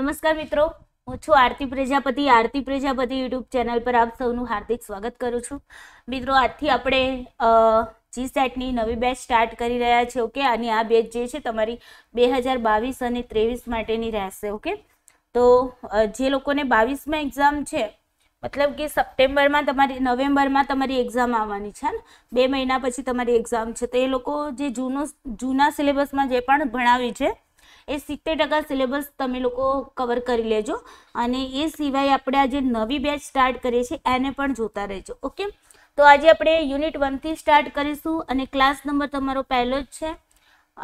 નમસ્કાર મિત્રો હું છું આરતી પ્રજાપતિ આરતી પ્રજાપતિ યુટ્યુબ ચેનલ પર આપ સૌનું હાર્દિક સ્વાગત કરું છું મિત્રો આજથી આપણે જી સેટની નવી બેચ સ્ટાર્ટ કરી રહ્યા છીએ ઓકે અને આ બેચ જે છે તમારી બે હજાર બાવીસ અને ત્રેવીસ માટેની રહેશે ઓકે તો જે લોકોને બાવીસમાં એક્ઝામ છે મતલબ કે સપ્ટેમ્બરમાં તમારી નવેમ્બરમાં તમારી એક્ઝામ આવવાની છે ને બે મહિના પછી તમારી એક્ઝામ છે તો એ લોકો જે જૂનો જૂના સિલેબસમાં જે પણ ભણાવી છે એ સિત્તેર ટકા સિલેબસ તમે લોકો કવર કરી લેજો અને એ સિવાય આપણે આજે નવી બેચ સ્ટાર્ટ કરીએ છીએ એને પણ જોતા રહેજો ઓકે તો આજે આપણે યુનિટ વનથી સ્ટાર્ટ કરીશું અને ક્લાસ નંબર તમારો પહેલો જ છે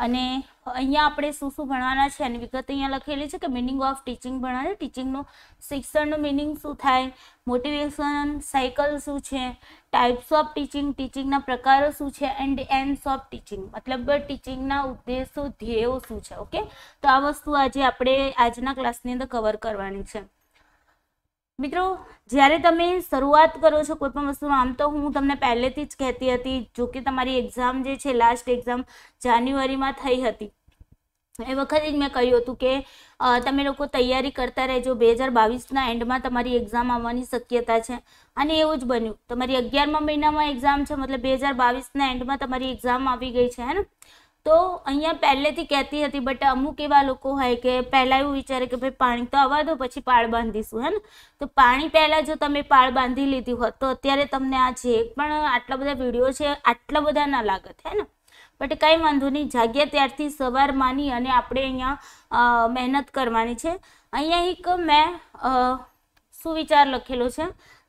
અને અહીંયા આપણે શું શું ભણવાના છે એની વિગત અહીંયા લખેલી છે કે મિનિંગ ઓફ ટીચિંગ ભણાવે ટીચિંગનું શિક્ષણનું મિનિંગ શું થાય મોટિવેશન સાયકલ શું છે ટાઈપ્સ ઓફ ટીચિંગ ટીચિંગના પ્રકારો શું છે એન્ડ એન્ડ્સ ઓફ ટીચિંગ મતલબ ટીચિંગના ઉદ્દેશો ધ્યેયો શું છે ઓકે તો આ વસ્તુ આજે આપણે આજના ક્લાસની અંદર કવર કરવાની છે મિત્રો જ્યારે તમે શરૂઆત કરો છો કોઈપણ વસ્તુમાં આમ તો હું તમને પહેલેથી જ કહેતી હતી જો કે તમારી એક્ઝામ જે છે લાસ્ટ એક્ઝામ જાન્યુઆરીમાં થઈ હતી એ વખતે જ મેં કહ્યું હતું કે તમે લોકો તૈયારી કરતા રહેજો બે હજાર બાવીસના એન્ડમાં તમારી એક્ઝામ આવવાની શક્યતા છે અને એવું જ બન્યું તમારી અગિયારમા મહિનામાં એક્ઝામ છે મતલબ બે હજાર બાવીસના એન્ડમાં તમારી એક્ઝામ આવી ગઈ છે હે ને તો અહીંયા પહેલેથી કહેતી હતી બટ અમુક એવા લોકો હોય કે પહેલાં એવું વિચારે કે ભાઈ પાણી તો આવવા દો પછી પાળ બાંધીશું હે ને તો પાણી પહેલાં જો તમે પાળ બાંધી લીધી હોત તો અત્યારે તમને આ જે પણ આટલા બધા વિડીયો છે આટલા બધા ના લાગત હે ને બટ કંઈ વાંધો નહીં જાગ્યા ત્યારથી સવાર માની અને આપણે અહીંયા મહેનત કરવાની છે અહીંયા એક મેં સુવિચાર લખેલો છે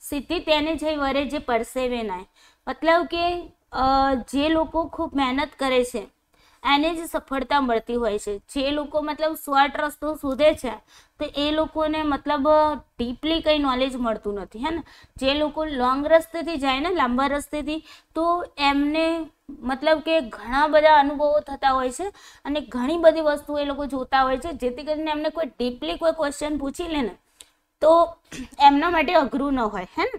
સીધી તેને જઈ વરે જે પરસેવે નાય મતલબ કે જે લોકો ખૂબ મહેનત કરે છે એને જ સફળતા મળતી હોય છે જે લોકો મતલબ શોર્ટ રસ્તો શોધે છે તો એ લોકોને મતલબ ડીપલી કંઈ નોલેજ મળતું નથી હે ને જે લોકો લોંગ રસ્તેથી જાય ને લાંબા રસ્તેથી તો એમને મતલબ કે ઘણા બધા અનુભવો થતા હોય છે અને ઘણી બધી વસ્તુ એ લોકો જોતા હોય છે જેથી કરીને એમને કોઈ ડીપલી કોઈ ક્વેશ્ચન પૂછી લે ને તો એમના માટે અઘરું ન હોય હે ને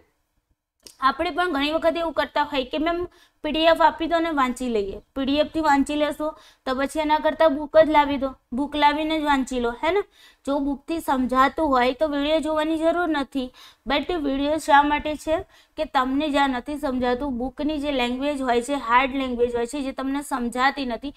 આપણે પણ ઘણી વખત એવું કરતા હોય કે મેમ પીડીએફ આપી દો ને વાંચી લઈએ પીડીએફથી વાંચી લેશો તો પછી એના કરતાં બુક જ લાવી દો બુક લાવીને જ વાંચી લો હે ને જો બુકથી સમજાતું હોય તો વિડીયો જોવાની જરૂર નથી બટ વિડીયો શા માટે છે કે તમને જ્યાં નથી સમજાતું બુકની જે લેંગ્વેજ હોય છે હાર્ડ લેંગ્વેજ હોય છે જે તમને સમજાતી નથી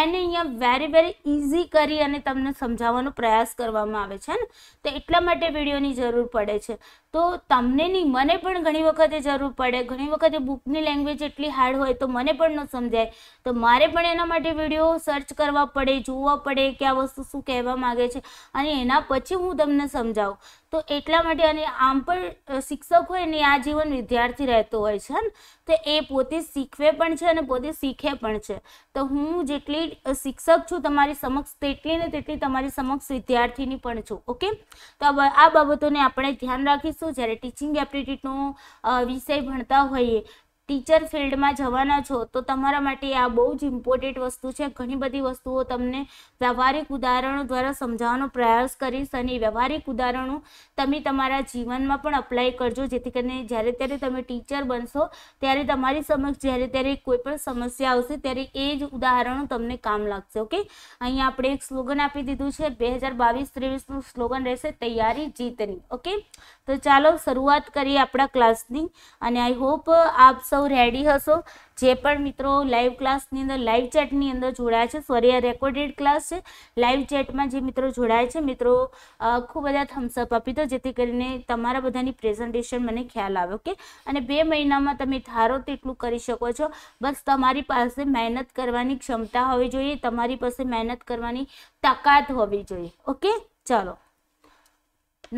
એને અહીંયા વેરી વેરી ઇઝી કરી અને તમને સમજાવવાનો પ્રયાસ કરવામાં આવે છે ને તો એટલા માટે વિડીયોની જરૂર પડે છે તો તમને નહીં મને પણ ઘણી વખતે જરૂર પડે ઘણી વખતે બુકની લેંગ્વેજ એટલી હાર્ડ હોય તો મને પણ ન સમજાય તો મારે પણ એના માટે વિડીયો સર્ચ કરવા પડે જોવા પડે કે આ વસ્તુ શું કહેવા માગે છે અને એના પછી હું તમને સમજાવું તો એટલા માટે અને આમ પણ શિક્ષક હોય ને આ જીવન વિદ્યાર્થી રહેતો હોય છે ને તો એ પોતે શીખવે પણ છે અને પોતે શીખે પણ છે તો હું જેટલી શિક્ષક છું તમારી સમક્ષ તેટલી ને તેટલી તમારી સમક્ષ વિદ્યાર્થીની પણ છું ઓકે તો આ બાબતોને આપણે ધ્યાન રાખીશું જ્યારે ટીચિંગ એપ્ટિટ્યૂડનો વિષય ભણતા હોઈએ ટીચર ફિલ્ડમાં જવાના છો તો તમારા માટે આ બહુ જ ઇમ્પોર્ટન્ટ વસ્તુ છે ઘણી બધી વસ્તુઓ તમને વ્યવહારિક ઉદાહરણો દ્વારા સમજાવવાનો પ્રયાસ કરીશ અને વ્યવહારિક ઉદાહરણો તમે તમારા જીવનમાં પણ અપ્લાય કરજો જેથી કરીને જ્યારે ત્યારે તમે ટીચર બનશો ત્યારે તમારી સમક્ષ જ્યારે ત્યારે કોઈ પણ સમસ્યા આવશે ત્યારે એ જ ઉદાહરણો તમને કામ લાગશે ઓકે અહીંયા આપણે એક સ્લોગન આપી દીધું છે બે હજાર બાવીસ ત્રેવીસનું સ્લોગન રહેશે તૈયારી જીતની ઓકે તો ચાલો શરૂઆત કરીએ આપણા ક્લાસની અને આઈ હોપ આપ સૌ સૌ રેડી હશો જે પણ મિત્રો લાઈવ ક્લાસની અંદર લાઈવ ચેટની અંદર જોડાયા છે સોરી આ રેકોર્ડેડ ક્લાસ છે લાઈવ ચેટમાં જે મિત્રો જોડાયા છે મિત્રો ખૂબ બધા થમ્સઅપ આપી દો જેથી કરીને તમારા બધાની પ્રેઝન્ટેશન મને ખ્યાલ આવે ઓકે અને બે મહિનામાં તમે ધારો તેટલું કરી શકો છો બસ તમારી પાસે મહેનત કરવાની ક્ષમતા હોવી જોઈએ તમારી પાસે મહેનત કરવાની તાકાત હોવી જોઈએ ઓકે ચાલો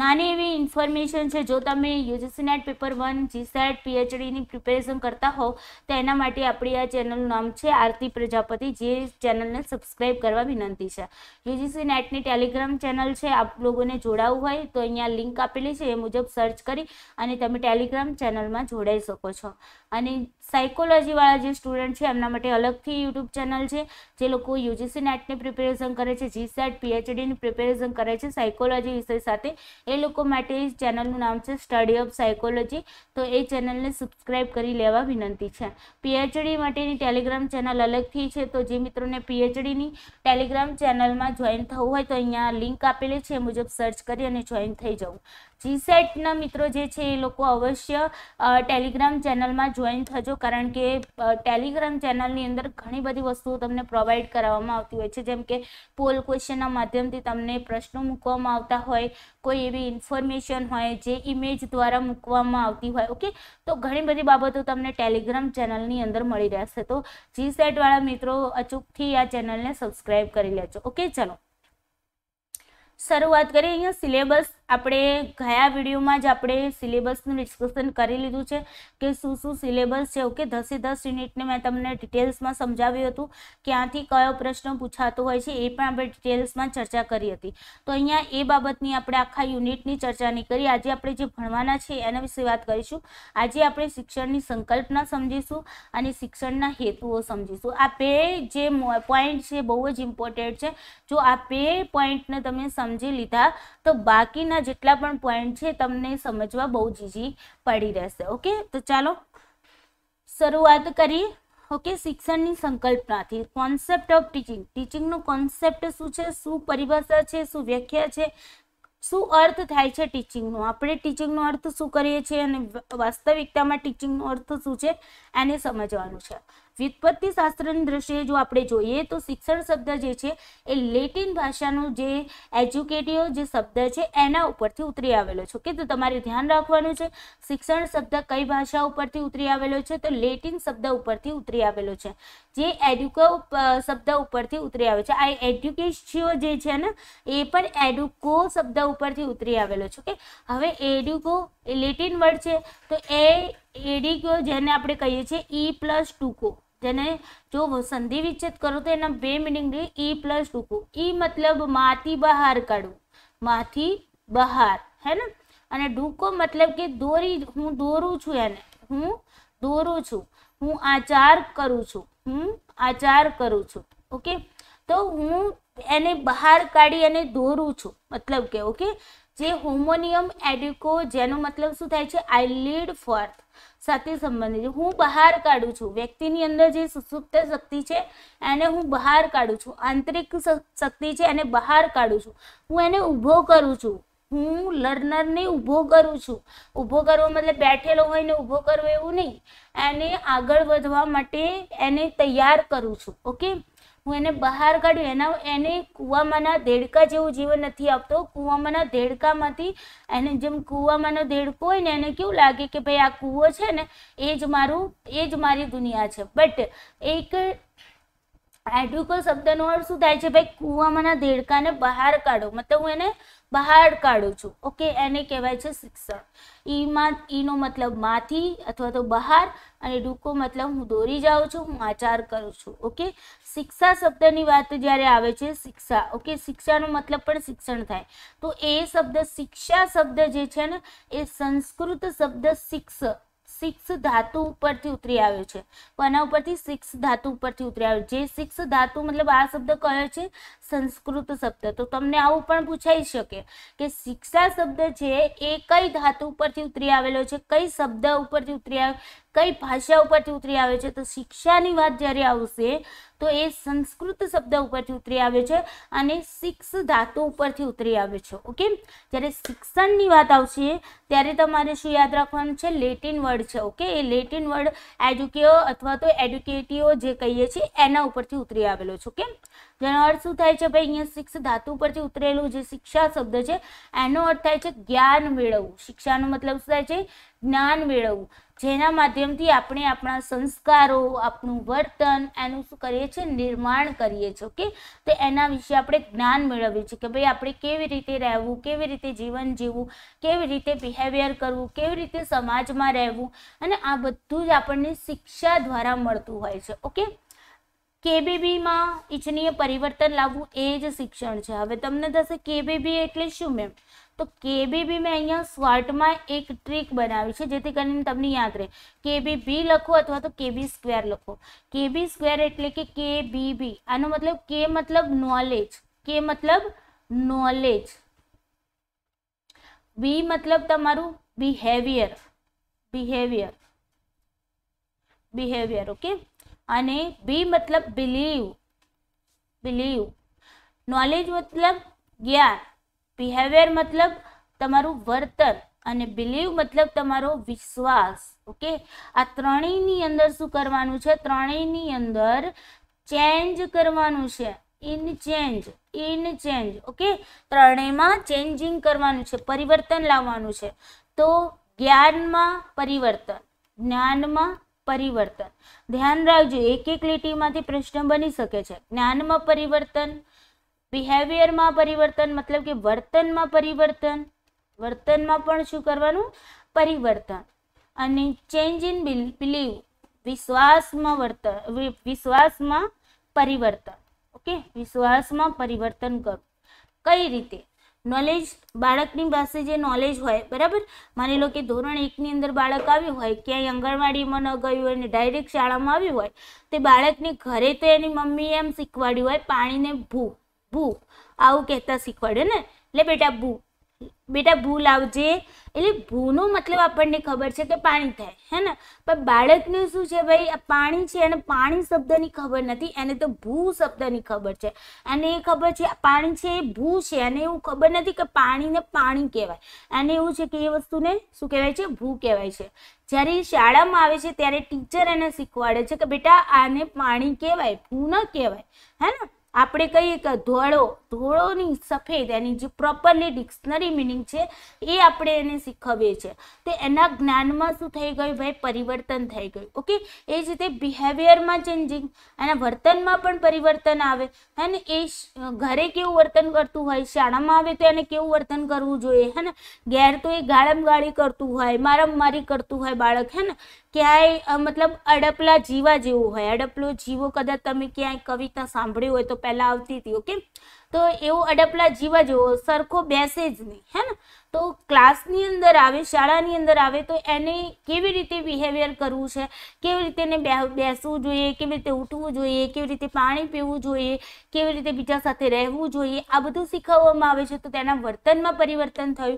નાની એવી ઇન્ફોર્મેશન છે જો તમે UGC NET paper one GSET પીએચડીની પ્રિપેરેશન કરતા હો તો એના માટે આપણી આ ચેનલનું નામ છે આરતી પ્રજાપતિ જે ચેનલને સબસ્ક્રાઈબ કરવા વિનંતી છે યુજીસી નેટની ટેલિગ્રામ ચેનલ છે આપ લોકોને જોડાવું હોય તો અહીંયા લિંક આપેલી છે એ મુજબ સર્ચ કરી અને તમે ટેલિગ્રામ ચેનલમાં જોડાઈ શકો છો અને સાયકોલોજીવાળા જે સ્ટુડન્ટ છે એમના માટે અલગથી યુટ્યુબ ચેનલ છે જે લોકો યુજીસી નેટની પ્રિપેરેશન કરે છે જી સેટ પીએચડીની પ્રિપેરેશન કરે છે સાયકોલોજી વિષય સાથે એ લોકો માટે ચેનલનું નામ છે સ્ટડી ઓફ સાયકોલોજી તો એ ચેનલને સબસ્ક્રાઈબ કરી લેવા વિનંતી છે પીએચડી માટેની ટેલિગ્રામ ચેનલ અલગથી છે તો જે મિત્રોને પીએચડીની ટેલિગ્રામ ચેનલમાં જોઈન થવું હોય તો અહીંયા લિંક આપેલી છે મુજબ સર્ચ કરી અને જોઈન થઈ જવું જીસેટના મિત્રો જે છે એ લોકો અવશ્ય ટેલિગ્રામ ચેનલમાં જોઈન થજો કારણ કે ટેલિગ્રામ ચેનલની અંદર ઘણી બધી વસ્તુઓ તમને પ્રોવાઈડ કરાવવામાં આવતી હોય છે જેમ કે પોલ ક્વેશ્ચનના માધ્યમથી તમને પ્રશ્નો મૂકવામાં આવતા હોય કોઈ એવી ઇન્ફોર્મેશન હોય જે ઇમેજ દ્વારા મૂકવામાં આવતી હોય ઓકે તો ઘણી બધી બાબતો તમને ટેલિગ્રામ ચેનલની અંદર મળી રહેશે તો જી સેટવાળા મિત્રો અચૂકથી આ ચેનલને સબસ્ક્રાઈબ કરી લેજો ઓકે ચલો શરૂઆત કરીએ અહીંયા સિલેબસ આપણે ગયા વિડીયોમાં જ આપણે સિલેબસનું ડિસ્કશન કરી લીધું છે કે શું શું સિલેબસ છે ઓકે દસે દસ યુનિટને મેં તમને ડિટેલ્સમાં સમજાવ્યું હતું ક્યાંથી કયો પ્રશ્ન પૂછાતો હોય છે એ પણ આપણે ડિટેલ્સમાં ચર્ચા કરી હતી તો અહીંયા એ બાબતની આપણે આખા યુનિટની ચર્ચા નહીં કરી આજે આપણે જે ભણવાના છે એના વિશે વાત કરીશું આજે આપણે શિક્ષણની સંકલ્પના સમજીશું અને શિક્ષણના હેતુઓ સમજીશું આ બે જે પોઈન્ટ છે બહુ જ ઇમ્પોર્ટન્ટ છે જો આ બે પોઈન્ટને તમે સમજી લીધા તો બાકીના આસપાસના જેટલા પણ પોઈન્ટ છે તમને સમજવા બહુ જ પડી રહેશે ઓકે તો ચાલો શરૂઆત કરી ઓકે શિક્ષણની સંકલ્પનાથી કોન્સેપ્ટ ઓફ ટીચિંગ ટીચિંગનું કોન્સેપ્ટ શું છે શું પરિભાષા છે શું વ્યાખ્યા છે શું અર્થ થાય છે ટીચિંગનો આપણે ટીચિંગનો અર્થ શું કરીએ છીએ અને વાસ્તવિકતામાં ટીચિંગનો અર્થ શું છે એને સમજવાનું છે વ્યુત્પત્તિ શાસ્ત્રની દ્રષ્ટિએ જો આપણે જોઈએ તો શિક્ષણ શબ્દ જે છે એ લેટિન ભાષાનો જે એજ્યુકેટિવ જે શબ્દ છે એના ઉપરથી ઉતરી આવેલો છે ઓકે તો તમારે ધ્યાન રાખવાનું છે શિક્ષણ શબ્દ કઈ ભાષા ઉપરથી ઉતરી આવેલો છે તો લેટિન શબ્દ ઉપરથી ઉતરી આવેલો છે જે એડ્યુકો શબ્દ ઉપરથી ઉતરી આવે છે આ એડ્યુકેશિયો જે છે ને એ પણ એડ્યુકો શબ્દ ઉપરથી ઉતરી આવેલો છે ઓકે હવે એડ્યુકો એ લેટિન વર્ડ છે તો એ એડિકો જેને આપણે કહીએ છીએ ઈ પ્લસ ટુકો જેને જો સંધિ વિચ્છેદ કરો તો એના બે મિનિંગ ઈ પ્લસ ટૂંકું ઈ મતલબ માથી બહાર કાઢવું માથી બહાર હે ને અને ડૂકો મતલબ કે દોરી હું દોરું છું એને હું દોરું છું હું આચાર કરું છું હું આચાર કરું છું ઓકે તો હું એને બહાર કાઢી અને દોરું છું મતલબ કે ઓકે જે હોમોનિયમ એડિકો જેનો મતલબ શું થાય છે આઈ લીડ ફોર્થ સાથે સંબંધિત હું બહાર કાઢું છું વ્યક્તિની અંદર જે સુસુપ્ત શક્તિ છે એને હું બહાર કાઢું છું આંતરિક શક્તિ છે એને બહાર કાઢું છું હું એને ઊભો કરું છું હું લર્નરને ઊભો કરું છું ઊભો કરવો મતલબ બેઠેલો હોય ને ઊભો કરવો એવું નહીં એને આગળ વધવા માટે એને તૈયાર કરું છું ઓકે હું એને બહાર કાઢ્યું એના એને કૂવામાંના દેડકા જેવું જીવન નથી આપતો કૂવામાંના દેડકામાંથી એને જેમ કૂવામાંનો દેડકો હોય ને એને કેવું લાગે કે ભાઈ આ કૂવો છે ને એ જ મારું એ જ મારી દુનિયા છે બટ એક એડ્યુકલ શબ્દનો અર્થ શું થાય છે ભાઈ કૂવામાંના દેડકાને બહાર કાઢો મતલબ હું એને બહાર કાઢું છું ઓકે એને કહેવાય છે શિક્ષણ ઈમાં ઈનો મતલબ માથી અથવા તો બહાર અને ડૂકો મતલબ હું દોરી જાઉં છું હું આચાર કરું છું ઓકે શિક્ષા શબ્દની વાત જ્યારે આવે છે શિક્ષા ઓકે શિક્ષાનો મતલબ પણ શિક્ષણ થાય તો એ શબ્દ શિક્ષા શબ્દ જે છે ને એ સંસ્કૃત શબ્દ શિક્ષ સિક્સ ધાતુ ઉપરથી ઉતરી આવ્યો છે કોના ઉપરથી સિક્સ ધાતુ ઉપરથી ઉતરી આવ્યો જે સિક્સ ધાતુ મતલબ આ શબ્દ કયો છે સંસ્કૃત શબ્દ તો તમને આવું પણ પૂછાઈ શકે કે શિક્ષા શબ્દ છે એ કઈ ધાતુ ઉપરથી ઉતરી આવેલો છે કઈ શબ્દ ઉપરથી ઉતરી આવ્યો કઈ ભાષા ઉપરથી ઉતરી આવે છે તો શિક્ષાની વાત જ્યારે આવશે તો એ સંસ્કૃત શબ્દ ઉપરથી ઉતરી આવે છે અને શિક્ષ ધાતુ ઉપરથી ઉતરી આવે છે ઓકે જ્યારે શિક્ષણની વાત આવશે ત્યારે તમારે શું યાદ રાખવાનું છે લેટિન વર્ડ છે ઓકે એ લેટિન વર્ડ એડ્યુકેઓ અથવા તો એડ્યુકેટીઓ જે કહીએ છીએ એના ઉપરથી ઉતરી આવેલો છે ઓકે જેનો અર્થ શું થાય છે ભાઈ અહીંયા શિક્ષ ધાતુ પરથી ઉતરેલું જે શિક્ષા શબ્દ છે એનો અર્થ થાય છે જ્ઞાન મેળવવું શિક્ષાનો મતલબ શું થાય છે જ્ઞાન મેળવવું જેના માધ્યમથી આપણે આપણા સંસ્કારો આપણું વર્તન એનું શું કરીએ છીએ નિર્માણ કરીએ છીએ ઓકે તો એના વિશે આપણે જ્ઞાન મેળવીએ છીએ કે ભાઈ આપણે કેવી રીતે રહેવું કેવી રીતે જીવન જીવવું કેવી રીતે બિહેવિયર કરવું કેવી રીતે સમાજમાં રહેવું અને આ બધું જ આપણને શિક્ષા દ્વારા મળતું હોય છે ઓકે કેબીબીમાં ઇચ્છનીય પરિવર્તન લાવવું એ જ શિક્ષણ છે હવે તમને થશે કેબીબી એટલે શું મેમ તો કેબીબી મેં અહીંયા સ્વાર્ટમાં એક ટ્રીક બનાવી છે જેથી કરીને તમને યાદ રહે કેબીબી લખો અથવા તો કેબી સ્ક્વેર લખો કેબી સ્ક્વેર એટલે કે કેબીબી આનો મતલબ કે મતલબ નોલેજ કે મતલબ નોલેજ બી મતલબ તમારું બિહેવિયર બિહેવિયર બિહેવિયર ઓકે અને બી મતલબ બિલીવ બિલીવ નોલેજ મતલબ જ્ઞાન બિહેવિયર મતલબ તમારું વર્તન અને બિલીવ મતલબ તમારો વિશ્વાસ ઓકે આ ત્રણેયની અંદર શું કરવાનું છે ત્રણેયની અંદર ચેન્જ કરવાનું છે in change in change okay ત્રણેયમાં ચેન્જિંગ કરવાનું છે પરિવર્તન લાવવાનું છે તો જ્ઞાનમાં પરિવર્તન જ્ઞાનમાં પરિવર્તન ધ્યાન રાખજો એક એક લીટીમાંથી પ્રશ્ન બની શકે છે જ્ઞાનમાં પરિવર્તન બિહેવિયરમાં પરિવર્તન મતલબ કે વર્તનમાં પરિવર્તન વર્તનમાં પણ શું કરવાનું પરિવર્તન અને ચેન્જ ઇન બિલીવ વિશ્વાસમાં વર્તન વિશ્વાસમાં પરિવર્તન ઓકે વિશ્વાસમાં પરિવર્તન કરવું કઈ રીતે નોલેજ બાળકની પાસે જે નોલેજ હોય બરાબર માની લો કે ધોરણ એકની અંદર બાળક આવ્યું હોય ક્યાંય આંગણવાડીમાં ન ગયું હોય ને ડાયરેક્ટ શાળામાં આવ્યું હોય તે બાળકને ઘરે તો એની મમ્મીએ એમ શીખવાડ્યું હોય પાણીને ભૂ ભૂ આવું કહેતા શીખવાડ્યું ને એટલે બેટા ભૂ બેટા ભૂલ આવજે એટલે ભૂનો મતલબ આપણને ખબર છે કે પાણી થાય હે ને પણ બાળકને શું છે ભાઈ આ પાણી છે અને પાણી શબ્દની ખબર નથી એને તો ભૂ શબ્દની ખબર છે અને એ ખબર છે પાણી છે એ ભૂ છે અને એવું ખબર નથી કે પાણીને પાણી કહેવાય અને એવું છે કે એ વસ્તુને શું કહેવાય છે ભૂ કહેવાય છે જ્યારે એ શાળામાં આવે છે ત્યારે ટીચર એને શીખવાડે છે કે બેટા આને પાણી કહેવાય ભૂ ન કહેવાય હે ને આપણે કહીએ કે ધોળો ધોળોની સફેદ એની જે પ્રોપરલી ડિક્શનરી મિનિંગ છે એ આપણે એને શીખવીએ છીએ તો એના જ્ઞાનમાં શું થઈ ગયું ભાઈ પરિવર્તન થઈ ગયું ઓકે એ જ રીતે બિહેવિયરમાં ચેન્જિંગ એના વર્તનમાં પણ પરિવર્તન આવે હે એ ઘરે કેવું વર્તન કરતું હોય શાળામાં આવે તો એને કેવું વર્તન કરવું જોઈએ હે ને ઘેર તો એ ગાળમગાળી કરતું હોય મારમ મારી કરતું હોય બાળક હે ને ક્યાંય મતલબ અડપલા જીવા જેવું હોય અડપલો જીવો કદાચ તમે ક્યાંય કવિતા સાંભળ્યું હોય તો પહેલાં આવતી હતી ઓકે તો એવું અડપલા જીવા જેવો સરખો બેસે જ નહીં હે ને તો ક્લાસની અંદર આવે શાળાની અંદર આવે તો એને કેવી રીતે બિહેવિયર કરવું છે કેવી રીતે એને બેસવું જોઈએ કેવી રીતે ઉઠવું જોઈએ કેવી રીતે પાણી પીવું જોઈએ કેવી રીતે બીજા સાથે રહેવું જોઈએ આ બધું શીખવવામાં આવે છે તો તેના વર્તનમાં પરિવર્તન થયું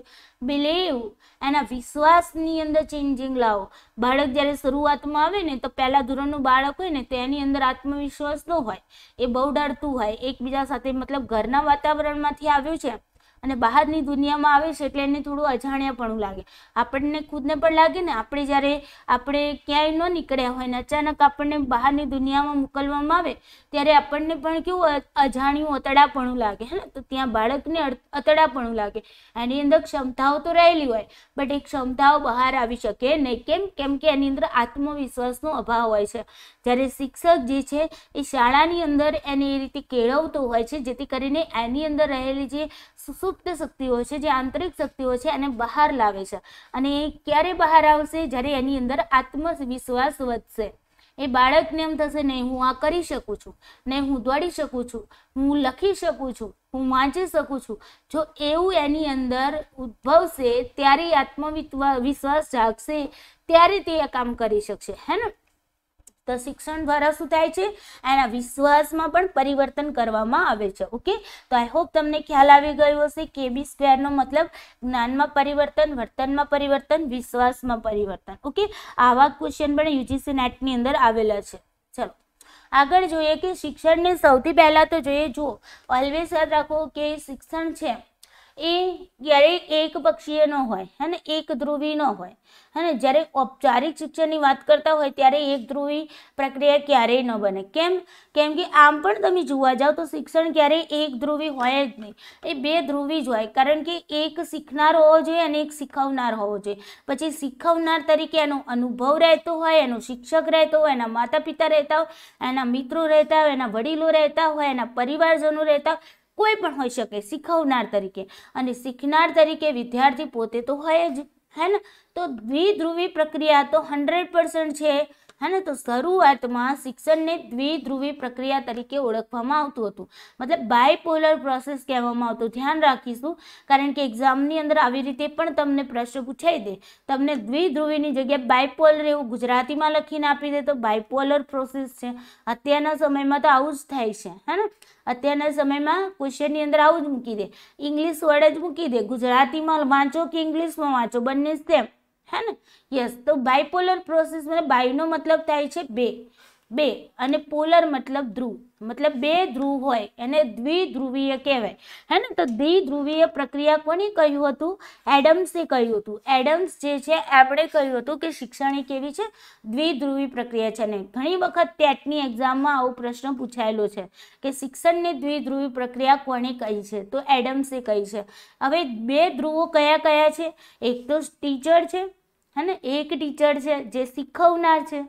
બિલીવ એના વિશ્વાસની અંદર ચેન્જિંગ લાવો બાળક જ્યારે શરૂઆતમાં આવે ને તો પહેલાં ધોરણનું બાળક હોય ને તો એની અંદર આત્મવિશ્વાસ ન હોય એ બહુ ડરતું હોય એકબીજા સાથે મતલબ ઘરના વાતાવરણમાંથી આવ્યું છે અને બહારની દુનિયામાં આવે છે એટલે એને થોડું અજાણ્યાપણું લાગે આપણને ખુદને પણ લાગે ને આપણે જ્યારે આપણે ક્યાંય ન નીકળ્યા હોય ને અચાનક આપણને બહારની દુનિયામાં મોકલવામાં આવે ત્યારે આપણને પણ કેવું અજાણ્યું અતડાપણું લાગે હે ને તો ત્યાં બાળકને અતડાપણું લાગે એની અંદર ક્ષમતાઓ તો રહેલી હોય બટ એ ક્ષમતાઓ બહાર આવી શકે નહીં કેમ કેમ કે એની અંદર આત્મવિશ્વાસનો અભાવ હોય છે જ્યારે શિક્ષક જે છે એ શાળાની અંદર એને એ રીતે કેળવતો હોય છે જેથી કરીને એની અંદર રહેલી જે સુસુપ્ત સુપ્ત શક્તિઓ છે જે આંતરિક શક્તિઓ છે એને બહાર લાવે છે અને એ ક્યારે બહાર આવશે જ્યારે એની અંદર આત્મવિશ્વાસ વધશે એ બાળકને એમ થશે નહીં હું આ કરી શકું છું નહીં હું દોડી શકું છું હું લખી શકું છું હું વાંચી શકું છું જો એવું એની અંદર ઉદ્ભવશે ત્યારે આત્મવિશ્વાસ જાગશે ત્યારે તે આ કામ કરી શકશે હે ને તો શિક્ષણ દ્વારા શું થાય છે એના વિશ્વાસમાં પણ પરિવર્તન કરવામાં આવે છે ઓકે તો આઈ હોપ તમને ખ્યાલ આવી ગયો હશે કેબી સ્ક્વેરનો મતલબ જ્ઞાનમાં પરિવર્તન વર્તનમાં પરિવર્તન વિશ્વાસમાં પરિવર્તન ઓકે આવા ક્વેશ્ચન પણ યુજીસી નેટની અંદર આવેલા છે ચલો આગળ જોઈએ કે શિક્ષણને સૌથી પહેલાં તો જોઈએ જો ઓલવેઝ યાદ રાખો કે શિક્ષણ છે એ ક્યારેય એક પક્ષીય ન હોય હે ને એક ધ્રુવી ન હોય હે ને જ્યારે ઔપચારિક શિક્ષણની વાત કરતા હોય ત્યારે એક ધ્રુવી પ્રક્રિયા ક્યારેય ન બને કેમ કેમ કે આમ પણ તમે જોવા જાઓ તો શિક્ષણ ક્યારેય એક ધ્રુવી હોય જ નહીં એ બે ધ્રુવી જ હોય કારણ કે એક શીખનાર હોવો જોઈએ અને એક શીખવનાર હોવો જોઈએ પછી શીખવનાર તરીકે એનો અનુભવ રહેતો હોય એનો શિક્ષક રહેતો હોય એના માતા પિતા રહેતા હોય એના મિત્રો રહેતા હોય એના વડીલો રહેતા હોય એના પરિવારજનો રહેતા હોય કોઈ પણ હોઈ શકે શીખવનાર તરીકે અને શીખનાર તરીકે વિદ્યાર્થી પોતે તો હોય જ હે ને તો દ્વિધ્રુવી પ્રક્રિયા તો હંડ્રેડ છે હા તો શરૂઆતમાં શિક્ષણને દ્વિધ્રુવી પ્રક્રિયા તરીકે ઓળખવામાં આવતું હતું મતલબ બાયપોલર પ્રોસેસ કહેવામાં આવતું ધ્યાન રાખીશું કારણ કે એક્ઝામની અંદર આવી રીતે પણ તમને પ્રશ્ન પૂછાઈ દે તમને દ્વિધ્રુવીની જગ્યાએ બાયપોલર એવું ગુજરાતીમાં લખીને આપી દે તો બાયપોલર પ્રોસેસ છે અત્યારના સમયમાં તો આવું જ થાય છે હા ને અત્યારના સમયમાં ક્વેશ્ચનની અંદર આવું જ મૂકી દે ઇંગ્લિશ વર્ડ જ મૂકી દે ગુજરાતીમાં વાંચો કે ઇંગ્લિશમાં વાંચો બંને સેમ હે ને યસ તો બાયપોલર પ્રોસેસ મને બાયનો મતલબ થાય છે બે બે અને પોલર મતલબ ધ્રુવ મતલબ બે ધ્રુવ હોય એને દ્વિધ્રુવીય કહેવાય હે ને તો દ્વિધ્રુવીય પ્રક્રિયા કોને કહ્યું હતું એડમ્સે કહ્યું હતું એડમ્સ જે છે આપણે કહ્યું હતું કે શિક્ષણ એ કેવી છે દ્વિધ્રુવી પ્રક્રિયા છે ને ઘણી વખત ટેટની એક્ઝામમાં આવો પ્રશ્ન પૂછાયેલો છે કે શિક્ષણની દ્વિધ્રુવી પ્રક્રિયા કોને કહી છે તો એડમ્સે કહી છે હવે બે ધ્રુવો કયા કયા છે એક તો ટીચર છે હે ને એક ટીચર છે જે શીખવનાર છે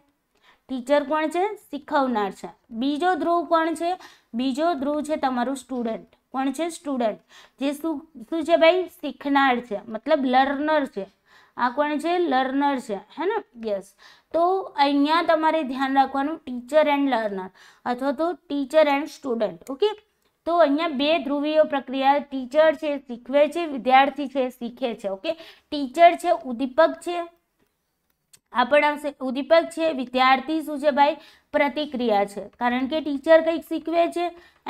ટીચર કોણ છે શીખવનાર છે બીજો ધ્રુવ કોણ છે બીજો ધ્રુવ છે તમારું સ્ટુડન્ટ કોણ છે સ્ટુડન્ટ જે શું શું છે ભાઈ શીખનાર છે મતલબ લર્નર છે આ કોણ છે લર્નર છે હે ને યસ તો અહીંયા તમારે ધ્યાન રાખવાનું ટીચર એન્ડ લર્નર અથવા તો ટીચર એન્ડ સ્ટુડન્ટ ઓકે તો અહીંયા બે ધ્રુવીય પ્રક્રિયા ટીચર છે શીખવે છે વિદ્યાર્થી છે શીખે છે ઓકે ટીચર છે ઉદ્દીપક છે આપણ આવશે ઉદ્દીપક છે વિદ્યાર્થી શું છે ભાઈ પ્રતિક્રિયા છે કારણ કે ટીચર કંઈક શીખવે છે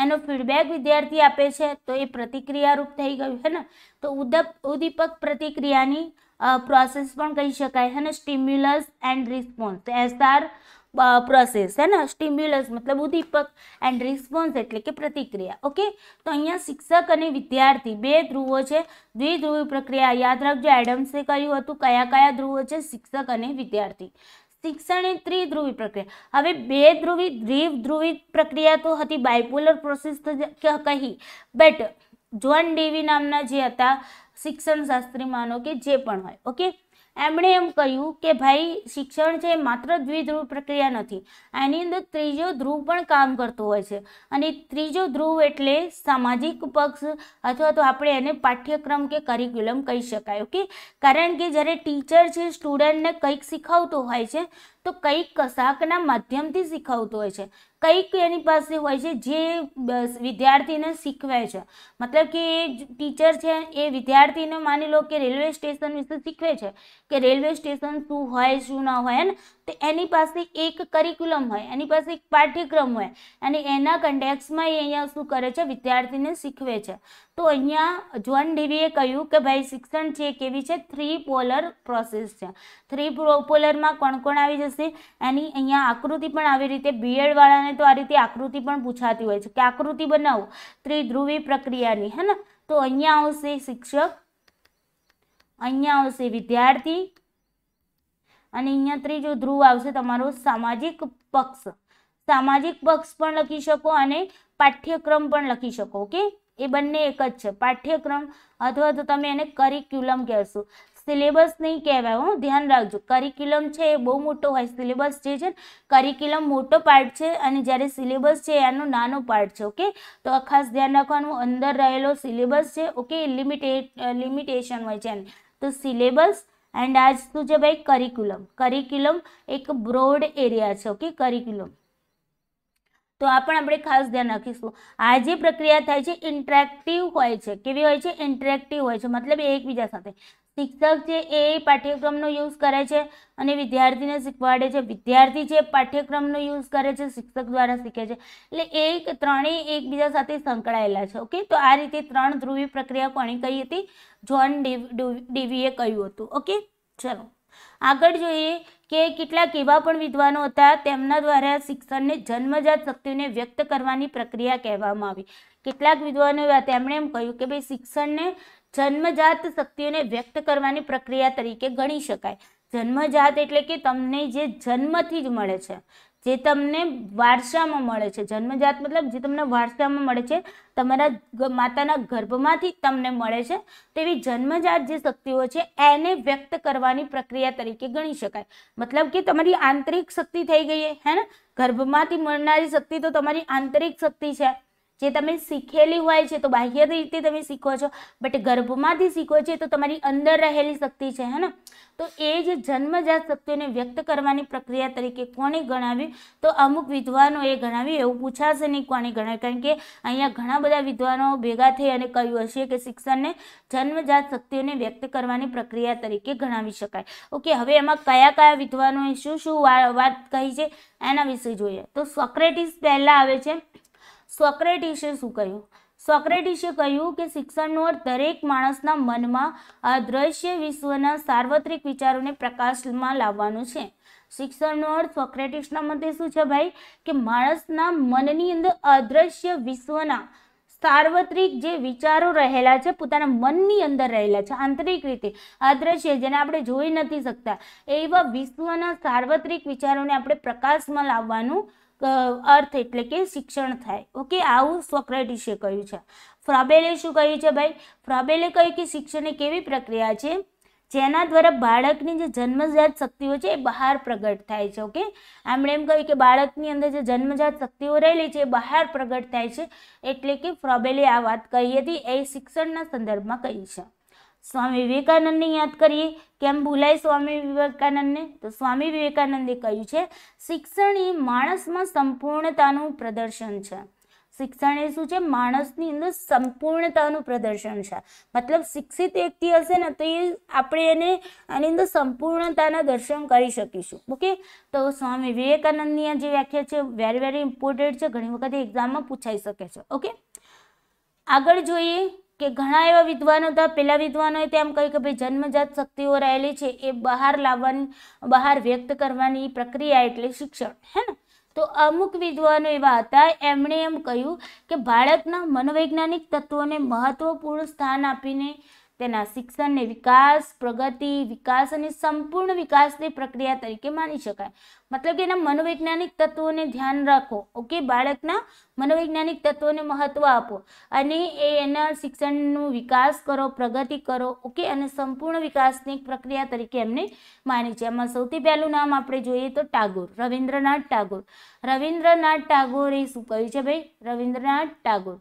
એનો ફીડબેક વિદ્યાર્થી આપે છે તો એ પ્રતિક્રિયારૂપ થઈ ગયું હે ને તો ઉદપ ઉદ્દીપક પ્રતિક્રિયાની પ્રોસેસ પણ કહી શકાય હે ને stimulus and response S R process હે ને સ્ટિમ્યુલસ મતલબ ઉદ્દીપક એન્ડ રિસ્પોન્સ એટલે કે પ્રતિક્રિયા ઓકે તો અહીંયા શિક્ષક અને વિદ્યાર્થી બે ધ્રુવો છે દ્વિધ્રુવી પ્રક્રિયા યાદ રાખજો એડમ્સે કહ્યું હતું કયા કયા ધ્રુવો છે શિક્ષક અને વિદ્યાર્થી શિક્ષણ એ ત્રિધ્રુવી પ્રક્રિયા હવે બે ધ્રુવી દ્વિધ્રુવી પ્રક્રિયા તો હતી બાયપોલર પ્રોસેસ તો કહી બટ જોન ડેવી નામના જે હતા શિક્ષણ શાસ્ત્રી માનો કે જે પણ હોય ઓકે એમણે એમ કહ્યું કે ભાઈ શિક્ષણ છે માત્ર દ્વિધ્રુવ પ્રક્રિયા નથી આની અંદર ત્રીજો ધ્રુવ પણ કામ કરતો હોય છે અને ત્રીજો ધ્રુવ એટલે સામાજિક પક્ષ અથવા તો આપણે એને પાઠ્યક્રમ કે કરિક્યુલમ કહી શકાય ઓકે કારણ કે જ્યારે ટીચર છે સ્ટુડન્ટને કંઈક શીખવતો હોય છે તો કંઈક કશાકના માધ્યમથી શીખવતો હોય છે કંઈક એની પાસે હોય છે જે વિદ્યાર્થીને શીખવે છે મતલબ કે ટીચર છે એ વિદ્યાર્થીને માની લો કે રેલવે સ્ટેશન વિશે શીખવે છે કે રેલવે સ્ટેશન શું હોય શું ના હોય ને તો એની પાસે એક કરિક્યુલમ હોય એની પાસે એક પાઠ્યક્રમ હોય અને એના કન્ટેક્સમાં એ અહીંયા શું કરે છે વિદ્યાર્થીને શીખવે છે તો અહીંયા જ્હોન ડીવીએ કહ્યું કે ભાઈ શિક્ષણ છે કેવી છે થ્રી પોલર પ્રોસેસ છે થ્રી પોલરમાં કોણ કોણ આવી જશે એની અહીંયા આકૃતિ પણ આવી રીતે બીએડવાળાને તો આ રીતે આકૃતિ પણ પૂછાતી હોય છે કે આકૃતિ બનાવો ત્રિધ્રુવી પ્રક્રિયાની હે ને તો અહીંયા આવશે શિક્ષક અહીંયા આવશે વિદ્યાર્થી અને અહીંયા ત્રીજો ધ્રુવ આવશે તમારો સામાજિક પક્ષ સામાજિક પક્ષ પણ લખી શકો અને પાઠ્યક્રમ પણ લખી શકો ઓકે એ બંને એક જ છે પાઠ્યક્રમ અથવા તો તમે એને કરિક્યુલમ કહેશો સિલેબસ નહીં કહેવાય હું ધ્યાન રાખજો કરિક્યુલમ છે એ બહુ મોટો હોય સિલેબસ જે છે કરિક્યુલમ મોટો પાર્ટ છે અને જ્યારે સિલેબસ છે એનો નાનો પાર્ટ છે ઓકે તો આ ખાસ ધ્યાન રાખવાનું અંદર રહેલો સિલેબસ છે ઓકે લિમિટેડ લિમિટેશન હોય છે તો સિલેબસ એન્ડ આજ શું છે ભાઈ કરિક્યુલમ કરિક્યુલમ એક બ્રોડ એરિયા છે ઓકે કરિક્યુલમ તો આ પણ આપણે ખાસ ધ્યાન રાખીશું આ જે પ્રક્રિયા થાય છે ઇન્ટરેક્ટિવ હોય છે કેવી હોય છે ઇન્ટરેક્ટિવ હોય છે મતલબ એકબીજા સાથે શિક્ષક છે એ પાઠ્યક્રમનો યુઝ કરે છે અને વિદ્યાર્થીને શીખવાડે છે વિદ્યાર્થી જે પાઠ્યક્રમનો યુઝ કરે છે શિક્ષક દ્વારા શીખે છે એટલે એક ત્રણેય એકબીજા સાથે સંકળાયેલા છે ઓકે તો આ રીતે ત્રણ ધ્રુવી પ્રક્રિયા કોણે કહી હતી જોન ડેવીએ કહ્યું હતું ઓકે ચલો આગળ જોઈએ કે કેટલાક એવા પણ વિદ્વાનો હતા તેમના દ્વારા શિક્ષણને જન્મજાત શક્તિને વ્યક્ત કરવાની પ્રક્રિયા કહેવામાં આવી કેટલાક વિદ્વાનો એવા તેમણે એમ કહ્યું કે ભાઈ શિક્ષણને જન્મજાત શક્તિઓને વ્યક્ત કરવાની પ્રક્રિયા તરીકે ગણી શકાય જન્મજાત એટલે કે તમને જે જન્મથી જ મળે છે જે તમને વારસામાં મળે છે જન્મજાત મતલબ જે તમને વારસામાં મળે છે તમારા માતાના ગર્ભમાંથી તમને મળે છે તેવી જન્મજાત જે શક્તિઓ છે એને વ્યક્ત કરવાની પ્રક્રિયા તરીકે ગણી શકાય મતલબ કે તમારી આંતરિક શક્તિ થઈ ગઈ હે ને ગર્ભમાંથી મળનારી શક્તિ તો તમારી આંતરિક શક્તિ છે જે તમે શીખેલી હોય છે તો બાહ્ય રીતે તમે શીખો છો બટ ગર્ભમાંથી શીખો છો તો તમારી અંદર રહેલી શક્તિ છે હે ને તો એ જે જન્મજાત શક્તિઓને વ્યક્ત કરવાની પ્રક્રિયા તરીકે કોણે ગણાવી તો અમુક વિદ્વાનો એ ગણાવી એવું પૂછાશે નહીં કોણે ગણાવ્યું કારણ કે અહીંયા ઘણા બધા વિદ્વાનો ભેગા થઈ અને કહ્યું હશે કે શિક્ષણને જન્મજાત શક્તિઓને વ્યક્ત કરવાની પ્રક્રિયા તરીકે ગણાવી શકાય ઓકે હવે એમાં કયા કયા વિદ્વાનોએ શું શું વાત કહી છે એના વિશે જોઈએ તો સોક્રેટિસ પહેલાં આવે છે સોક્રેટિસે શું કહ્યું સોક્રેટિસે કહ્યું કે શિક્ષણનો અર્થ દરેક માણસના મનમાં આ વિશ્વના સાર્વત્રિક વિચારોને પ્રકાશમાં લાવવાનો છે શિક્ષણનો અર્થ સોક્રેટિસના મતે શું છે ભાઈ કે માણસના મનની અંદર અદ્રશ્ય વિશ્વના સાર્વત્રિક જે વિચારો રહેલા છે પોતાના મનની અંદર રહેલા છે આંતરિક રીતે અદ્રશ્ય જેને આપણે જોઈ નથી શકતા એવા વિશ્વના સાર્વત્રિક વિચારોને આપણે પ્રકાશમાં લાવવાનું અર્થ એટલે કે શિક્ષણ થાય ઓકે આવું સોક્રેટિસે કહ્યું છે ફ્રાબેલે શું કહ્યું છે ભાઈ ફ્રાબેલે કહ્યું કે શિક્ષણ એક એવી પ્રક્રિયા છે જેના દ્વારા બાળકની જે જન્મજાત શક્તિઓ છે એ બહાર પ્રગટ થાય છે ઓકે આમણે એમ કહ્યું કે બાળકની અંદર જે જન્મજાત શક્તિઓ રહેલી છે એ બહાર પ્રગટ થાય છે એટલે કે ફ્રોબેલે આ વાત કહી હતી એ શિક્ષણના સંદર્ભમાં કહી છે સ્વામી વિવેકાનંદની યાદ કરીએ કેમ ભૂલાય સ્વામી વિવેકાનંદને તો સ્વામી વિવેકાનંદે કહ્યું છે શિક્ષણ એ માણસમાં સંપૂર્ણતાનું પ્રદર્શન છે શિક્ષણ એ શું છે માણસની અંદર સંપૂર્ણતાનું પ્રદર્શન છે મતલબ શિક્ષિત વ્યક્તિ હશે ને તો એ આપણે એને આની અંદર સંપૂર્ણતાના દર્શન કરી શકીશું ઓકે તો સ્વામી વિવેકાનંદની આ જે વ્યાખ્યા છે વેરી વેરી ઇમ્પોર્ટન્ટ છે ઘણી વખત એક્ઝામમાં પૂછાઈ શકે છે ઓકે આગળ જોઈએ કે ઘણા એવા વિદ્વાનો હતા પેલા વિદ્વાનોએ તેમ કહ્યું કે ભાઈ જન્મજાત શક્તિઓ રહેલી છે એ બહાર લાવવાની બહાર વ્યક્ત કરવાની પ્રક્રિયા એટલે શિક્ષણ હે ને તો અમુક વિદ્વાનો એવા હતા એમણે એમ કહ્યું કે બાળકના મનોવૈજ્ઞાનિક તત્વોને મહત્વપૂર્ણ સ્થાન આપીને તેના શિક્ષણને વિકાસ પ્રગતિ વિકાસ અને સંપૂર્ણ વિકાસની પ્રક્રિયા તરીકે માની શકાય મતલબ કે એના મનોવૈજ્ઞાનિક તત્વોને ધ્યાન રાખો ઓકે બાળકના મનોવૈજ્ઞાનિક તત્વોને મહત્ત્વ આપો અને એ એના શિક્ષણનો વિકાસ કરો પ્રગતિ કરો ઓકે અને સંપૂર્ણ વિકાસની પ્રક્રિયા તરીકે એમને માની છે એમાં સૌથી પહેલું નામ આપણે જોઈએ તો ટાગોર રવિન્દ્રનાથ ટાગોર રવિન્દ્રનાથ ટાગોરે શું કહ્યું છે ભાઈ રવિન્દ્રનાથ ટાગોર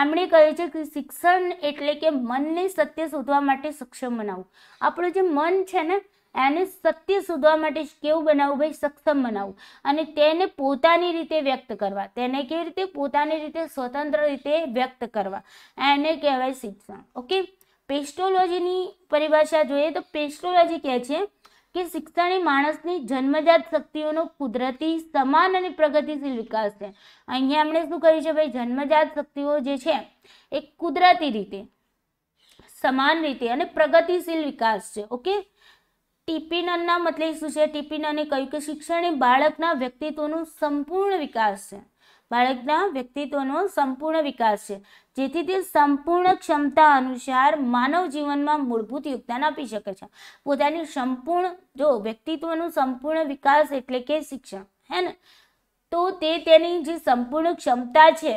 આમણે કહ્યું છે કે શિક્ષણ એટલે કે મનને સત્ય શોધવા માટે સક્ષમ બનાવવું આપણું જે મન છે ને એને સત્ય શોધવા માટે કેવું બનાવવું ભાઈ સક્ષમ બનાવવું અને તેને પોતાની રીતે વ્યક્ત કરવા તેને કેવી રીતે પોતાની રીતે સ્વતંત્ર રીતે વ્યક્ત કરવા એને કહેવાય શિક્ષણ ઓકે પેસ્ટોલોજીની પરિભાષા જોઈએ તો પેસ્ટોલોજી કહે છે કે શિક્ષણ એ માણસની જન્મજાત શક્તિઓનો કુદરતી સમાન અને પ્રગતિશીલ વિકાસ છે અહીંયા એમણે શું કહ્યું છે ભાઈ જન્મજાત શક્તિઓ જે છે એ કુદરતી રીતે સમાન રીતે અને પ્રગતિશીલ વિકાસ છે ઓકે ટીપીનનના મતલબ શું છે ટીપીનને કહ્યું કે શિક્ષણ એ બાળકના વ્યક્તિત્વનો સંપૂર્ણ વિકાસ છે બાળકના વ્યક્તિત્વનો સંપૂર્ણ વિકાસ છે જેથી તે સંપૂર્ણ ક્ષમતા અનુસાર માનવ જીવનમાં મૂળભૂત યોગદાન આપી શકે છે પોતાની સંપૂર્ણ જો વ્યક્તિત્વનું સંપૂર્ણ વિકાસ એટલે કે શિક્ષણ હે ને તો તે તેની જે સંપૂર્ણ ક્ષમતા છે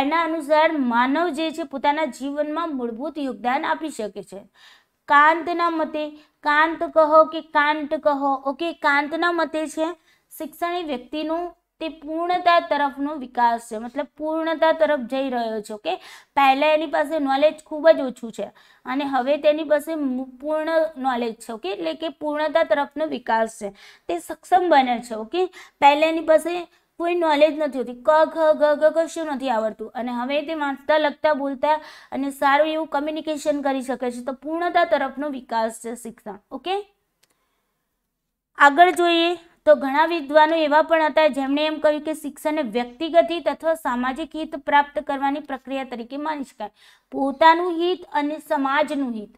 એના અનુસાર માનવ જે છે પોતાના જીવનમાં મૂળભૂત યોગદાન આપી શકે છે કાંતના મતે કાંત કહો કે કાંત કહો ઓકે કાંતના મતે છે શિક્ષણ એ વ્યક્તિનું તે પૂર્ણતા તરફનો વિકાસ છે મતલબ પૂર્ણતા તરફ જઈ રહ્યો છે ઓકે પહેલાં એની પાસે નોલેજ ખૂબ જ ઓછું છે અને હવે તેની પાસે પૂર્ણ નોલેજ છે ઓકે એટલે કે પૂર્ણતા તરફનો વિકાસ છે તે સક્ષમ બને છે ઓકે પહેલાં એની પાસે કોઈ નોલેજ નથી હોતી ક ખ ગ ગ કશું નથી આવડતું અને હવે તે વાંચતા લખતા બોલતા અને સારું એવું કમ્યુનિકેશન કરી શકે છે તો પૂર્ણતા તરફનો વિકાસ છે શિક્ષણ ઓકે આગળ જોઈએ તો ઘણા વિદ્વાનો એવા પણ હતા જેમણે એમ કહ્યું કે શિક્ષણને વ્યક્તિગત હિત અથવા સામાજિક હિત પ્રાપ્ત કરવાની પ્રક્રિયા તરીકે માની શકાય પોતાનું હિત અને સમાજનું હિત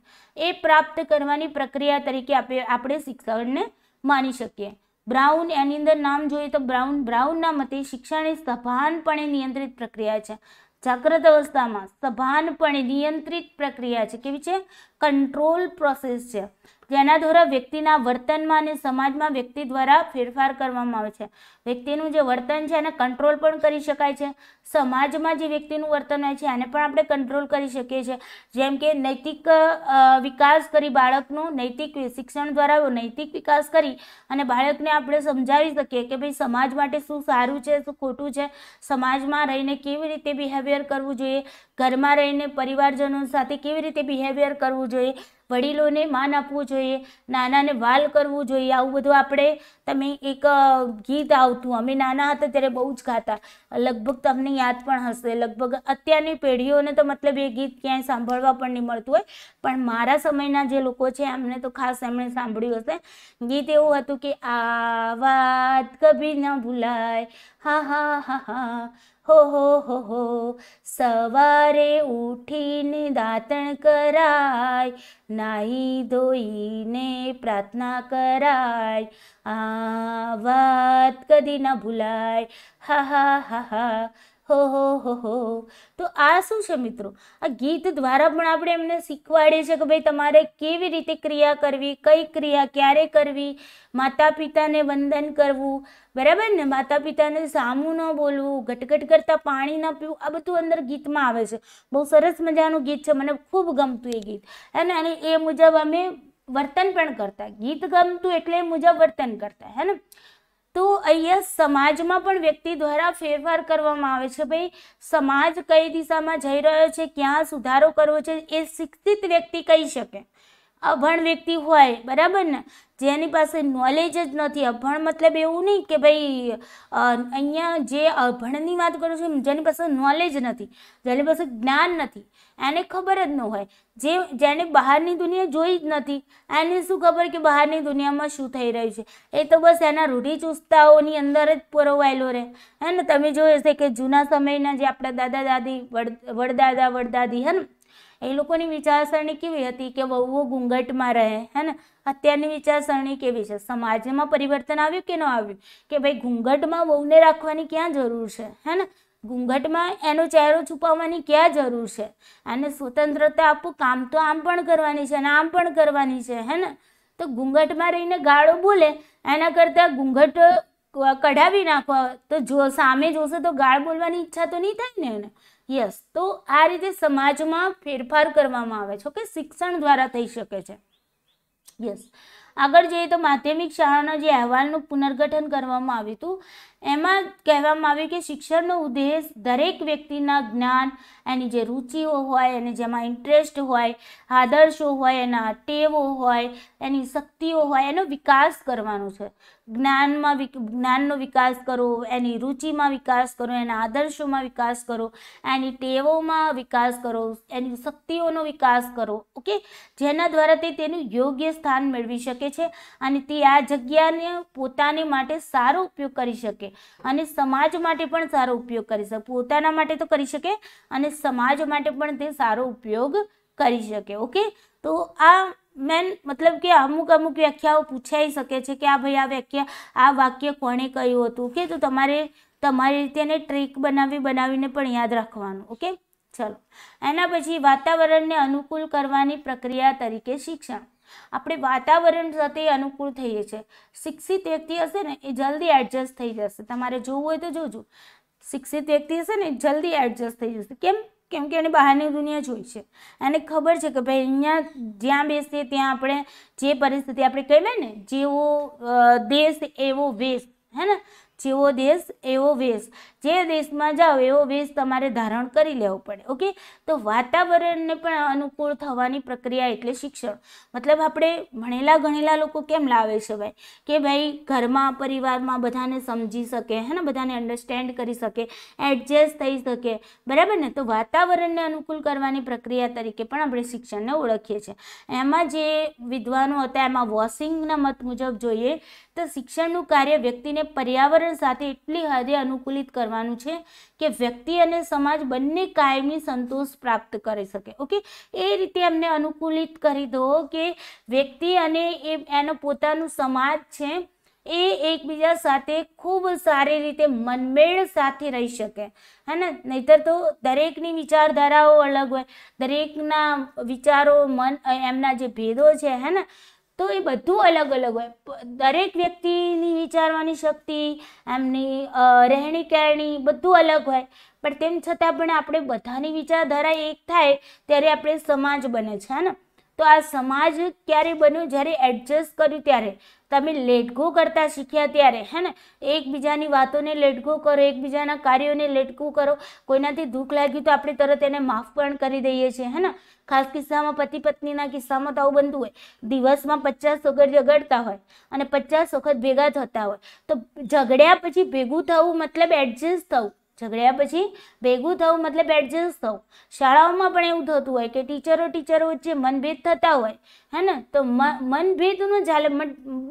એ પ્રાપ્ત કરવાની પ્રક્રિયા તરીકે આપણે શિક્ષણને માની શકીએ બ્રાઉન એની અંદર નામ જોઈએ તો બ્રાઉન બ્રાઉનના મતે શિક્ષણ એ સભાનપણે નિયંત્રિત પ્રક્રિયા છે જાગ્રત અવસ્થામાં સભાનપણે નિયંત્રિત પ્રક્રિયા છે કેવી છે કંટ્રોલ પ્રોસેસ છે જેના દ્વારા વ્યક્તિના વર્તનમાં અને સમાજમાં વ્યક્તિ દ્વારા ફેરફાર કરવામાં આવે છે વ્યક્તિનું જે વર્તન છે એને કંટ્રોલ પણ કરી શકાય છે સમાજમાં જે વ્યક્તિનું વર્તન હોય છે એને પણ આપણે કંટ્રોલ કરી શકીએ છીએ જેમ કે નૈતિક વિકાસ કરી બાળકનું નૈતિક શિક્ષણ દ્વારા નૈતિક વિકાસ કરી અને બાળકને આપણે સમજાવી શકીએ કે ભાઈ સમાજ માટે શું સારું છે શું ખોટું છે સમાજમાં રહીને કેવી રીતે બિહેવિયર કરવું જોઈએ ઘરમાં રહીને પરિવારજનો સાથે કેવી રીતે બિહેવિયર કરવું જોઈએ વડીલોને માન આપવું જોઈએ નાનાને વાલ કરવું જોઈએ આવું બધું આપણે તમે એક ગીત આવતું અમે નાના હતા ત્યારે બહુ જ ગાતા લગભગ તમને યાદ પણ હશે લગભગ અત્યારની પેઢીઓને તો મતલબ એ ગીત ક્યાંય સાંભળવા પણ નહીં મળતું હોય પણ મારા સમયના જે લોકો છે એમને તો ખાસ એમણે સાંભળ્યું હશે ગીત એવું હતું કે આ વાત કભી ન ભૂલાય હા હા હા હા હો હો હો હો સવારે ઉઠીને દાંતણ કરાય નાહી ધોઈને પ્રાર્થના કરાય આ વાત કદી ના ભૂલાય હા હા હા હા તો આ શું છે મિત્રો આ ગીત દ્વારા પણ આપણે એમને શીખવાડીએ છીએ કે ભાઈ તમારે કેવી રીતે ક્રિયા કરવી કઈ ક્રિયા ક્યારે કરવી માતા પિતાને વંદન કરવું બરાબર ને માતા પિતાને સામું ન બોલવું ઘટઘટ કરતા પાણી ન પીવું આ બધું અંદર ગીતમાં આવે છે બહુ સરસ મજાનું ગીત છે મને ખૂબ ગમતું એ ગીત અને અને એ મુજબ અમે વર્તન પણ કરતા ગીત ગમતું એટલે મુજબ વર્તન કરતા હે ને તો અહીંયા સમાજમાં પણ વ્યક્તિ દ્વારા ફેરફાર કરવામાં આવે છે ભાઈ સમાજ કઈ દિશામાં જઈ રહ્યો છે ક્યાં સુધારો કરવો છે એ શિક્ષિત વ્યક્તિ કહી શકે અભણ વ્યક્તિ હોય બરાબર ને જેની પાસે નોલેજ જ નથી અભણ મતલબ એવું નહીં કે ભાઈ અહીંયા જે અભણની વાત કરું છું જેની પાસે નોલેજ નથી જેની પાસે જ્ઞાન નથી એને ખબર જ ન હોય જે જેને બહારની દુનિયા જોઈ જ નથી એને શું ખબર કે બહારની દુનિયામાં શું થઈ રહ્યું છે એ તો બસ એના રૂઢિચુસ્તતાઓની અંદર જ પુરવાયેલો રહે હે ને તમે જોયું હશે કે જૂના સમયના જે આપણા દાદા દાદી વડ વડદાદા વડદાદી હે ને એ લોકોની વિચારસરણી કેવી હતી કે વહુઓ ઘૂંઘટમાં રહે હે ને અત્યારની વિચારસરણી કેવી છે સમાજમાં પરિવર્તન આવ્યું કે ન આવ્યું કે ભાઈ ઘૂંઘટમાં વહુને રાખવાની ક્યાં જરૂર છે હે ને ઘૂંઘટમાં એનો ચહેરો છુપાવવાની ક્યાં જરૂર છે અને સ્વતંત્રતા આપવું કામ તો આમ પણ કરવાની છે અને આમ પણ કરવાની છે હે ને તો ઘૂંઘટમાં રહીને ગાળો બોલે એના કરતાં ઘૂંઘટ કઢાવી નાખવા તો જો સામે જોશે તો ગાળ બોલવાની ઈચ્છા તો નહીં થાય ને એને યસ તો આ રીતે સમાજમાં ફેરફાર કરવામાં આવે છે ઓકે શિક્ષણ દ્વારા થઈ શકે છે યસ આગળ જઈએ તો માધ્યમિક શાળાના જે અહેવાલનું પુનર્ગઠન કરવામાં આવ્યું હતું એમાં કહેવામાં આવ્યું કે શિક્ષણનો ઉદ્દેશ દરેક વ્યક્તિના જ્ઞાન એની જે રુચિઓ હોય અને જેમાં ઇન્ટરેસ્ટ હોય આદર્શો હોય એના ટેવો હોય એની શક્તિઓ હોય એનો વિકાસ કરવાનો છે જ્ઞાનમાં જ્ઞાનનો વિકાસ કરો એની રુચિમાં વિકાસ કરો એના આદર્શોમાં વિકાસ કરો એની ટેવોમાં વિકાસ કરો એની શક્તિઓનો વિકાસ કરો ઓકે જેના દ્વારા તે તેનું યોગ્ય સ્થાન મેળવી શકે છે અને તે આ જગ્યાને પોતાને માટે સારો ઉપયોગ કરી શકે અને સમાજ માટે પણ સારો ઉપયોગ કરી શકે પોતાના માટે તો કરી શકે અને સમાજ માટે પણ તે સારો ઉપયોગ કરી શકે ઓકે તો આ મેન મતલબ કે અમુક અમુક વ્યાખ્યાઓ પૂછાઈ શકે છે કે આ ભાઈ આ વ્યાખ્યા આ વાક્ય કોણે કહ્યું હતું કે તો તમારે તમારી રીતે એને ટ્રીક બનાવી બનાવીને પણ યાદ રાખવાનું ઓકે ચલો એના પછી વાતાવરણને અનુકૂળ કરવાની પ્રક્રિયા તરીકે શિક્ષણ આપણે વાતાવરણ સાથે અનુકૂળ થઈએ છીએ શિક્ષિત વ્યક્તિ હશે ને એ જલ્દી એડજસ્ટ થઈ જશે તમારે જોવું હોય તો જોજો શિક્ષિત વ્યક્તિ હશે ને જલ્દી એડજસ્ટ થઈ જશે કેમ કેમ કે એને બહારની દુનિયા જોઈ છે અને ખબર છે કે ભાઈ અહીંયા જ્યાં બેસીએ ત્યાં આપણે જે પરિસ્થિતિ આપણે કહેવાય ને જેવો દેશ એવો વેશ હે ને જેવો દેશ એવો વેશ જે દેશમાં જાઓ એવો વેશ તમારે ધારણ કરી લેવો પડે ઓકે તો વાતાવરણને પણ અનુકૂળ થવાની પ્રક્રિયા એટલે શિક્ષણ મતલબ આપણે ભણેલા ગણેલા લોકો કેમ લાવે છે ભાઈ કે ભાઈ ઘરમાં પરિવારમાં બધાને સમજી શકે હે ને બધાને અન્ડરસ્ટેન્ડ કરી શકે એડજસ્ટ થઈ શકે બરાબર ને તો વાતાવરણને અનુકૂળ કરવાની પ્રક્રિયા તરીકે પણ આપણે શિક્ષણને ઓળખીએ છીએ એમાં જે વિદ્વાનો હતા એમાં વોશિંગના મત મુજબ જોઈએ તો શિક્ષણનું કાર્ય વ્યક્તિને પર્યાવરણ સાથે એટલી હદે અનુકૂલિત કરવા કરવાનું છે કે વ્યક્તિ અને સમાજ બંને કાયમી સંતોષ પ્રાપ્ત કરી શકે ઓકે એ રીતે એમને અનુકૂલિત કરી દો કે વ્યક્તિ અને એ એનો પોતાનું સમાજ છે એ એકબીજા સાથે ખૂબ સારી રીતે મનમેળ સાથે રહી શકે હે ને નહીતર તો દરેકની વિચારધારાઓ અલગ હોય દરેકના વિચારો મન એમના જે ભેદો છે હે ને તો એ બધું અલગ અલગ હોય દરેક વ્યક્તિની વિચારવાની શક્તિ એમની રહેણી કહેણી બધું અલગ હોય પણ તેમ છતાં પણ આપણે બધાની વિચારધારા એક થાય ત્યારે આપણે સમાજ બને છે ને તો આ સમાજ ક્યારે બન્યો જ્યારે એડજસ્ટ કર્યું ત્યારે તમે લેટગો કરતા શીખ્યા ત્યારે હે ને એકબીજાની વાતોને લેટગો કરો એકબીજાના કાર્યોને લેટગું કરો કોઈનાથી દુઃખ લાગ્યું તો આપણે તરત એને માફ પણ કરી દઈએ છીએ હે ને ખાસ કિસ્સામાં પતિ પત્નીના કિસ્સામાં તો આવું બનતું હોય દિવસમાં પચાસ વખત ઝઘડતા હોય અને પચાસ વખત ભેગા થતા હોય તો ઝઘડ્યા પછી ભેગું થવું મતલબ એડજસ્ટ થવું ઝઘડ્યા પછી ભેગું થવું મતલબ એડજસ્ટ થવું શાળાઓમાં પણ એવું થતું હોય કે ટીચરો ટીચરો વચ્ચે મનભેદ થતા હોય હે ને તો મનભેદ ન ચાલે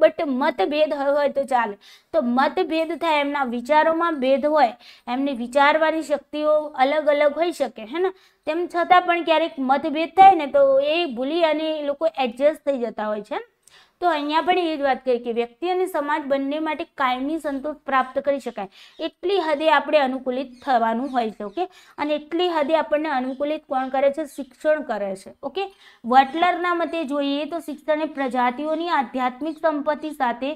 બટ મતભેદ હોય તો ચાલે તો મતભેદ થાય એમના વિચારોમાં ભેદ હોય એમની વિચારવાની શક્તિઓ અલગ અલગ હોઈ શકે હે ને તેમ છતાં પણ ક્યારેક મતભેદ થાય ને તો એ ભૂલી અને લોકો એડજસ્ટ થઈ જતા હોય છે ને તો અહીંયા પણ એ જ વાત કરી કે વ્યક્તિ અને સમાજ બંને માટે કાયમી સંતોષ પ્રાપ્ત કરી શકાય એટલી હદે આપણે અનુકૂલિત થવાનું હોય છે ઓકે અને એટલી હદે આપણને અનુકૂલિત કોણ કરે છે શિક્ષણ કરે છે ઓકે વટલરના મતે જોઈએ તો શિક્ષણ એ પ્રજાતિઓની આધ્યાત્મિક સંપત્તિ સાથે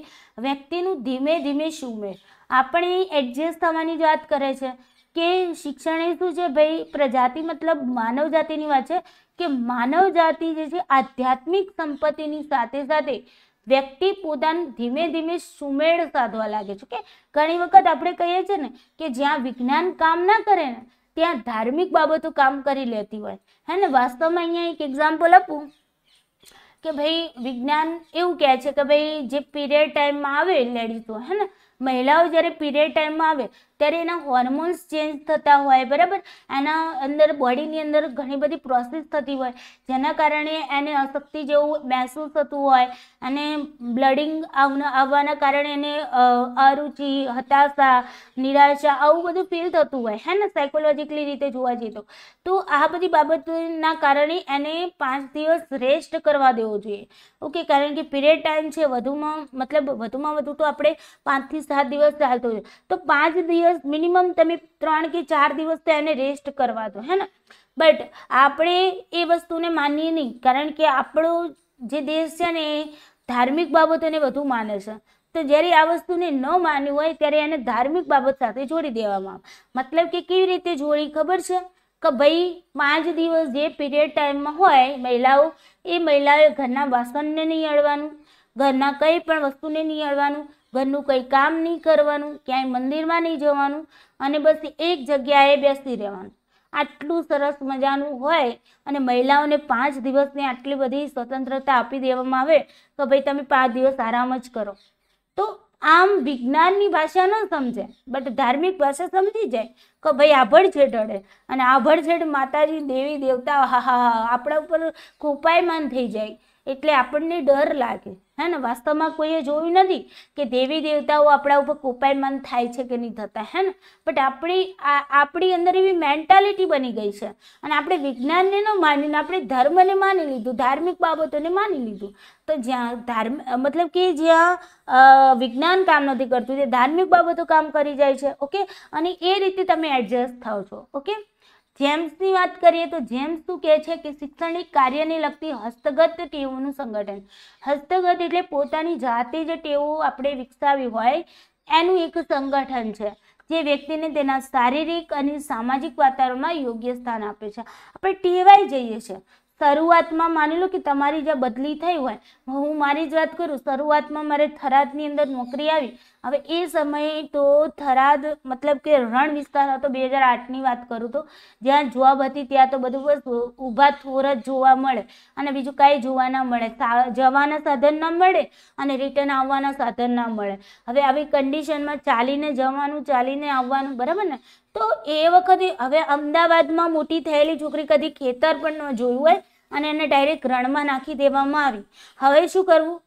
વ્યક્તિનું ધીમે ધીમે સુમેળ આપણે એડજસ્ટ થવાની જ વાત કરે છે કે શિક્ષણ એ શું છે ભાઈ પ્રજાતિ મતલબ માનવ જાતિની વાત છે કે માનવ જાતિ જે છે આધ્યાત્મિક સંપત્તિની સાથે સાથે વ્યક્તિ પોતાને ધીમે ધીમે સુમેળ સાધવા લાગે છે કે ઘણી વખત આપણે કહીએ છીએ ને કે જ્યાં વિજ્ઞાન કામ ના કરે ને ત્યાં ધાર્મિક બાબતો કામ કરી લેતી હોય હે ને વાસ્તવમાં અહીંયા એક એક્ઝામ્પલ આપું કે ભાઈ વિજ્ઞાન એવું કહે છે કે ભાઈ જે પીરિયડ ટાઈમમાં આવે લેડીઝો હે ને મહિલાઓ જ્યારે પીરિયડ ટાઈમમાં આવે ત્યારે એના હોર્મોન્સ ચેન્જ થતા હોય બરાબર એના અંદર બોડીની અંદર ઘણી બધી પ્રોસેસ થતી હોય જેના કારણે એને અશક્તિ જેવું મહેસૂસ થતું હોય અને બ્લડિંગ આવવાના કારણે એને અરુચિ હતાશા નિરાશા આવું બધું ફીલ થતું હોય હે ને સાયકોલોજીકલી રીતે જોવા જઈએ તો આ બધી બાબતના કારણે એને પાંચ દિવસ રેસ્ટ કરવા દેવો જોઈએ ઓકે કારણ કે પીરિયડ ટાઈમ છે વધુમાં મતલબ વધુમાં વધુ તો આપણે પાંચથી સાત દિવસ ચાલતો હોય તો પાંચ દિવસ દિવસ મિનિમમ તમે ત્રણ કે ચાર દિવસ તો એને રેસ્ટ કરવા દો હે ને બટ આપણે એ વસ્તુને માનીએ નહીં કારણ કે આપણો જે દેશ છે ને એ ધાર્મિક બાબતોને વધુ માને છે તો જ્યારે આ વસ્તુને ન માનવી હોય ત્યારે એને ધાર્મિક બાબત સાથે જોડી દેવામાં આવે મતલબ કે કેવી રીતે જોડી ખબર છે કે ભાઈ પાંચ દિવસ જે પીરિયડ ટાઈમમાં હોય મહિલાઓ એ મહિલાઓએ ઘરના વાસણને નહીં અડવાનું ઘરના કંઈ પણ વસ્તુને નહીં અડવાનું ઘરનું કંઈ કામ નહીં કરવાનું ક્યાંય મંદિરમાં નહીં જવાનું અને બસ એક જગ્યાએ બેસી રહેવાનું આટલું સરસ મજાનું હોય અને મહિલાઓને પાંચ દિવસની આટલી બધી સ્વતંત્રતા આપી દેવામાં આવે કે ભાઈ તમે પાંચ દિવસ આરામ જ કરો તો આમ વિજ્ઞાનની ભાષા ન સમજાય બટ ધાર્મિક ભાષા સમજી જાય કે ભાઈ આભડછેટ અડે અને આભડછેટ માતાજી દેવી દેવતા હા હા આપણા ઉપર કોપાયમાન થઈ જાય એટલે આપણને ડર લાગે હે ને વાસ્તવમાં કોઈએ જોયું નથી કે દેવી દેવતાઓ આપણા ઉપર કોપાયમાન થાય છે કે નહીં થતા હે ને બટ આપણી આપણી અંદર એવી મેન્ટાલિટી બની ગઈ છે અને આપણે વિજ્ઞાનને ન માનીને આપણે ધર્મને માની લીધું ધાર્મિક બાબતોને માની લીધું તો જ્યાં ધાર્મ મતલબ કે જ્યાં વિજ્ઞાન કામ નથી કરતું તે ધાર્મિક બાબતો કામ કરી જાય છે ઓકે અને એ રીતે તમે એડજસ્ટ થાઓ છો ઓકે જેમ્સની વાત કરીએ તો જેમ્સ શું કહે છે કે શૈક્ષણિક કાર્યને લગતી હસ્તગત ટેવોનું સંગઠન હસ્તગત એટલે પોતાની જાતે જે ટેવો આપણે વિકસાવી હોય એનું એક સંગઠન છે જે વ્યક્તિને તેના શારીરિક અને સામાજિક વાતાવરણમાં યોગ્ય સ્થાન આપે છે આપણે ટેવાઈ જઈએ છીએ શરૂઆતમાં માની લો કે તમારી જ્યાં બદલી થઈ હોય હું મારી જ વાત કરું શરૂઆતમાં મારે થરાદની અંદર નોકરી આવી હવે એ સમયે તો થરાદ મતલબ કે રણ વિસ્તાર હતો બે હજાર આઠની વાત કરું તો જ્યાં જોબ હતી ત્યાં તો બધું બસ ઊભા થોર જ જોવા મળે અને બીજું કાંઈ જોવા ના મળે જવાના સાધન ના મળે અને રિટર્ન આવવાના સાધન ના મળે હવે આવી કન્ડિશનમાં ચાલીને જવાનું ચાલીને આવવાનું બરાબર ને તો એ વખતે હવે અમદાવાદમાં મોટી થયેલી છોકરી કદી ખેતર પણ ન જોયું હોય અને એને ડાયરેક્ટ રણમાં નાખી દેવામાં આવી હવે શું કરવું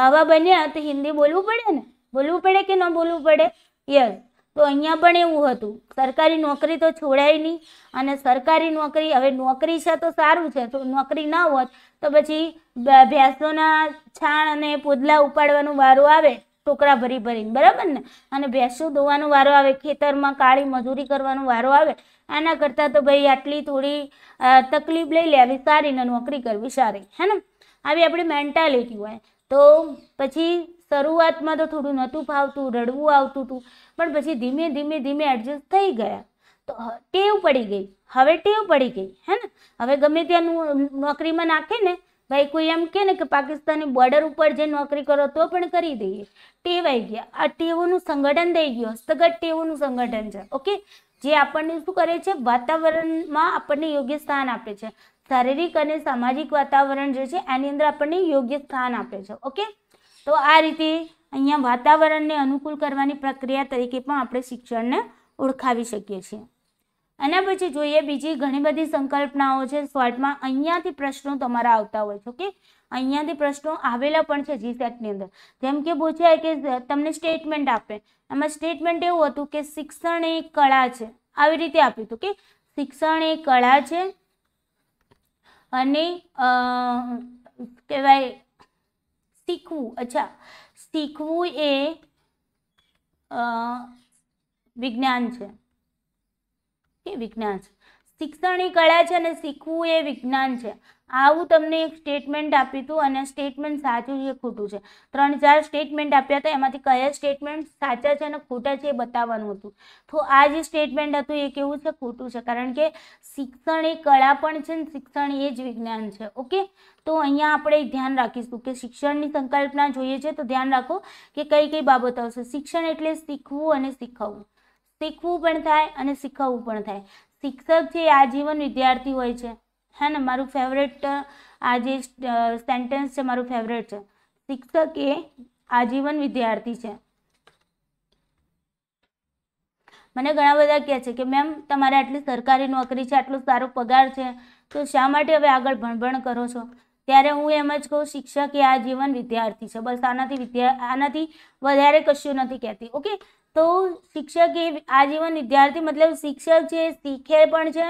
બાવા બન્યા તો હિન્દી બોલવું પડે ને બોલવું પડે કે ન બોલવું પડે યસ તો અહીંયા પણ એવું હતું સરકારી નોકરી તો છોડાય નહીં અને સરકારી નોકરી હવે નોકરી છે તો સારું છે તો નોકરી ના હોત તો પછી ભેંસોના છાણ અને પોદલા ઉપાડવાનું વારો આવે ટોકરા ભરી ભરીને બરાબર ને અને ભેંસો ધોવાનો વારો આવે ખેતરમાં કાળી મજૂરી કરવાનો વારો આવે એના કરતાં તો ભાઈ આટલી થોડી તકલીફ લઈ લેવી સારી ને નોકરી કરવી સારી હે ને આવી આપણી મેન્ટાલિટી હોય તો પછી શરૂઆતમાં તો થોડું નહોતું ફાવતું રડવું આવતું હતું પણ પછી ધીમે ધીમે ધીમે એડજસ્ટ થઈ ગયા તો ટેવ પડી ગઈ હવે ટેવ પડી ગઈ હે ને હવે ગમે ત્યાં નોકરીમાં નાખે ને ભાઈ કોઈ એમ કે ને કે પાકિસ્તાની બોર્ડર ઉપર જે નોકરી કરો તો પણ કરી દઈએ ટેવાઈ ગયા આ ટેવોનું સંગઠન થઈ ગયું હસ્તગત ટેવોનું સંગઠન છે ઓકે જે આપણને શું કરે છે વાતાવરણમાં આપણને યોગ્ય સ્થાન આપે છે શારીરિક અને સામાજિક વાતાવરણ જે છે એની અંદર આપણને યોગ્ય સ્થાન આપે છે ઓકે તો આ રીતે અહીંયા વાતાવરણને અનુકૂળ કરવાની પ્રક્રિયા તરીકે પણ આપણે શિક્ષણને ઓળખાવી શકીએ છીએ એના પછી જોઈએ બીજી ઘણી બધી સંકલ્પનાઓ છે સ્વાર્ટમાં અહીંયાથી પ્રશ્નો તમારા આવતા હોય છે ઓકે અહીંયાથી પ્રશ્નો આવેલા પણ છે જી સેટની અંદર જેમ કે પૂછ્યા કે તમને સ્ટેટમેન્ટ આપે એમાં સ્ટેટમેન્ટ એવું હતું કે શિક્ષણ એ કળા છે આવી રીતે આપ્યું હતું કે શિક્ષણ એ કળા છે અને કહેવાય શીખવું અચ્છા શીખવું એ વિજ્ઞાન છે એ વિજ્ઞાન છે શિક્ષણ એ કળા છે અને શીખવું એ વિજ્ઞાન છે આવું તમને એક સ્ટેટમેન્ટ આપ્યું હતું અને સ્ટેટમેન્ટ સાચું છે ખોટું છે ત્રણ ચાર સ્ટેટમેન્ટ આપ્યા હતા એમાંથી કયા સ્ટેટમેન્ટ સાચા છે અને ખોટા છે એ બતાવવાનું હતું તો આ જે સ્ટેટમેન્ટ હતું એ કેવું છે ખોટું છે કારણ કે શિક્ષણ એ કળા પણ છે ને શિક્ષણ એ જ વિજ્ઞાન છે ઓકે તો અહીંયા આપણે ધ્યાન રાખીશું કે શિક્ષણની સંકલ્પના જોઈએ છે તો ધ્યાન રાખો કે કઈ કઈ બાબત આવશે શિક્ષણ એટલે શીખવું અને શીખવવું શીખવું પણ થાય અને શીખવવું પણ થાય શિક્ષક છે આજીવન વિદ્યાર્થી હોય છે હે ને મારું ફેવરેટ આ જે સેન્ટેન્સ છે મારું ફેવરેટ છે શિક્ષક એ આજીવન વિદ્યાર્થી છે મને ઘણા બધા કહે છે કે મેમ તમારે આટલી સરકારી નોકરી છે આટલો સારો પગાર છે તો શા માટે હવે આગળ ભણભણ કરો છો ત્યારે હું એમ જ કહું શિક્ષક એ આજીવન વિદ્યાર્થી છે બસ આનાથી વિદ્યા આનાથી વધારે કશું નથી કહેતી ઓકે તો શિક્ષક એ આજીવન વિદ્યાર્થી મતલબ શિક્ષક છે શીખે પણ છે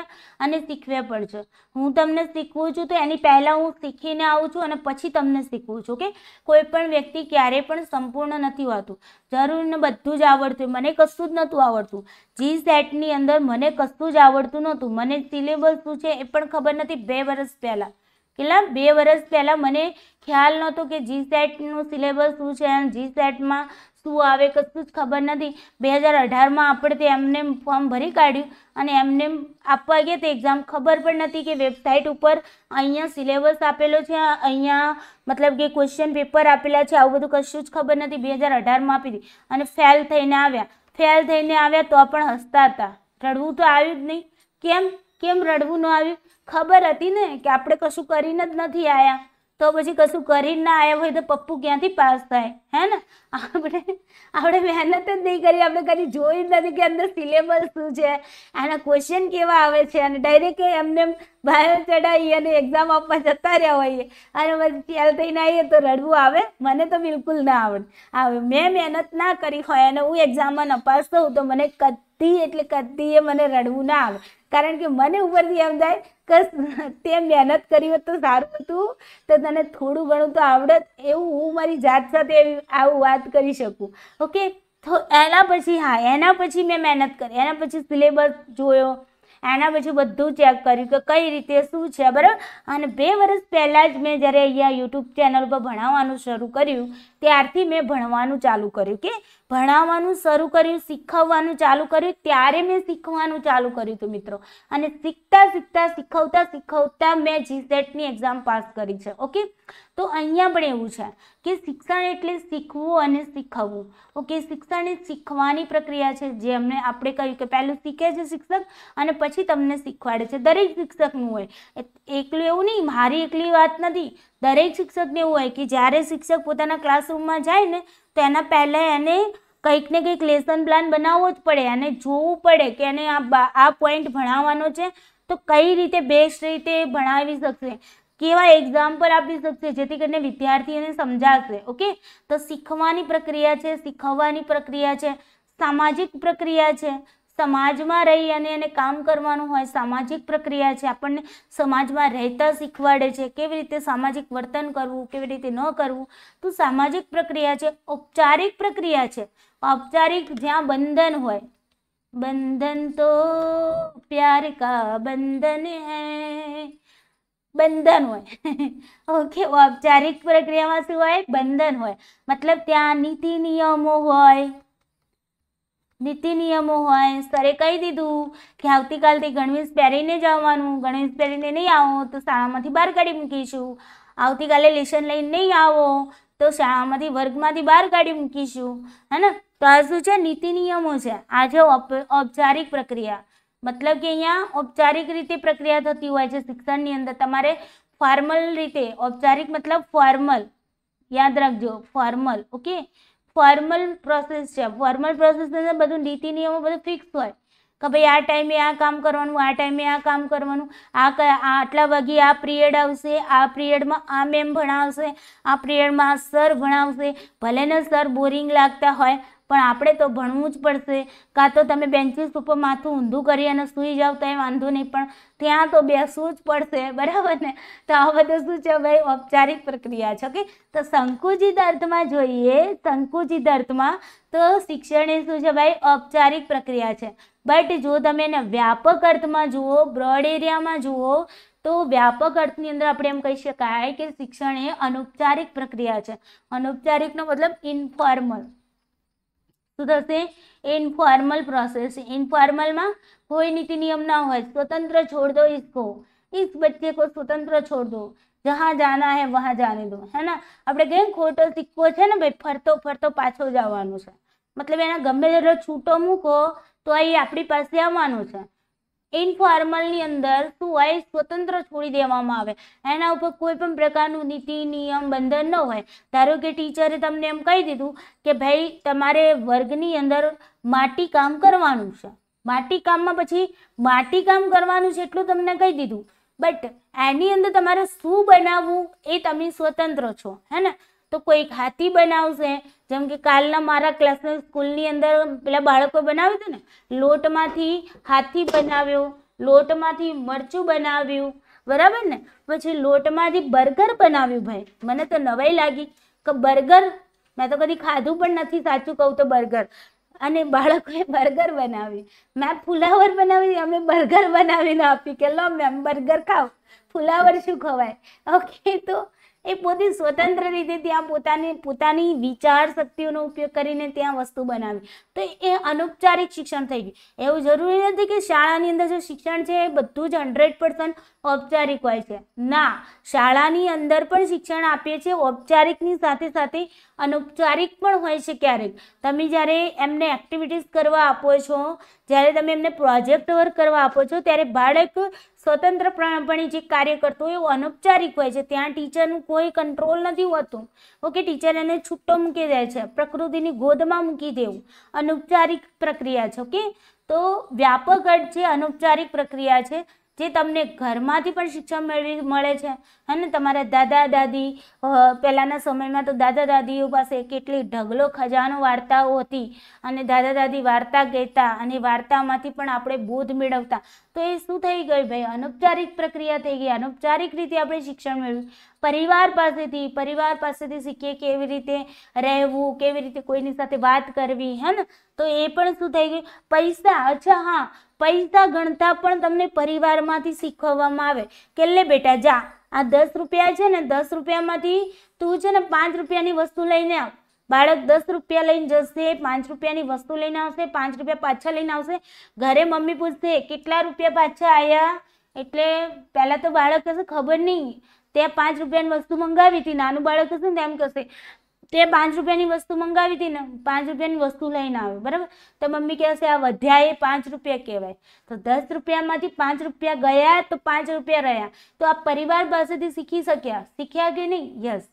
અને શીખવે પણ છે હું તમને શીખવું છું તો એની પહેલાં હું શીખીને આવું છું અને પછી તમને શીખવું છું કે કોઈ પણ વ્યક્તિ ક્યારે પણ સંપૂર્ણ નથી હોતું જરૂરને બધું જ આવડતું મને કશું જ નહોતું આવડતું જી સેટની અંદર મને કશું જ આવડતું નહોતું મને સિલેબસ શું છે એ પણ ખબર નથી બે વર્ષ પહેલાં કેટલા બે વર્ષ પહેલાં મને ખ્યાલ નહોતો કે જી સેટનું સિલેબસ શું છે અને જી સેટમાં શું આવે કશું જ ખબર નથી બે હજાર અઢારમાં આપણે તે એમને ફોર્મ ભરી કાઢ્યું અને એમને આપવા ગયા તે એક્ઝામ ખબર પણ નથી કે વેબસાઇટ ઉપર અહીંયા સિલેબસ આપેલો છે અહીંયા મતલબ કે ક્વેશ્ચન પેપર આપેલા છે આવું બધું કશું જ ખબર નથી બે હજાર અઢારમાં આપી હતી અને ફેલ થઈને આવ્યા ફેલ થઈને આવ્યા તો પણ હસતા હતા રડવું તો આવ્યું જ નહીં કેમ કેમ રડવું ન આવ્યું ખબર હતી ને કે આપણે કશું કરીને જ નથી આવ્યા તો પછી કશું કરીને ના આવ્યા હોય તો પપ્પુ ક્યાંથી પાસ થાય હે ને આપણે આપણે મહેનત જ નહીં કરી આપણે કદી જોઈ જ નથી કે અંદર સિલેબસ શું છે આના ક્વેશ્ચન કેવા આવે છે અને ડાયરેક્ટ એમને ભાયો ચડાવીએ અને એક્ઝામ આપવા જતા રહ્યા હોઈએ અને પછી ફેલ થઈને આવીએ તો રડવું આવે મને તો બિલકુલ ના આવડે આવે મેં મહેનત ના કરી હોય અને હું એક્ઝામમાં નપાસ થઉં તો મને કદી એટલે કદી એ મને રડવું ના આવે કારણ કે મને ઉપરથી એમ થાય તે મહેનત કરી હોત તો સારું હતું તો તને થોડું ઘણું તો આવડત એવું હું મારી જાત સાથે આવું વાત કરી શકું ઓકે તો એના પછી હા એના પછી મેં મહેનત કરી એના પછી સિલેબસ જોયો એના પછી બધું ચેક કર્યું કે કઈ રીતે શું છે બરાબર અને બે વર્ષ પહેલાં જ મેં જ્યારે અહીંયા યુટ્યુબ ચેનલ પર ભણાવવાનું શરૂ કર્યું ત્યારથી મેં ભણવાનું ચાલુ કર્યું કે ભણાવવાનું શરૂ કર્યું શીખવવાનું ચાલુ કર્યું ત્યારે મેં શીખવાનું ચાલુ કર્યું હતું મિત્રો અને શીખતા શીખતા શીખવતા શીખવતા મેં જીસેટની એક્ઝામ પાસ કરી છે ઓકે તો અહીંયા પણ એવું છે કે શિક્ષણ એટલે શીખવું અને શીખવવું ઓકે શિક્ષણ એ શીખવાની પ્રક્રિયા છે જેમને આપણે કહ્યું કે પહેલું શીખે છે શિક્ષક અને પછી તમને શીખવાડે છે દરેક શિક્ષકનું હોય એકલું એવું નહીં મારી એકલી વાત નથી દરેક શિક્ષકને એવું હોય કે જ્યારે શિક્ષક પોતાના ક્લાસરૂમમાં જાય ને તો એના પહેલાં એને કંઈક ને કંઈક લેસન પ્લાન બનાવવો જ પડે અને જોવું પડે કે એને આ આ પોઈન્ટ ભણાવવાનો છે તો કઈ રીતે બેસ્ટ રીતે ભણાવી શકશે કેવા એક્ઝામ્પલ આપી શકશે જેથી કરીને વિદ્યાર્થીઓને સમજાશે ઓકે તો શીખવાની પ્રક્રિયા છે શીખવવાની પ્રક્રિયા છે સામાજિક પ્રક્રિયા છે સમાજમાં રહી અને એને કામ કરવાનું હોય સામાજિક પ્રક્રિયા છે આપણને સમાજમાં રહેતા શીખવાડે છે કેવી રીતે સામાજિક વર્તન કરવું કેવી રીતે ન કરવું તો સામાજિક પ્રક્રિયા છે ઔપચારિક પ્રક્રિયા છે ઔપચારિક જ્યાં બંધન હોય બંધન તો પ્યાર કા બંધન હે બંધન હોય ઓકે ઔપચારિક પ્રક્રિયામાં શું હોય બંધન હોય મતલબ ત્યાં નીતિ નિયમો હોય નીતિ નિયમો હોય સરે કહી દીધું કે આવતીકાલથી ગણવેશ પહેરીને જવાનું આવવાનું પહેરીને નહીં આવો તો શાળામાંથી બહાર કાઢી મૂકીશું આવતીકાલે લેશન લઈને નહીં આવો તો શાળામાંથી વર્ગમાંથી બહાર કાઢી મૂકીશું હે ને તો આ શું છે નીતિ નિયમો છે આ છે ઔપચારિક પ્રક્રિયા મતલબ કે અહીંયા ઔપચારિક રીતે પ્રક્રિયા થતી હોય છે શિક્ષણની અંદર તમારે ફોર્મલ રીતે ઔપચારિક મતલબ ફોર્મલ યાદ રાખજો ફોર્મલ ઓકે ફોર્મલ પ્રોસેસ છે ફોર્મલ પ્રોસેસની બધું નીતિ નિયમો બધું ફિક્સ હોય કે ભાઈ આ ટાઈમે આ કામ કરવાનું આ ટાઈમે આ કામ કરવાનું આ આટલા વાગે આ પિરિયડ આવશે આ પિરિયડમાં આ મેમ ભણાવશે આ પિરિયડમાં આ સર ભણાવશે ભલે ને સર બોરિંગ લાગતા હોય પણ આપણે તો ભણવું જ પડશે કાં તો તમે બેન્ચીસ ઉપર માથું ઊંધું કરી અને સૂઈ જાઓ તો એ વાંધો નહીં પણ ત્યાં તો બેસવું જ પડશે બરાબર ને તો આ બધું શું છે ભાઈ ઔપચારિક પ્રક્રિયા છે ઓકે તો સંકુચિત અર્થમાં જોઈએ સંકુચિત અર્થમાં તો શિક્ષણ એ શું છે ભાઈ ઔપચારિક પ્રક્રિયા છે બટ જો તમે એને વ્યાપક અર્થમાં જુઓ બ્રોડ એરિયામાં જુઓ તો વ્યાપક અર્થની અંદર આપણે એમ કહી શકાય કે શિક્ષણ એ અનૌપચારિક પ્રક્રિયા છે અનૌપચારિકનો મતલબ ઇન્ફોર્મલ શું થશે ઇન્ફોર્મલ પ્રોસેસ ઇન્ફોર્મલમાં કોઈ નીતિ નિયમ ના હોય स्वतंत्र छोड़ दो इसको इस बच्चे को स्वतंत्र छोड़ दो જહાં જાના હે વહાં જાને દો હે ને આપણે કહીએ ખોટો સિક્કો છે ને ભાઈ ફરતો ફરતો પાછો જવાનો છે મતલબ એના ગમે તેટલો છૂટો મૂકો તો એ આપણી પાસે આવવાનો છે ઇનફોર્મલની અંદર શું હોય સ્વતંત્ર છોડી દેવામાં આવે એના ઉપર કોઈ પણ પ્રકારનું નીતિ નિયમ બંધન ન હોય ધારો કે ટીચરે તમને એમ કહી દીધું કે ભાઈ તમારે વર્ગની અંદર માટી કામ કરવાનું છે માટી કામમાં પછી માટી કામ કરવાનું છે એટલું તમને કહી દીધું બટ એની અંદર તમારે શું બનાવવું એ તમે સ્વતંત્ર છો હે ને તો કોઈક હાથી બનાવશે જેમ કે કાલના મારા ક્લાસના સ્કૂલની અંદર પેલા બાળકો બનાવ્યું હતું ને લોટમાંથી હાથી બનાવ્યો લોટમાંથી મરચું બનાવ્યું બરાબર ને પછી લોટમાંથી બર્ગર બનાવ્યું ભાઈ મને તો નવાઈ લાગી કે બર્ગર મેં તો કદી ખાધું પણ નથી સાચું કહું તો બર્ગર અને બાળકોએ બર્ગર બનાવી મેં ફુલાવર બનાવી અમે બર્ગર બનાવીને આપી કે લો મેમ બર્ગર ખાઓ ફુલાવર શું ખવાય ઓકે તો એ પોતે સ્વતંત્ર રીતે ત્યાં પોતાની પોતાની વિચાર શક્તિઓનો ઉપયોગ કરીને ત્યાં વસ્તુ બનાવી તો એ અનૌપચારિક શિક્ષણ થઈ ગયું એવું જરૂરી નથી કે શાળાની અંદર જે શિક્ષણ છે એ બધું જ હંડ્રેડ પર્સન્ટ ઔપચારિક હોય છે ના શાળાની અંદર પણ શિક્ષણ આપીએ છીએ ઔપચારિકની સાથે સાથે અનૌપચારિક પણ હોય છે ક્યારેક તમે જ્યારે એમને એક્ટિવિટીઝ કરવા આપો છો જ્યારે તમે એમને પ્રોજેક્ટ વર્ક કરવા આપો છો ત્યારે બાળક સ્વતંત્રપણે જે કાર્ય કરતું હોય એવું અનૌપચારિક હોય છે ત્યાં ટીચરનું કોઈ કંટ્રોલ નથી હોતું ઓકે ટીચર એને છૂટો મૂકી દે છે પ્રકૃતિની ગોદમાં મૂકી દેવું અનૌપચારિક પ્રક્રિયા છે ઓકે તો વ્યાપક અર્થ છે અનૌપચારિક પ્રક્રિયા છે જે તમને ઘરમાંથી પણ શિક્ષણ મેળવી મળે છે અને તમારા દાદા દાદી પહેલાંના સમયમાં તો દાદા દાદીઓ પાસે કેટલી ઢગલો ખજાનો વાર્તાઓ હતી અને દાદા દાદી વાર્તા કહેતા અને વાર્તામાંથી પણ આપણે બોધ મેળવતા તો એ શું થઈ ગયું ભાઈ અનૌપચારિક પ્રક્રિયા થઈ ગઈ અનૌપચારિક રીતે આપણે શિક્ષણ મેળવ્યું પરિવાર પાસેથી પરિવાર પાસેથી શીખીએ કેવી રીતે રહેવું કેવી રીતે કોઈની સાથે વાત કરવી હે ને તો એ પણ શું થઈ ગયું પૈસા અચ્છા હા પૈસા ગણતા પણ તમને પરિવારમાંથી શીખવવામાં આવે કે લે બેટા જા આ દસ રૂપિયા છે ને દસ રૂપિયામાંથી તું છે ને પાંચ રૂપિયાની વસ્તુ લઈને આવ બાળક દસ રૂપિયા લઈને જશે પાંચ રૂપિયાની વસ્તુ લઈને આવશે પાંચ રૂપિયા પાછા લઈને આવશે ઘરે મમ્મી પૂછશે કેટલા રૂપિયા પાછા આવ્યા એટલે પહેલાં તો બાળક કહેશે ખબર નહીં ત્યાં પાંચ રૂપિયાની વસ્તુ મંગાવી હતી નાનું બાળક હશે ને તેમ કહેશે તે પાંચ રૂપિયાની વસ્તુ મંગાવી હતી ને પાંચ રૂપિયાની વસ્તુ લઈને આવે બરાબર તો મમ્મી કહેશે આ વધ્યા એ પાંચ રૂપિયા કહેવાય તો દસ રૂપિયામાંથી પાંચ રૂપિયા ગયા તો પાંચ રૂપિયા રહ્યા તો આ પરિવાર પાસેથી શીખી શક્યા શીખ્યા કે નહીં યસ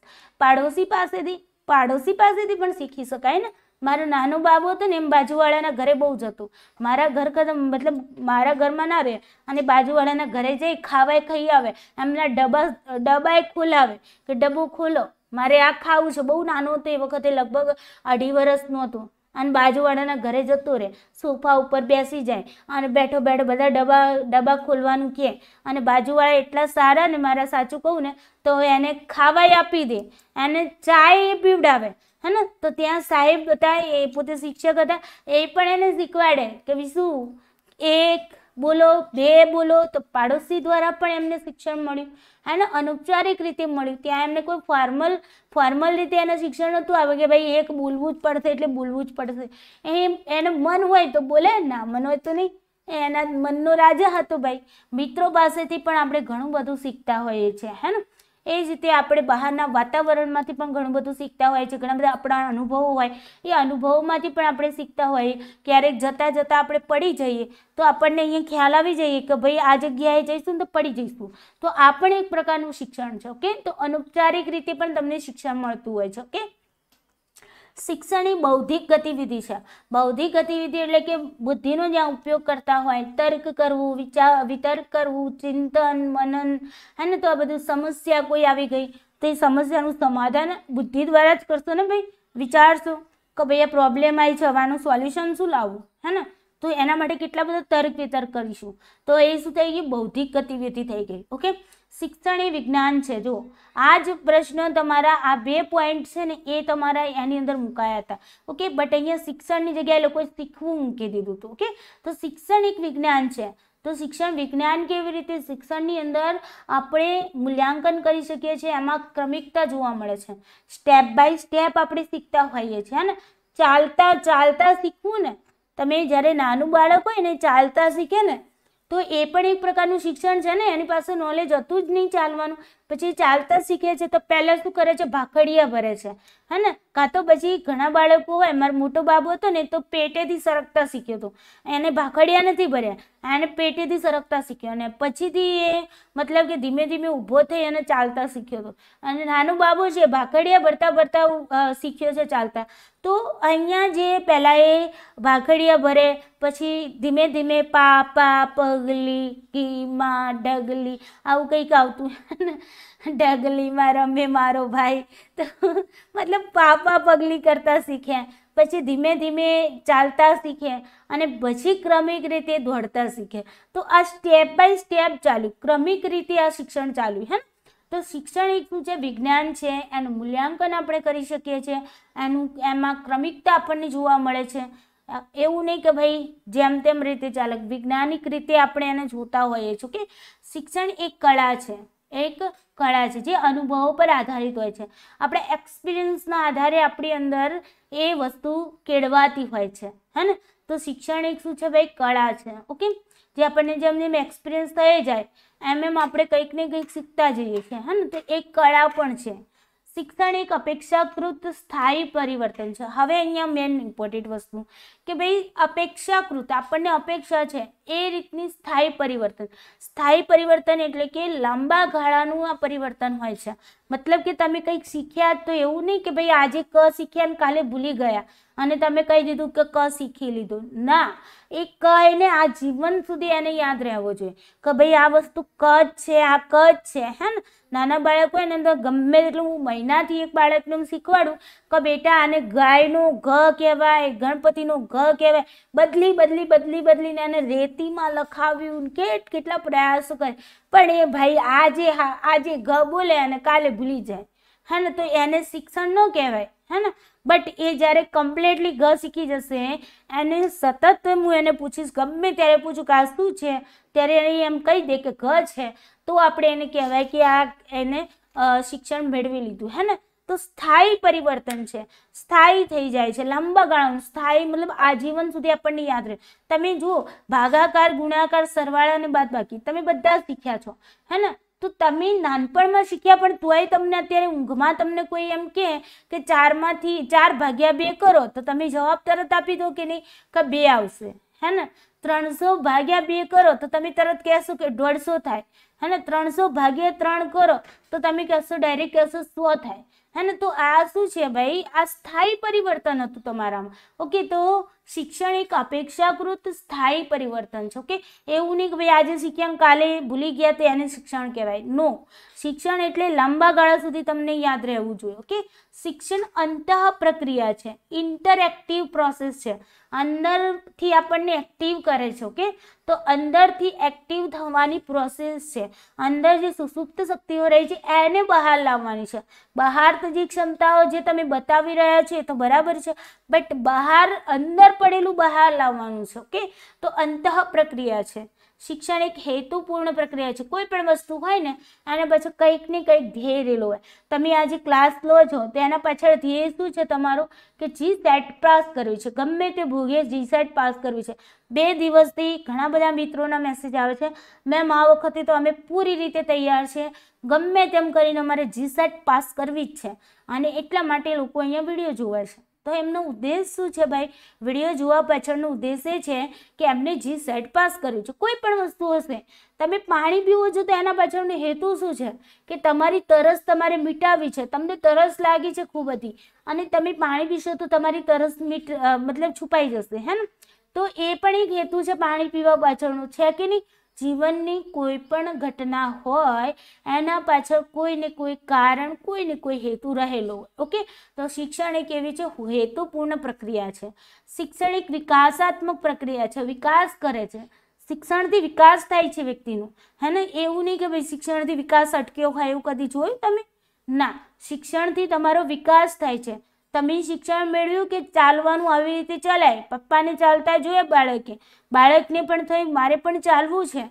પાડોશી પાસેથી પાડોશી પાસેથી પણ શીખી શકાય ને મારો નાનો બાબુ હતો ને એમ બાજુવાળાના ઘરે બહુ જ હતું મારા ઘર કરતાં મતલબ મારા ઘરમાં ના રહે અને બાજુવાળાના ઘરે જઈ ખાવાય ખાઈ આવે એમના ડબ્બા ડબ્બા ખુલાવે કે ડબ્બો ખોલો મારે આ ખાવું છે બહુ નાનું હતું એ વખતે લગભગ અઢી વર્ષનો હતું અને બાજુવાળાના ઘરે જતો રહે સોફા ઉપર બેસી જાય અને બેઠો બેઠો બધા ડબ્બા ડબ્બા ખોલવાનું કહે અને બાજુવાળા એટલા સારા ને મારા સાચું કહું ને તો એને ખાવાય આપી દે એને ચાય પીવડાવે હે ને તો ત્યાં સાહેબ હતા એ પોતે શિક્ષક હતા એ પણ એને શીખવાડે કે શું એક બોલો બે બોલો તો પાડોશી દ્વારા પણ એમને શિક્ષણ મળ્યું અને અનૌપચારિક રીતે મળ્યું ત્યાં એમને કોઈ ફોર્મલ ફોર્મલ રીતે એને શિક્ષણ નહોતું આવે કે ભાઈ એક બોલવું જ પડશે એટલે બોલવું જ પડશે એમ એને મન હોય તો બોલે ના મન હોય તો નહીં એના મનનો રાજા હતો ભાઈ મિત્રો પાસેથી પણ આપણે ઘણું બધું શીખતા હોઈએ છીએ હે ને એ જ રીતે આપણે બહારના વાતાવરણમાંથી પણ ઘણું બધું શીખતા હોય છે ઘણા બધા આપણા અનુભવો હોય એ અનુભવોમાંથી પણ આપણે શીખતા હોઈએ ક્યારેક જતાં જતાં આપણે પડી જઈએ તો આપણને અહીંયા ખ્યાલ આવી જઈએ કે ભાઈ આ જગ્યાએ જઈશું તો પડી જઈશું તો આ પણ એક પ્રકારનું શિક્ષણ છે ઓકે તો અનૌપચારિક રીતે પણ તમને શિક્ષણ મળતું હોય છે ઓકે શિક્ષણ એ બૌદ્ધિક ગતિવિધિ છે બૌદ્ધિક ગતિવિધિ એટલે કે બુદ્ધિનો જ્યાં ઉપયોગ કરતા હોય તર્ક કરવું વિચાર વિતર્ક કરવું ચિંતન મનન હે ને તો આ બધું સમસ્યા કોઈ આવી ગઈ તો એ સમસ્યાનું સમાધાન બુદ્ધિ દ્વારા જ કરશો ને ભાઈ વિચારશો કે ભાઈ આ પ્રોબ્લેમ આવી છે આનું સોલ્યુશન શું લાવવું હે ને તો એના માટે કેટલા બધા તર્ક વિતર્ક કરીશું તો એ શું થઈ ગઈ બૌદ્ધિક ગતિવિધિ થઈ ગઈ ઓકે શિક્ષણ એ વિજ્ઞાન છે જો આ જ પ્રશ્ન તમારા આ બે પોઈન્ટ છે ને એ તમારા એની અંદર મુકાયા હતા ઓકે બટ અહીંયા શિક્ષણની જગ્યાએ લોકોએ શીખવું મૂકી દીધું હતું ઓકે તો શિક્ષણિક વિજ્ઞાન છે તો શિક્ષણ વિજ્ઞાન કેવી રીતે શિક્ષણની અંદર આપણે મૂલ્યાંકન કરી શકીએ છીએ એમાં ક્રમિકતા જોવા મળે છે સ્ટેપ બાય સ્ટેપ આપણે શીખતા હોઈએ છીએ ને ચાલતા ચાલતા શીખવું ને તમે જ્યારે નાનું બાળક હોય ને ચાલતા શીખે ને તો એ પણ એક પ્રકારનું શિક્ષણ છે ને એની પાસે નોલેજ હતું જ નહીં ચાલવાનું પછી ચાલતા શીખે છે તો પહેલાં શું કરે છે ભાખડિયા ભરે છે હે ને કાં તો પછી ઘણા બાળકો હોય મારો મોટો બાબુ હતો ને તો પેટેથી સરકતા શીખ્યો હતો એને ભાખડિયા નથી ભર્યા એને પેટેથી સરકતા શીખ્યો અને પછીથી એ મતલબ કે ધીમે ધીમે ઊભો થઈ અને ચાલતા શીખ્યો હતો અને નાનો બાબો છે ભાખડિયા ભરતા ભરતા શીખ્યો છે ચાલતા તો અહીંયા જે પહેલાં એ ભાખડિયા ભરે પછી ધીમે ધીમે પાપા પગલી કીમાં ડગલી આવું કંઈક આવતું ડગલીમાં રમે મારો ભાઈ તો મતલબ પાપા પગલી કરતાં શીખ્યા પછી ધીમે ધીમે ચાલતા શીખે અને પછી ક્રમિક રીતે દોડતા શીખે તો આ સ્ટેપ બાય સ્ટેપ ચાલ્યું ક્રમિક રીતે આ શિક્ષણ ચાલ્યું હે તો શિક્ષણ એક શું વિજ્ઞાન છે એનું મૂલ્યાંકન આપણે કરી શકીએ છીએ એનું એમાં ક્રમિકતા આપણને જોવા મળે છે એવું નહીં કે ભાઈ જેમ તેમ રીતે ચાલે વૈજ્ઞાનિક રીતે આપણે એને જોતા હોઈએ છીએ કે શિક્ષણ એક કળા છે એક કળા છે જે અનુભવો પર આધારિત હોય છે આપણે એક્સપિરિયન્સના આધારે આપણી અંદર એ વસ્તુ કેળવાતી હોય છે હે ને તો શિક્ષણ એક શું છે ભાઈ કળા છે ઓકે જે આપણને જેમ જેમ એક્સપિરિયન્સ થઈ જાય એમ એમ આપણે કંઈક ને કંઈક શીખતા જઈએ છીએ હે ને તો એક કળા પણ છે શિક્ષણ એક અપેક્ષાકૃત સ્થાયી પરિવર્તન છે હવે અહીંયા મેન ઇમ્પોર્ટન્ટ વસ્તુ કે ભાઈ અપેક્ષાકૃત આપણને અપેક્ષા છે એ રીતની સ્થાયી પરિવર્તન સ્થાયી પરિવર્તન એટલે કે લાંબા ગાળાનું આ પરિવર્તન હોય છે મતલબ કે તમે કંઈક શીખ્યા તો એવું નહીં કે ભાઈ આજે ક શીખ્યા ને કાલે ભૂલી ગયા અને તમે કહી દીધું કે ક શીખી લીધું ના એ ક એને આ જીવન સુધી એને યાદ રહેવો જોઈએ કે ભાઈ આ વસ્તુ ક છે આ ક છે હે ને નાના બાળકો હોય ને તો ગમે તેટલું હું મહિનાથી એક બાળકને શીખવાડું કે બેટા આને ગાયનું ઘ કહેવાય ગણપતિનું ઘ કહેવાય બદલી બદલી બદલી બદલીને એને રેતીમાં લખાવ્યું કેટ કેટલા પ્રયાસો કરે પણ એ ભાઈ આજે હા આજે ઘ બોલે અને કાલે ભૂલી જાય હા ને તો એને શિક્ષણ ન કહેવાય હે ને બટ એ જ્યારે કમ્પ્લેટલી ઘ શીખી જશે એને સતત હું એને પૂછીશ ગમે ત્યારે પૂછું કે આ શું છે ત્યારે એ એમ કહી દે કે ઘ છે તો આપણે એને કહેવાય કે આ એને શિક્ષણ મેળવી લીધું હેને તો સ્થાયી પરિવર્તન છે સ્થાયી થઈ જાય છે લાંબા ગાળાનું સ્થાયી મતલબ આજીવન સુધી આપણને યાદ રહે તમે જુઓ ભાગાકાર ગુણાકાર સરવાળા અને બાદબાકી તમે બધા શીખ્યા છો હે ને તો તમે નાનપણમાં શીખ્યા પણ તોય તમને અત્યારે ઊંઘમાં તમને કોઈ એમ કે ચારમાંથી ચાર ભાગ્યા બે કરો તો તમે જવાબ તરત આપી દો કે નહીં કે બે આવશે હે ને ત્રણસો ભાગ્યા બે કરો તો તમે તરત કહેશો કે દોઢસો થાય હેને ને ત્રણસો ભાગ્યા ત્રણ કરો તો તમે કહેશો ડાયરેક્ટ કહેશો સો થાય હેને તો આ શું છે ભાઈ આ સ્થાયી પરિવર્તન હતું તમારામાં ઓકે તો શિક્ષણ એક અપેક્ષાકૃત સ્થાયી પરિવર્તન છે ઓકે એવું નહીં કે ભાઈ આજે શીખ્યા કાલે ભૂલી ગયા તો એને શિક્ષણ કહેવાય નો શિક્ષણ એટલે લાંબા ગાળા સુધી તમને યાદ રહેવું જોઈએ ઓકે શિક્ષણ અંતઃ પ્રક્રિયા છે ઇન્ટરેક્ટિવ પ્રોસેસ છે અંદરથી આપણને એક્ટિવ કરે છે ઓકે તો અંદરથી એક્ટિવ થવાની પ્રોસેસ છે અંદર જે સુસુપ્ત શક્તિઓ રહી છે એને બહાર લાવવાની છે બહાર તો જે ક્ષમતાઓ જે તમે બતાવી રહ્યા છો એ તો બરાબર છે બટ બહાર અંદર પડેલું બહાર લાવવાનું છે ઓકે તો અંતઃ પ્રક્રિયા છે શિક્ષણ એક હેતુપૂર્ણ પ્રક્રિયા છે કોઈ પણ વસ્તુ હોય ને એના પાછળ કંઈક ને કંઈક ધ્યેય રહેલો હોય તમે આજે ક્લાસ લો છો તો એના પાછળ ધ્યેય શું છે તમારું કે જી સેટ પાસ કરવી છે ગમે તે ભોગે જી સેટ પાસ કરવી છે બે દિવસથી ઘણા બધા મિત્રોના મેસેજ આવે છે મેમ આ વખતે તો અમે પૂરી રીતે તૈયાર છીએ ગમે તેમ કરીને અમારે જી સેટ પાસ કરવી જ છે અને એટલા માટે લોકો અહીંયા વિડીયો જોવે છે તો એમનો ઉદ્દેશ શું છે ભાઈ વિડીયો જોવા પાછળનો ઉદ્દેશ એ છે કે એમને જી સેટ પાસ કર્યું છે કોઈ પણ વસ્તુ હશે તમે પાણી પીવો છો તો એના પાછળનો હેતુ શું છે કે તમારી તરસ તમારે મિટાવી છે તમને તરસ લાગી છે ખૂબ બધી અને તમે પાણી પીશો તો તમારી તરસ મીટ મતલબ છુપાઈ જશે હે ને તો એ પણ એક હેતુ છે પાણી પીવા પાછળનું છે કે નહીં જીવનની કોઈ પણ ઘટના હોય એના પાછળ કોઈને કોઈ કારણ કોઈને કોઈ હેતુ રહેલો ઓકે તો શિક્ષણ એક એવી છે હેતુપૂર્ણ પ્રક્રિયા છે શિક્ષણ એક વિકાસાત્મક પ્રક્રિયા છે વિકાસ કરે છે શિક્ષણથી વિકાસ થાય છે વ્યક્તિનો હે ને એવું નહીં કે ભાઈ શિક્ષણથી વિકાસ અટક્યો હોય એવું કદી જોયું તમે ના શિક્ષણથી તમારો વિકાસ થાય છે તમે શિક્ષણ મેળવ્યું કે ચાલવાનું આવી રીતે ચલાય પપ્પાને ચાલતા જોઈએ બાળકે બાળકને પણ થઈ મારે પણ ચાલવું છે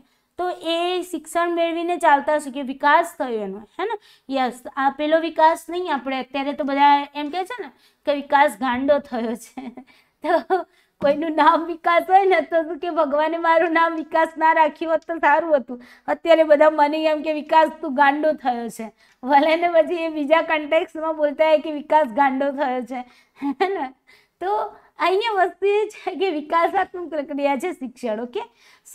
તો એ શિક્ષણ મેળવીને ચાલતા શીખ્યો વિકાસ થયો એનો હે ને યસ આ પેલો વિકાસ નહીં આપણે અત્યારે તો બધા એમ કહે છે ને કે વિકાસ ગાંડો થયો છે તો કોઈનું નામ વિકાસ હોય ને તો શું કે ભગવાને મારું નામ વિકાસ ના રાખ્યું હોત તો સારું હતું અત્યારે બધા મને એમ કે વિકાસ તું ગાંડો થયો છે ભલે ને પછી એ બીજા કન્ટેક્સમાં બોલતા હોય કે વિકાસ ગાંડો થયો છે હે ને તો અહીંયા વસ્તુ એ છે કે વિકાસાત્મક પ્રક્રિયા છે શિક્ષણ ઓકે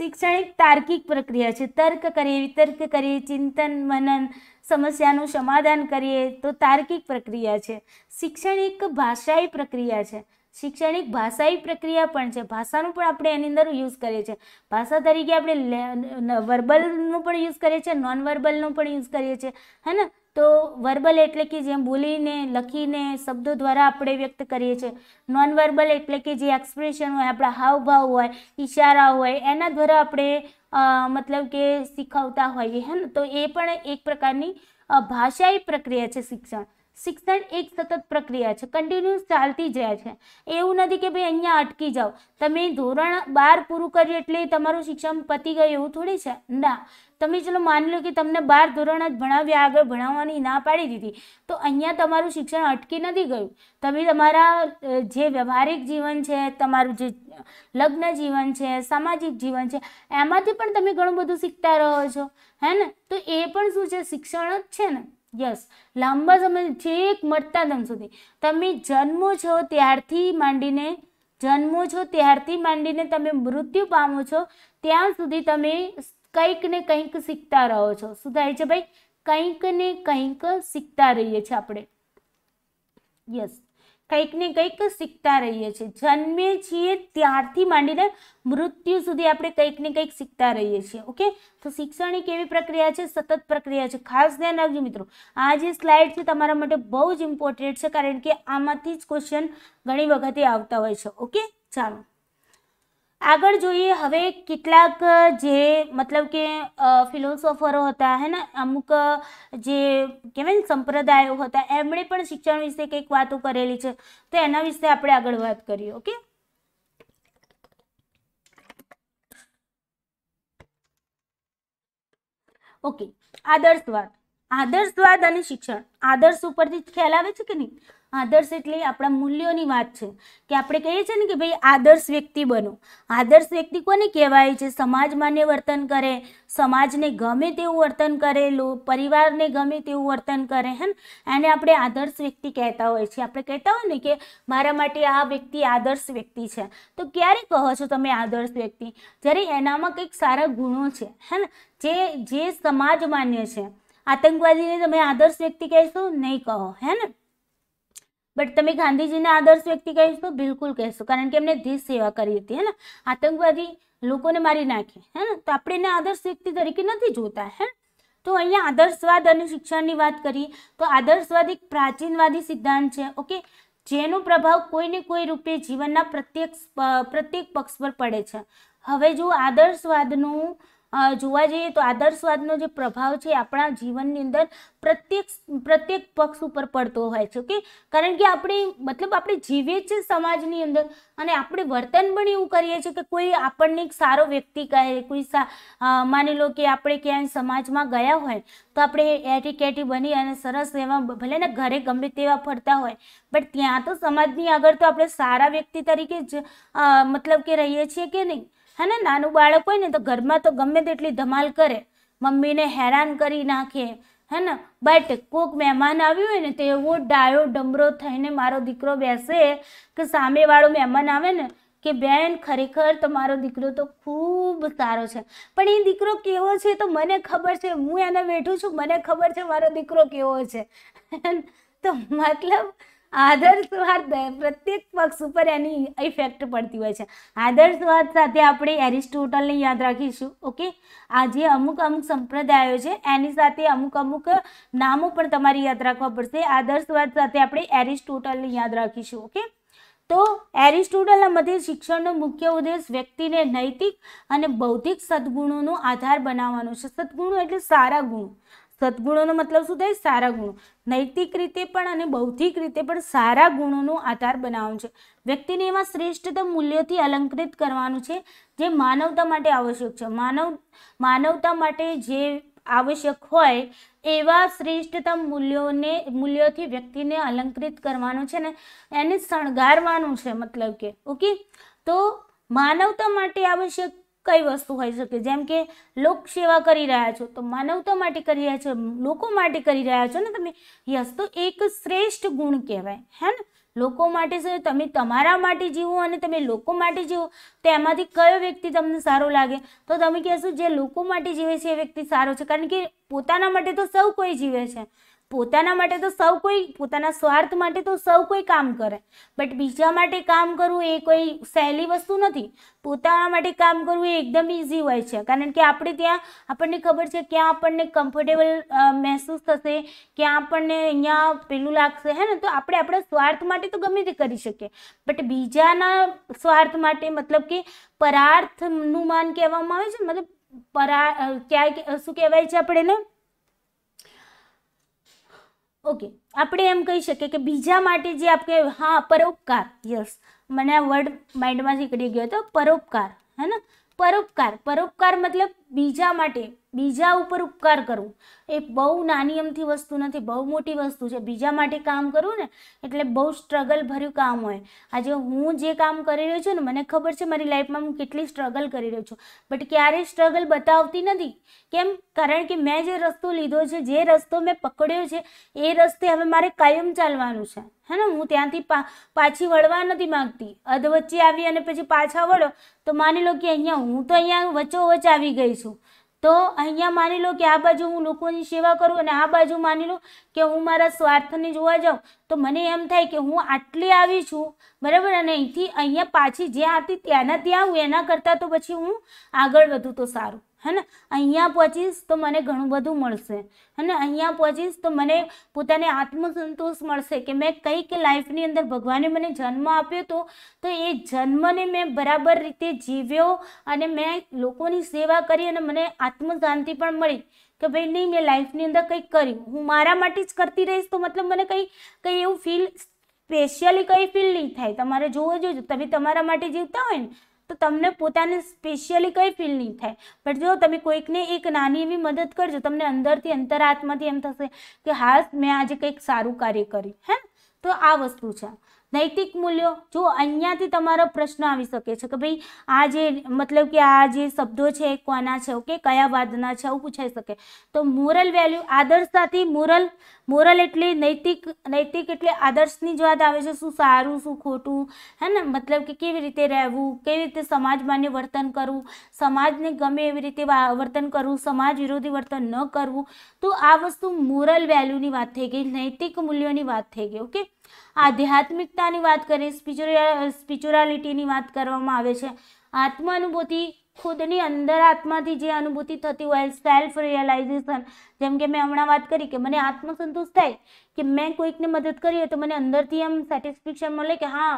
શિક્ષણ એક તાર્કિક પ્રક્રિયા છે તર્ક કરીએ વિતર્ક કરીએ ચિંતન મનન સમસ્યાનું સમાધાન કરીએ તો તાર્કિક પ્રક્રિયા છે શિક્ષણ એક ભાષાઈ પ્રક્રિયા છે શૈક્ષણિક ભાષાઈ પ્રક્રિયા પણ છે ભાષાનું પણ આપણે એની અંદર યુઝ કરીએ છીએ ભાષા તરીકે આપણે વર્બલનું પણ યુઝ કરીએ છીએ નોન વર્બલનો પણ યુઝ કરીએ છીએ હે ને તો વર્બલ એટલે કે જેમ બોલીને લખીને શબ્દો દ્વારા આપણે વ્યક્ત કરીએ છીએ નોન વર્બલ એટલે કે જે એક્સપ્રેશન હોય આપણા હાવભાવ હોય ઈશારા હોય એના દ્વારા આપણે મતલબ કે શીખવતા હોઈએ હે ને તો એ પણ એક પ્રકારની ભાષાઈ પ્રક્રિયા છે શિક્ષણ શિક્ષણ એક સતત પ્રક્રિયા છે કન્ટિન્યુઅસ ચાલતી જાય છે એવું નથી કે ભાઈ અહીંયા અટકી જાઓ તમે ધોરણ બાર પૂરું કર્યું એટલે તમારું શિક્ષણ પતી ગયું એવું થોડી છે ના તમે ચલો માની લો કે તમને બાર ધોરણ જ ભણાવ્યા આગળ ભણાવવાની ના પાડી દીધી તો અહીંયા તમારું શિક્ષણ અટકી નથી ગયું તમે તમારા જે વ્યવહારિક જીવન છે તમારું જે લગ્ન જીવન છે સામાજિક જીવન છે એમાંથી પણ તમે ઘણું બધું શીખતા રહો છો હે ને તો એ પણ શું છે શિક્ષણ જ છે ને યસ લાંબા સમય છેક મળતા તમ સુધી તમે જન્મો છો ત્યારથી માંડીને જન્મો છો ત્યારથી માંડીને તમે મૃત્યુ પામો છો ત્યાં સુધી તમે કંઈક ને કંઈક શીખતા રહો છો શું થાય છે ભાઈ કંઈક ને કંઈક શીખતા રહીએ છીએ આપણે યસ કંઈક ને કંઈક શીખતા રહીએ છીએ જન્મે છીએ ત્યારથી માંડીને મૃત્યુ સુધી આપણે કંઈક ને કંઈક શીખતા રહીએ છીએ ઓકે તો શિક્ષણ એક એવી પ્રક્રિયા છે સતત પ્રક્રિયા છે ખાસ ધ્યાન રાખજો મિત્રો આ જે સ્લાઇડ છે તમારા માટે બહુ જ ઇમ્પોર્ટન્ટ છે કારણ કે આમાંથી જ ક્વેશ્ચન ઘણી વખતે આવતા હોય છે ઓકે ચાલો આગળ જોઈએ હવે કેટલાક જે મતલબ કે ફિલોસોફરો હતા હે ને અમુક જે કહેવાય સંપ્રદાયો હતા એમણે પણ શિક્ષણ વિશે કંઈક વાતો કરેલી છે તો એના વિશે આપણે આગળ વાત કરીએ ઓકે ઓકે આદર્શવાદ આદર્શવાદ અને શિક્ષણ આદર્શ ઉપરથી જ ખ્યાલ આવે છે કે નહીં આદર્શ એટલે આપણા મૂલ્યોની વાત છે કે આપણે કહીએ છીએ ને કે ભાઈ આદર્શ વ્યક્તિ બનો આદર્શ વ્યક્તિ કોને કહેવાય છે સમાજ માન્ય વર્તન કરે સમાજને ગમે તેવું વર્તન કરે લો પરિવારને ગમે તેવું વર્તન કરે હે ને એને આપણે આદર્શ વ્યક્તિ કહેતા હોય છે આપણે કહેતા હોય ને કે મારા માટે આ વ્યક્તિ આદર્શ વ્યક્તિ છે તો ક્યારે કહો છો તમે આદર્શ વ્યક્તિ જ્યારે એનામાં કંઈક સારા ગુણો છે હે ને જે જે સમાજ માન્ય છે આતંકવાદીને તમે આદર્શ વ્યક્તિ કહેશો નહીં કહો હે ને બટ તમે ગાંધીજીને આદર્શ વ્યક્તિ કહીશ તો બિલકુલ કહેશો કારણ કે એમને દેશ સેવા કરી હતી હે ને આતંકવાદી લોકોને મારી નાખે હે ને તો આપણે એને આદર્શ વ્યક્તિ તરીકે નથી જોતા હે તો અહીંયા આદર્શવાદ અને શિક્ષણની વાત કરીએ તો આદર્શવાદ એક પ્રાચીનવાદી સિદ્ધાંત છે ઓકે જેનો પ્રભાવ કોઈને કોઈ રૂપે જીવનના પ્રત્યેક પ્રત્યેક પક્ષ પર પડે છે હવે જો આદર્શવાદનું જોવા જઈએ તો આદર્શવાદનો જે પ્રભાવ છે આપણા જીવનની અંદર પ્રત્યેક પ્રત્યેક પક્ષ ઉપર પડતો હોય છે ઓકે કારણ કે આપણે મતલબ આપણે જીવીએ છીએ સમાજની અંદર અને આપણે વર્તન પણ એવું કરીએ છીએ કે કોઈ આપણને એક સારો વ્યક્તિ કહે કોઈ માની લો કે આપણે ક્યાંય સમાજમાં ગયા હોય તો આપણે એટીકેટી બની અને સરસ એવા ભલે ને ઘરે ગમે તેવા ફરતા હોય બટ ત્યાં તો સમાજની આગળ તો આપણે સારા વ્યક્તિ તરીકે જ મતલબ કે રહીએ છીએ કે નહીં હે ને નાનું બાળક હોય ને તો ઘરમાં તો ગમે તેટલી ધમાલ કરે મમ્મીને હેરાન કરી નાખે હે ને બટ કોક મહેમાન આવ્યું હોય ને તો એવો ડાયો ડમરો થઈને મારો દીકરો બેસે કે સામેવાળો મહેમાન આવે ને કે બેન ખરેખર તમારો દીકરો તો ખૂબ સારો છે પણ એ દીકરો કેવો છે તો મને ખબર છે હું એને બેઠું છું મને ખબર છે મારો દીકરો કેવો છે તો મતલબ આદર્શવાદ પ્રત્યેક પક્ષ ઉપર એની ઇફેક્ટ પડતી હોય છે આદર્શવાદ સાથે આપણે એરિસ્ટોટલને યાદ રાખીશું ઓકે આ જે અમુક અમુક સંપ્રદાયો છે એની સાથે અમુક અમુક નામો પણ તમારે યાદ રાખવા પડશે આદર્શવાદ સાથે આપણે એરિસ્ટોટલને યાદ રાખીશું ઓકે તો એરિસ્ટોટલના મતે શિક્ષણનો મુખ્ય ઉદ્દેશ વ્યક્તિને નૈતિક અને બૌદ્ધિક સદગુણોનો આધાર બનાવવાનો છે સદગુણો એટલે સારા ગુણો સદગુણોનો મતલબ શું થાય સારા ગુણો નૈતિક રીતે પણ અને બૌદ્ધિક રીતે પણ સારા ગુણોનું આધાર બનાવવાનું છે વ્યક્તિને એવા શ્રેષ્ઠતમ મૂલ્યોથી અલંકૃત કરવાનું છે જે માનવતા માટે આવશ્યક છે માનવ માનવતા માટે જે આવશ્યક હોય એવા શ્રેષ્ઠતમ મૂલ્યોને મૂલ્યોથી વ્યક્તિને અલંકૃત કરવાનું છે ને એને શણગારવાનું છે મતલબ કે ઓકે તો માનવતા માટે આવશ્યક કઈ વસ્તુ હોઈ શકે જેમ કે લોક સેવા કરી રહ્યા છો તો માનવતા માટે કરી રહ્યા છો લોકો માટે કરી રહ્યા છો ને તમે યસ તો એક શ્રેષ્ઠ ગુણ કહેવાય હે ને લોકો માટે છે તમે તમારા માટે જીવો અને તમે લોકો માટે જીવો તો એમાંથી કયો વ્યક્તિ તમને સારો લાગે તો તમે કહેશો જે લોકો માટે જીવે છે એ વ્યક્તિ સારો છે કારણ કે પોતાના માટે તો સૌ કોઈ જીવે છે પોતાના માટે તો સૌ કોઈ પોતાના સ્વાર્થ માટે તો સૌ કોઈ કામ કરે બટ બીજા માટે કામ કરવું એ કોઈ સહેલી વસ્તુ નથી પોતાના માટે કામ કરવું એ એકદમ ઇઝી હોય છે કારણ કે આપણે ત્યાં આપણને ખબર છે ક્યાં આપણને કમ્ફર્ટેબલ મહેસૂસ થશે ક્યાં આપણને અહીંયા પેલું લાગશે હે ને તો આપણે આપણા સ્વાર્થ માટે તો ગમે તે કરી શકીએ બટ બીજાના સ્વાર્થ માટે મતલબ કે પરાર્થનું માન કહેવામાં આવે છે મતલબ પરા ક્યાંય શું કહેવાય છે આપણે એને ઓકે આપણે એમ કહી શકીએ કે બીજા માટે જે આપણે હા પરોપકાર યસ મને આ વર્ડ માઇન્ડમાંથી નીકળી ગયો હતો પરોપકાર હે ને પરોપકાર પરોપકાર મતલબ બીજા માટે બીજા ઉપર ઉપકાર કરવું એ બહુ નાની અમથી વસ્તુ નથી બહુ મોટી વસ્તુ છે બીજા માટે કામ કરવું ને એટલે બહુ સ્ટ્રગલ ભર્યું કામ હોય આજે હું જે કામ કરી રહ્યો છું ને મને ખબર છે મારી લાઈફમાં હું કેટલી સ્ટ્રગલ કરી રહ્યો છું બટ ક્યારેય સ્ટ્રગલ બતાવતી નથી કેમ કારણ કે મેં જે રસ્તો લીધો છે જે રસ્તો મેં પકડ્યો છે એ રસ્તે હવે મારે કાયમ ચાલવાનું છે હે ને હું ત્યાંથી પાછી વળવા નથી માગતી અધવચ્ચે આવી અને પછી પાછા વળો તો માની લો કે અહીંયા હું તો અહીંયા વચ્ચોવચ આવી ગઈ છું તો અહીંયા માની લો કે આ બાજુ હું લોકોની સેવા કરું અને આ બાજુ માની લો કે હું મારા સ્વાર્થને જોવા જાઉં તો મને એમ થાય કે હું આટલી આવી છું બરાબર અને અહીંથી અહીંયા પાછી જ્યાં હતી ત્યાંના ત્યાં હું એના કરતાં તો પછી હું આગળ વધું તો સારું હે ને અહીંયા પહોંચીશ તો મને ઘણું બધું મળશે હે ને અહીંયા પહોંચીશ તો મને પોતાને આત્મસંતોષ મળશે કે મેં કંઈક લાઈફની અંદર ભગવાને મને જન્મ આપ્યો હતો તો એ જન્મને મેં બરાબર રીતે જીવ્યો અને મેં લોકોની સેવા કરી અને મને આત્મશાંતિ પણ મળી કે ભાઈ નહીં મેં લાઈફની અંદર કંઈક કર્યું હું મારા માટે જ કરતી રહીશ તો મતલબ મને કંઈ કંઈ એવું ફીલ સ્પેશિયલી કંઈ ફીલ નહીં થાય તમારે જોવો જોજો તમે તમારા માટે જીવતા હોય ને તો તમને પોતાને સ્પેશિયલી કંઈ ફીલ નહીં થાય બટ જો તમે કોઈકને એક નાની એવી મદદ કરજો તમને અંદરથી અંતરાત્માથી એમ થશે કે હા મેં આજે કંઈક સારું કાર્ય કર્યું હે તો આ વસ્તુ છે નૈતિક મૂલ્યો જો અહીંયાથી તમારો પ્રશ્ન આવી શકે છે કે ભાઈ આ જે મતલબ કે આ જે શબ્દો છે એ કોના છે ઓકે કયા વાદના છે આવું પૂછાઈ શકે તો મોરલ વેલ્યુ આદર્શતાથી મોરલ મોરલ એટલે નૈતિક નૈતિક એટલે આદર્શની જ વાત આવે છે શું સારું શું ખોટું હે ને મતલબ કે કેવી રીતે રહેવું કેવી રીતે સમાજ માન્ય વર્તન કરવું સમાજને ગમે એવી રીતે વર્તન કરવું સમાજ વિરોધી વર્તન ન કરવું તો આ વસ્તુ મોરલ વેલ્યુની વાત થઈ ગઈ નૈતિક મૂલ્યોની વાત થઈ ગઈ ઓકે આધ્યાત્મિકતાની વાત કરીએ સ્પિચ્યુઆલિટીની વાત કરવામાં આવે છે આત્મ અનુભૂતિ ખુદની અંદર આત્માથી જે અનુભૂતિ થતી હોય સેલ્ફ રિયલાઇઝેશન જેમ કે મેં હમણાં વાત કરી કે મને આત્મસંતોષ થાય કે મેં કોઈકને મદદ કરી હોય તો મને અંદરથી એમ સેટિસ્ફેક્શન મળે કે હા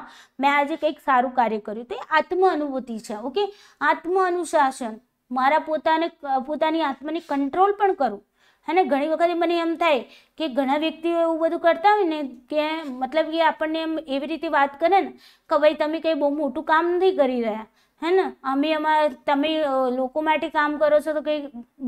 મેં આજે કંઈક સારું કાર્ય કર્યું તો એ આત્મ અનુભૂતિ છે ઓકે આત્મ અનુશાસન મારા પોતાને પોતાની આત્માને કંટ્રોલ પણ કરું અને ઘણી વખત મને એમ થાય કે ઘણા વ્યક્તિઓ એવું બધું કરતા હોય ને કે મતલબ કે આપણને એમ એવી રીતે વાત કરે ને કે ભાઈ તમે કંઈ બહુ મોટું કામ નથી કરી રહ્યા હે ને અમે અમારા તમે લોકો માટે કામ કરો છો તો કંઈ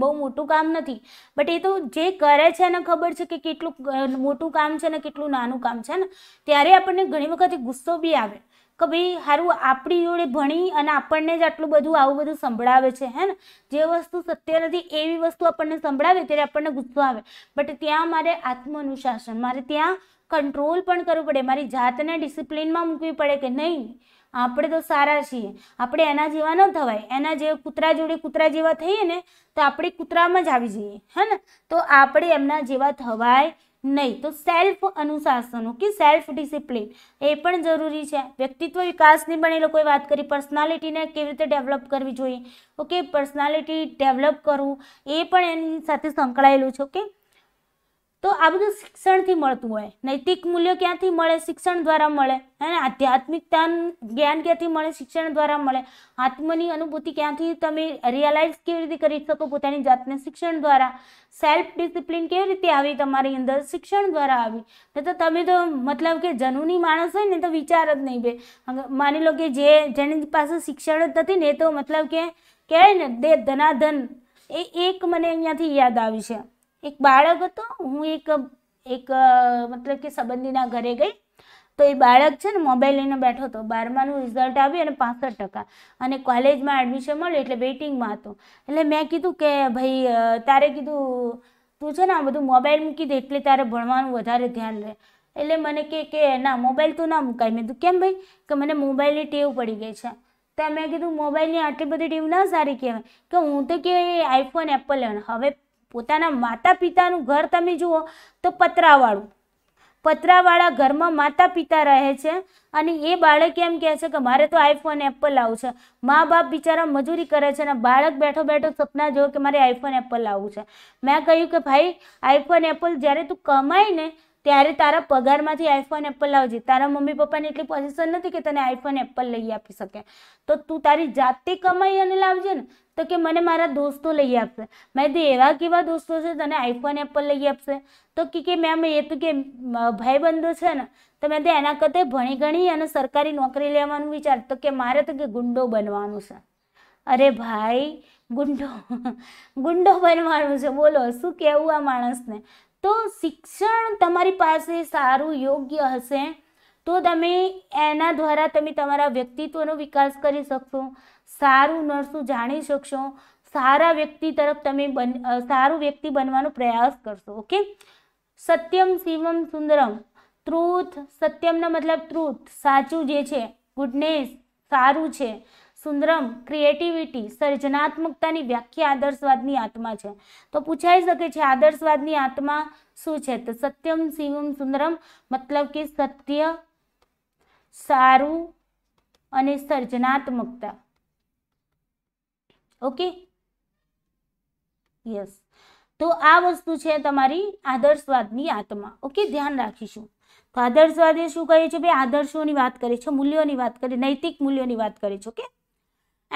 બહુ મોટું કામ નથી બટ એ તો જે કરે છે એને ખબર છે કે કેટલું મોટું કામ છે ને કેટલું નાનું કામ છે ને ત્યારે આપણને ઘણી વખત ગુસ્સો બી આવે કે ભાઈ સારું આપણી જોડે ભણી અને આપણને જ આટલું બધું આવું બધું સંભળાવે છે હે ને જે વસ્તુ સત્ય નથી એવી વસ્તુ આપણને સંભળાવે ત્યારે આપણને ગુસ્સો આવે બટ ત્યાં મારે આત્મ અનુશાસન મારે ત્યાં કંટ્રોલ પણ કરવું પડે મારી જાતને ડિસિપ્લિનમાં મૂકવી પડે કે નહીં આપણે તો સારા છીએ આપણે એના જેવા ન થવાય એના જે કૂતરા જોડે કૂતરા જેવા થઈએ ને તો આપણે કૂતરામાં જ આવી જઈએ હે ને તો આપણે એમના જેવા થવાય નહીં તો સેલ્ફ અનુશાસન કે સેલ્ફ ડિસિપ્લિન એ પણ જરૂરી છે વ્યક્તિત્વ વિકાસની પણ એ લોકોએ વાત કરી પર્સનાલિટીને કેવી રીતે ડેવલપ કરવી જોઈએ ઓકે પર્સનાલિટી ડેવલપ કરવું એ પણ એની સાથે સંકળાયેલું છે ઓકે તો આ બધું શિક્ષણથી મળતું હોય નૈતિક મૂલ્યો ક્યાંથી મળે શિક્ષણ દ્વારા મળે અને આધ્યાત્મિકતા જ્ઞાન ક્યાંથી મળે શિક્ષણ દ્વારા મળે આત્મની અનુભૂતિ ક્યાંથી તમે રિયલાઇઝ કેવી રીતે કરી શકો પોતાની જાતને શિક્ષણ દ્વારા સેલ્ફ ડિસિપ્લિન કેવી રીતે આવી તમારી અંદર શિક્ષણ દ્વારા આવી નહીં તો તમે તો મતલબ કે જનૂની માણસ હોય ને તો વિચાર જ નહીં બે માની લો કે જે જેની પાસે શિક્ષણ જ નથી ને તો મતલબ કે કહેવાય ને દે ધનાધન એ એક મને અહીંયાથી યાદ આવી છે એક બાળક હતો હું એક એક મતલબ કે સંબંધીના ઘરે ગઈ તો એ બાળક છે ને મોબાઈલ લઈને બેઠો હતો બારમાનું રિઝલ્ટ આવ્યું અને પાસઠ ટકા અને કોલેજમાં એડમિશન મળ્યું એટલે વેઇટિંગમાં હતો એટલે મેં કીધું કે ભાઈ તારે કીધું તું છે ને આ બધું મોબાઈલ મૂકી દે એટલે તારે ભણવાનું વધારે ધ્યાન રહે એટલે મને કે કે ના મોબાઈલ તું ના મુકાય મેં કીધું કેમ ભાઈ કે મને મોબાઈલની ટેવ પડી ગઈ છે તો મેં કીધું મોબાઈલની આટલી બધી ટેવ ના સારી કહેવાય કે હું તો કે આઈફોન એપલ હવે પોતાના માતા પિતાનું ઘર તમે જુઓ તો પતરાવાળું પતરાવાળા ઘરમાં માતા પિતા રહે છે અને એ બાળક એમ કહે છે કે મારે તો આઈફોન એપલ લાવવું છે મા બાપ બિચારા મજૂરી કરે છે અને બાળક બેઠો બેઠો સપના જોયો કે મારે આઈફોન એપલ લાવવું છે મેં કહ્યું કે ભાઈ આઈફોન એપલ જ્યારે તું કમાઈને ત્યારે તારા પગારમાંથી આઈફોન એપલ લાવજે તારા મમ્મી પપ્પાની એટલી પોઝિશન નથી કે તને આઈફોન એપલ લઈ આપી શકે તો તું તારી જાતે કમાઈ અને લાવજે ને તો કે મને મારા દોસ્તો લઈ આપશે મેં તો એવા કેવા દોસ્તો છે તને આઈફોન એપલ લઈ આપશે તો કે મેમ એ તું કે ભાઈબંધો છે ને તો મેં તો એના કરતાં ભણી ગણી અને સરકારી નોકરી લેવાનું વિચાર તો કે મારે તો કે ગુંડો બનવાનું છે અરે ભાઈ ગુંડો ગુંડો બનવાનું છે બોલો શું કહેવું આ માણસને તો શિક્ષણ તમારી પાસે સારું યોગ્ય હશે તો તમે એના દ્વારા તમે તમારા વ્યક્તિત્વનો વિકાસ કરી શકશો સારું નરસું જાણી શકશો સારા વ્યક્તિ તરફ તમે બન સારું વ્યક્તિ બનવાનો પ્રયાસ કરશો ઓકે સત્યમ શિવમ સુંદરમ ટ્રુથ સત્યમનો મતલબ ટ્રુથ સાચું જે છે ગુડનેસ સારું છે સુંદરમ ક્રિએટિવિટી સર્જનાત્મકતાની વ્યાખ્યા આદર્શવાદની આત્મા છે તો પૂછાઈ શકે છે આદર્શવાદની આત્મા શું છે તો સત્યમ શિવમ સુંદરમ મતલબ કે સત્ય સારું અને સર્જનાત્મકતા ઓકે યસ તો આ વસ્તુ છે તમારી આદર્શવાદની આત્મા ઓકે ધ્યાન રાખીશું તો આદર્શવાદ એ શું કહે છે ભાઈ આદર્શોની વાત કરે છે મૂલ્યોની વાત કરે નૈતિક મૂલ્યોની વાત કરે છે ઓકે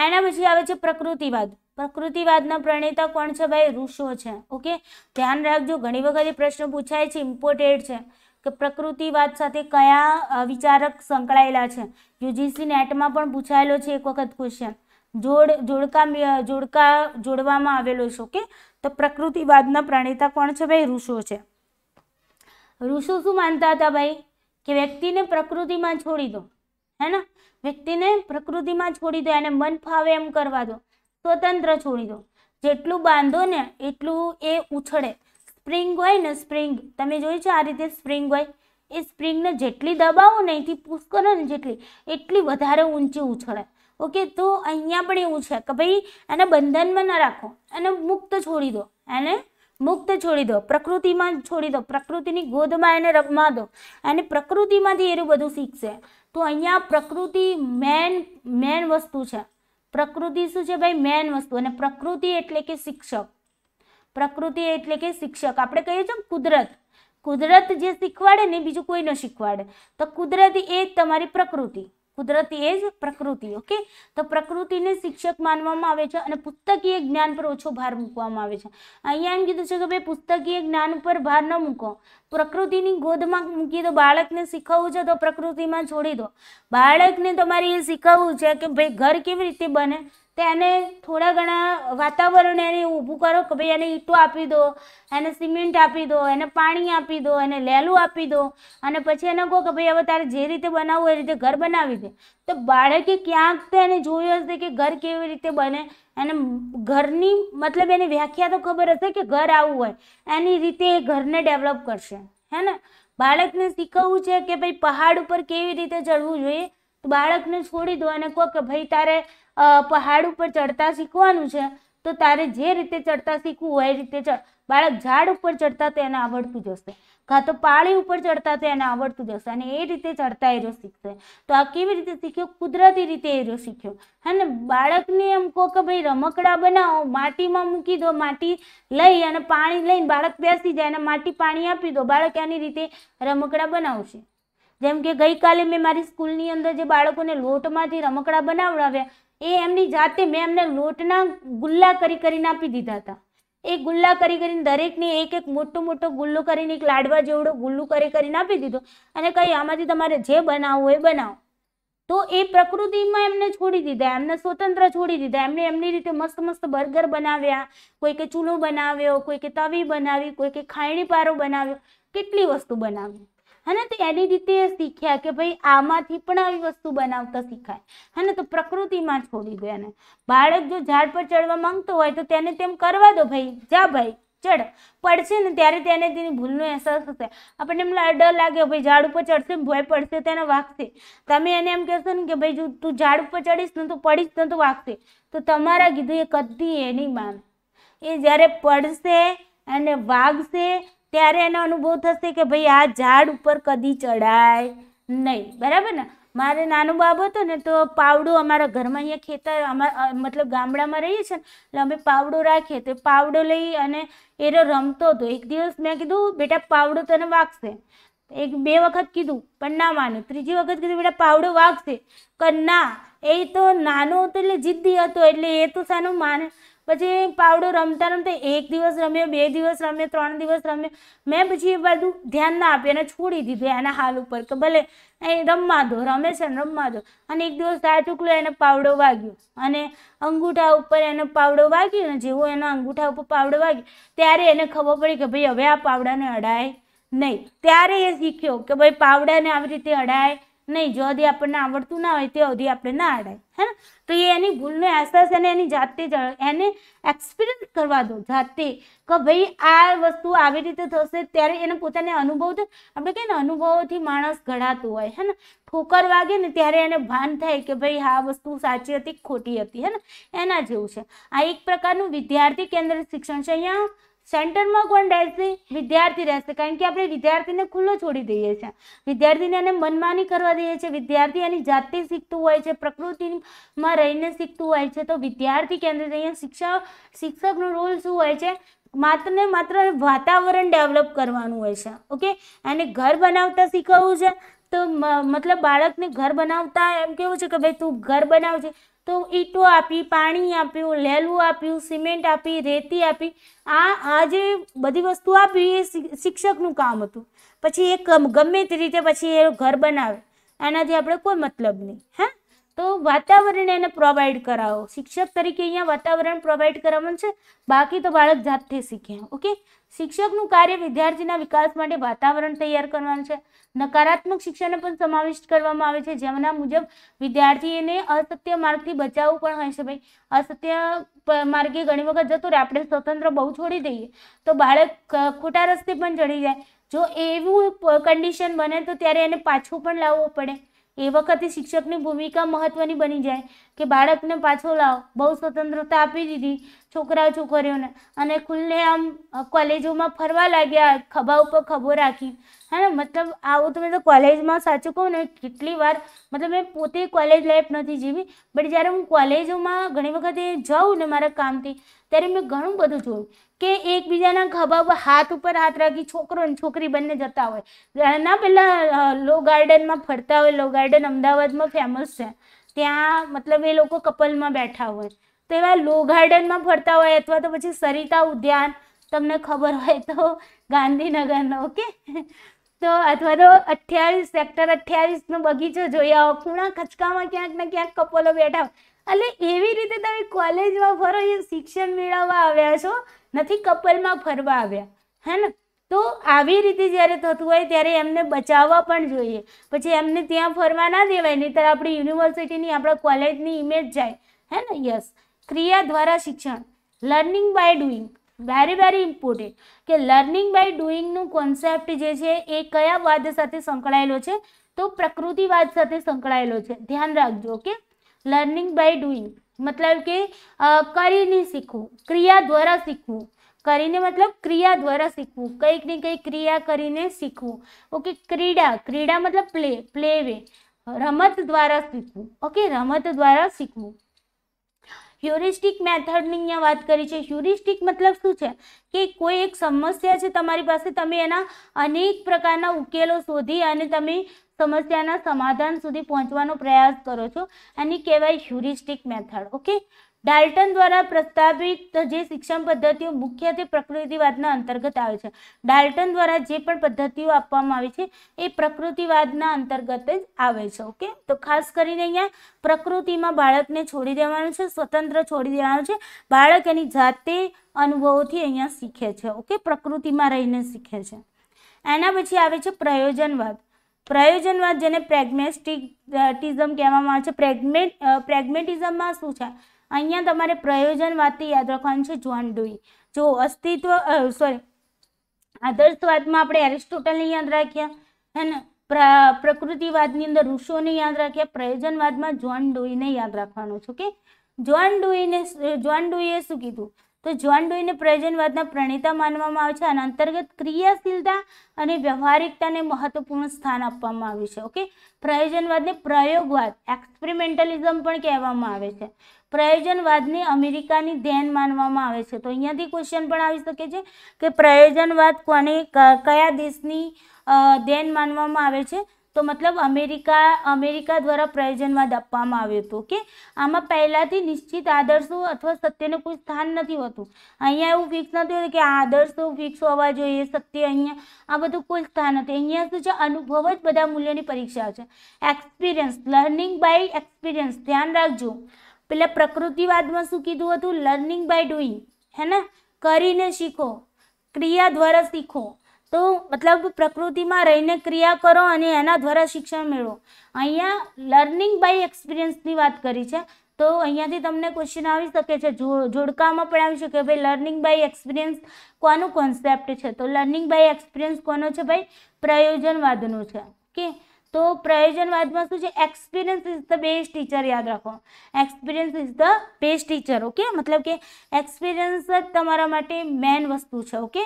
એના પછી આવે છે પ્રકૃતિવાદ પ્રકૃતિવાદના પ્રણેતા કોણ છે ભાઈ ઋષો છે ઓકે ધ્યાન રાખજો ઘણી વખત પ્રશ્ન પૂછાય છે ઇમ્પોર્ટેડ છે કે પ્રકૃતિવાદ સાથે કયા વિચારક સંકળાયેલા છે યુજીસી નેટમાં પણ પૂછાયેલો છે એક વખત ક્વેશ્ચન જોડ જોડકા જોડકા જોડવામાં આવેલો છે ઓકે તો પ્રકૃતિવાદના પ્રણેતા કોણ છે ભાઈ ઋષો છે ઋષો શું માનતા હતા ભાઈ કે વ્યક્તિને પ્રકૃતિમાં છોડી દો હે ને વ્યક્તિને પ્રકૃતિમાં છોડી દો એને મન ફાવે એમ કરવા દો સ્વતંત્ર છોડી દો જેટલું બાંધો ને એટલું એ ઉછળે સ્પ્રિંગ હોય ને સ્પ્રિંગ તમે જોયું છે આ રીતે સ્પ્રિંગ હોય એ સ્પ્રિંગને જેટલી દબાવો ને એથી પુશ કરો ને જેટલી એટલી વધારે ઊંચી ઉછળે ઓકે તો અહીંયા પણ એવું છે કે ભાઈ એને બંધનમાં ન રાખો એને મુક્ત છોડી દો એને મુક્ત છોડી દો પ્રકૃતિમાં છોડી દો પ્રકૃતિની ગોદમાં એને રમવા દો અને પ્રકૃતિમાંથી એનું બધું શીખશે તો અહીંયા પ્રકૃતિ મેન મેન વસ્તુ છે પ્રકૃતિ શું છે ભાઈ મેન વસ્તુ અને પ્રકૃતિ એટલે કે શિક્ષક પ્રકૃતિ એટલે કે શિક્ષક આપણે કહીએ છીએ કુદરત કુદરત જે શીખવાડે ને બીજું કોઈ ન શીખવાડે તો કુદરતી એ જ તમારી પ્રકૃતિ કુદરતી એ જ પ્રકૃતિ ઓકે તો પ્રકૃતિને શિક્ષક માનવામાં આવે છે અને પુસ્તકીય જ્ઞાન પર ઓછો ભાર મૂકવામાં આવે છે અહીંયા એમ કીધું છે કે ભાઈ પુસ્તકીય જ્ઞાન પર ભાર ન મૂકો પ્રકૃતિની ગોદમાં મૂકીએ તો બાળકને શીખવવું છે તો પ્રકૃતિમાં છોડી દો બાળકને તમારે એ શીખવવું છે કે ભાઈ ઘર કેવી રીતે બને તેને થોડા ઘણા વાતાવરણ એને ઊભું કરો કે ભાઈ એને ઈંટો આપી દો એને સિમેન્ટ આપી દો એને પાણી આપી દો એને લેલું આપી દો અને પછી એને કહો કે ભાઈ હવે તારે જે રીતે બનાવવું એ રીતે ઘર બનાવી દે તો બાળકે ક્યાંક તો એને જોયું હશે કે ઘર કેવી રીતે બને એને ઘરની મતલબ એની વ્યાખ્યા તો ખબર હશે કે ઘર આવવું હોય એની રીતે એ ઘરને ડેવલપ કરશે હે ને બાળકને શીખવવું છે કે ભાઈ પહાડ ઉપર કેવી રીતે ચડવું જોઈએ તો બાળકને છોડી દો અને કહો કે ભાઈ તારે પહાડ ઉપર ચડતા શીખવાનું છે તો તારે જે રીતે ચડતા શીખવું હોય એ રીતે ચડ બાળક ઝાડ ઉપર ચડતા તો એને આવડતું જશે કાં તો પાળી ઉપર ચડતા તો એને આવડતું જશે અને એ રીતે ચડતા એ શીખશે તો આ કેવી રીતે શીખ્યો કુદરતી રીતે એ શીખ્યો હે ને બાળકને એમ કહો કે ભાઈ રમકડા બનાવો માટીમાં મૂકી દો માટી લઈ અને પાણી લઈને બાળક બેસી જાય અને માટી પાણી આપી દો બાળક એની રીતે રમકડા બનાવશે જેમ કે ગઈકાલે મેં મારી સ્કૂલની અંદર જે બાળકોને લોટમાંથી રમકડા બનાવડાવ્યા એ એમની જાતે મેં એમને લોટના ગુલ્લા કરી કરીને આપી દીધા હતા એ ગુલ્લા કરી કરીને દરેકને એક એક મોટું મોટું ગુલ્લો કરીને એક લાડવા જેવડો ગુલ્લું કરી કરીને આપી દીધો અને કહી આમાંથી તમારે જે બનાવવું એ બનાવો તો એ પ્રકૃતિમાં એમને છોડી દીધા એમને સ્વતંત્ર છોડી દીધા એમને એમની રીતે મસ્ત મસ્ત બર્ગર બનાવ્યા કોઈ કે ચૂલો બનાવ્યો કોઈ કે તવી બનાવી કોઈ કે ખાયણી પારો બનાવ્યો કેટલી વસ્તુ બનાવી હે તો એની રીતે શીખ્યા કે ભાઈ આમાંથી પણ આવી વસ્તુ બનાવતા શીખાય હને તો પ્રકૃતિમાં છોડી દો એને બાળક જો ઝાડ પર ચડવા માંગતો હોય તો તેને તેમ કરવા દો ભાઈ જા ભાઈ ચડ પડશે ને ત્યારે તેને તેની ભૂલનો અહેસાસ થશે આપણને એમ ડર લાગે ભાઈ ઝાડ ઉપર ચડશે ભય પડશે તેને વાગશે તમે એને એમ કહેશો ને કે ભાઈ જો તું ઝાડ ઉપર ચડીશ ને તો પડીશ ને તો વાગશે તો તમારા કીધું એ કદી એ નહીં માને એ જ્યારે પડશે અને વાગશે ત્યારે એનો અનુભવ થશે કે ભાઈ આ ઝાડ ઉપર કદી ચડાય નહીં બરાબર ને મારે નાનો બાબો હતો ને તો પાવડો અમારા ઘરમાં અહીંયા ખેતર અમારા મતલબ ગામડામાં રહીએ છીએ એટલે અમે પાવડો રાખીએ તો પાવડો લઈ અને એરો રમતો હતો એક દિવસ મેં કીધું બેટા પાવડો તને વાગશે એક બે વખત કીધું પણ ના માન્યું ત્રીજી વખત કીધું બેટા પાવડો વાગશે કે ના એ તો નાનો હતો એટલે જિદ્દી હતો એટલે એ તો સાનું માને પછી પાવડો રમતા રમતા એક દિવસ રમ્યો બે દિવસ રમ્યો ત્રણ દિવસ રમ્યો મેં પછી એ બધું ધ્યાન ના આપ્યું અને છોડી દીધું એના હાલ ઉપર કે ભલે એ રમવા દો રમે છે ને રમવા દો અને એક દિવસ દાળ ચૂકલો એને પાવડો વાગ્યો અને અંગૂઠા ઉપર એનો પાવડો વાગ્યો ને જેવો એના અંગૂઠા ઉપર પાવડો વાગ્યો ત્યારે એને ખબર પડી કે ભાઈ હવે આ પાવડાને અડાય નહીં ત્યારે એ શીખ્યો કે ભાઈ પાવડાને આવી રીતે અડાય નહીં જો અધી આપણને આવડતું ના હોય તે અધી આપણે ના અડાય હે ને તો એ એની ભૂલનો અહેસાસ એને એની જાતે જ એને એક્સપિરિયન્સ કરવા દો જાતે કે ભાઈ આ વસ્તુ આવી રીતે થશે ત્યારે એને પોતાને અનુભવ થાય આપણે કહીએ ને અનુભવોથી માણસ ઘડાતો હોય હે ને ઠોકર વાગે ને ત્યારે એને ભાન થાય કે ભાઈ આ વસ્તુ સાચી હતી ખોટી હતી હે ને એના જેવું છે આ એક પ્રકારનું વિદ્યાર્થી કેન્દ્રિત શિક્ષણ છે અહીંયા સેન્ટરમાં કોણ રહેશે વિદ્યાર્થી રહેશે કારણ કે આપણે વિદ્યાર્થીને ખુલ્લો છોડી દઈએ છીએ વિદ્યાર્થીને એને મનમાની કરવા દઈએ છીએ વિદ્યાર્થી એની જાતે શીખતું હોય છે પ્રકૃતિમાં રહીને શીખતું હોય છે તો વિદ્યાર્થી કેન્દ્રિત અહીંયા શિક્ષા શિક્ષકનો રોલ શું હોય છે માત્ર ને માત્ર વાતાવરણ ડેવલપ કરવાનું હોય છે ઓકે એને ઘર બનાવતા શીખવવું છે તો મતલબ બાળકને ઘર બનાવતા એમ કેવું છે કે ભાઈ તું ઘર બનાવજે તો ઈંટો આપી પાણી આપ્યું લેલું આપ્યું સિમેન્ટ આપી રેતી આપી આ આ જે બધી વસ્તુ આપી એ શિક્ષકનું કામ હતું પછી એ ગમે તે રીતે પછી એ ઘર બનાવે એનાથી આપણે કોઈ મતલબ નહીં હા તો વાતાવરણ એને પ્રોવાઈડ કરાવો શિક્ષક તરીકે અહીંયા વાતાવરણ પ્રોવાઈડ કરાવવાનું છે બાકી તો બાળક જાતથી શીખે ઓકે શિક્ષકનું કાર્ય વિદ્યાર્થીના વિકાસ માટે વાતાવરણ તૈયાર કરવાનું છે નકારાત્મક શિક્ષણને પણ સમાવિષ્ટ કરવામાં આવે છે જેમના મુજબ વિદ્યાર્થીને અસત્ય માર્ગથી બચાવવું પણ હોય છે ભાઈ અસત્ય માર્ગે ઘણી વખત જતો રહે આપણે સ્વતંત્ર બહુ છોડી દઈએ તો બાળક ખોટા રસ્તે પણ ચડી જાય જો એવું કન્ડિશન બને તો ત્યારે એને પાછું પણ લાવવું પડે એ વખતે શિક્ષકની ભૂમિકા મહત્વની બની જાય કે બાળકને પાછો લાવો બહુ સ્વતંત્રતા આપી દીધી છોકરા છોકરીઓને અને ખુલ્લે આમ કોલેજોમાં ફરવા લાગ્યા ખભા ઉપર ખભો રાખી હે ને મતલબ આવું તો મેં તો કોલેજમાં સાચું કહું ને કેટલી વાર મતલબ મેં પોતે કોલેજ લાઈફ નથી જીવી બટ જ્યારે હું કોલેજોમાં ઘણી વખતે જાઉં ને મારા કામથી ત્યારે મેં ઘણું બધું જોયું કે એકબીજાના ખભા હાથ ઉપર હાથ રાખી છોકરો અને છોકરી બંને જતા હોય એના પહેલાં લો ગાર્ડનમાં ફરતા હોય લો ગાર્ડન અમદાવાદમાં ફેમસ છે ત્યાં મતલબ એ લોકો કપલમાં બેઠા હોય તો એવા લો ગાર્ડનમાં ફરતા હોય અથવા તો પછી સરિતા ઉદ્યાન તમને ખબર હોય તો ગાંધીનગરનો ઓકે તો અથવા તો અઠ્યાવીસ સેક્ટર અઠ્યાવીસનો બગીચો જોઈ આવો ખૂણા ખચકામાં ક્યાંક ને ક્યાંક કપલો બેઠા હોય એટલે એવી રીતે તમે કોલેજમાં ફરો એ શિક્ષણ મેળવવા આવ્યા છો નથી કપલમાં ફરવા આવ્યા હે ને તો આવી રીતે જ્યારે થતું હોય ત્યારે એમને બચાવવા પણ જોઈએ પછી એમને ત્યાં ફરવા ના દેવાય નહીંતર આપણી યુનિવર્સિટીની આપણા કોલેજની ઇમેજ જાય હે ને યસ ક્રિયા દ્વારા શિક્ષણ learning by doing very very important કે લર્નિંગ બાય ડુઈંગનું કોન્સેપ્ટ જે છે એ કયા વાદ સાથે સંકળાયેલો છે તો પ્રકૃતિવાદ સાથે સંકળાયેલો છે ધ્યાન રાખજો ઓકે લર્નિંગ બાય ડુઈંગ મતલબ કે કરીને શીખવું ક્રિયા દ્વારા શીખવું કરીને મતલબ ક્રિયા દ્વારા શીખવું કંઈક ને કંઈક ક્રિયા કરીને શીખવું ઓકે ક્રીડા ક્રીડા મતલબ પ્લે પ્લે વે રમત દ્વારા શીખવું ઓકે રમત દ્વારા શીખવું હ્યુરિસ્ટિક મેથડની અહીંયા વાત કરી છે હ્યુરિસ્ટિક મતલબ શું છે કે કોઈ એક સમસ્યા છે તમારી પાસે તમે એના અનેક પ્રકારના ઉકેલો શોધી અને તમે સમસ્યાના સમાધાન સુધી પહોંચવાનો પ્રયાસ કરો છો એની કહેવાય હ્યુરિસ્ટિક મેથડ ઓકે ડાલ્ટન દ્વારા પ્રસ્તાવિત જે શિક્ષણ પદ્ધતિઓ મુખ્યત્વે પ્રકૃતિવાદના અંતર્ગત આવે છે ડાલ્ટન દ્વારા જે પણ પદ્ધતિઓ આપવામાં આવી છે એ પ્રકૃતિવાદના અંતર્ગત જ આવે છે ઓકે તો ખાસ કરીને અહીંયા પ્રકૃતિમાં બાળકને છોડી દેવાનું છે સ્વતંત્ર છોડી દેવાનું છે બાળક એની જાતે અનુભવોથી અહીંયા શીખે છે ઓકે પ્રકૃતિમાં રહીને શીખે છે એના પછી આવે છે પ્રયોજનવાદ પ્રયોજનવાદ જેને પ્રેગ્મેસ્ટિકટિઝમ કહેવામાં આવે છે પ્રેગ્મેટ પ્રેગ્મેટિઝમમાં શું છે અહીંયા તમારે પ્રયોજનવાદથી યાદ રાખવાનું છે જોન ડુઈ જો અસ્તિત્વ સોરી આદર્શવાદમાં આપણે એરિસ્ટોટલને યાદ રાખ્યા હે ને પ્રકૃતિવાદની અંદર ઋષોને યાદ રાખ્યા પ્રયોજનવાદમાં જોન ડુઈને યાદ રાખવાનું છે ઓકે જોન ડુઈને જોન ડુઈએ શું કીધું તો જ્હોન ડોઈને પ્રયોજનવાદના પ્રણેતા માનવામાં આવે છે અને અંતર્ગત ક્રિયાશીલતા અને વ્યવહારિકતાને મહત્વપૂર્ણ સ્થાન આપવામાં આવ્યું છે ઓકે પ્રયોજનવાદને પ્રયોગવાદ એક્સપેરિમેન્ટલિઝમ પણ કહેવામાં આવે છે પ્રયોજનવાદને અમેરિકાની ધ્યાન માનવામાં આવે છે તો અહીંયાથી ક્વેશ્ચન પણ આવી શકે છે કે પ્રયોજનવાદ કોને કયા દેશની ધ્યાન માનવામાં આવે છે તો મતલબ અમેરિકા અમેરિકા દ્વારા પ્રયોજનવાદ આપવામાં આવ્યો હતો કે આમાં પહેલાંથી નિશ્ચિત આદર્શો અથવા સત્યનું કોઈ સ્થાન નથી હોતું અહીંયા એવું ફિક્સ નથી હોતું કે આ આદર્શો ફિક્સ હોવા જોઈએ સત્ય અહીંયા આ બધું કોઈ સ્થાન નથી અહીંયા શું છે અનુભવ જ બધા મૂલ્યની પરીક્ષા છે એક્સપિરિયન્સ લર્નિંગ બાય એક્સપિરિયન્સ ધ્યાન રાખજો પેલા પ્રકૃતિવાદમાં શું કીધું હતું લર્નિંગ બાય ડુઈંગ હે ને કરીને શીખો ક્રિયા દ્વારા શીખો તો મતલબ પ્રકૃતિમાં રહીને ક્રિયા કરો અને એના દ્વારા શિક્ષણ મેળવો અહીંયા લર્નિંગ બાય એક્સપિરિયન્સની વાત કરી છે તો અહીંયાથી તમને ક્વેશ્ચન આવી શકે છે જોડકામાં પણ આવી શકે ભાઈ લર્નિંગ બાય એક્સપિરિયન્સ કોનું કોન્સેપ્ટ છે તો લર્નિંગ બાય એક્સપિરિયન્સ કોનો છે ભાઈ પ્રયોજનવાદનું છે ઓકે તો પ્રયોજનવાદમાં શું છે experience is the best teacher યાદ રાખો experience is the best teacher okay મતલબ કે એક્સપિરિયન્સ જ તમારા માટે મેન વસ્તુ છે ઓકે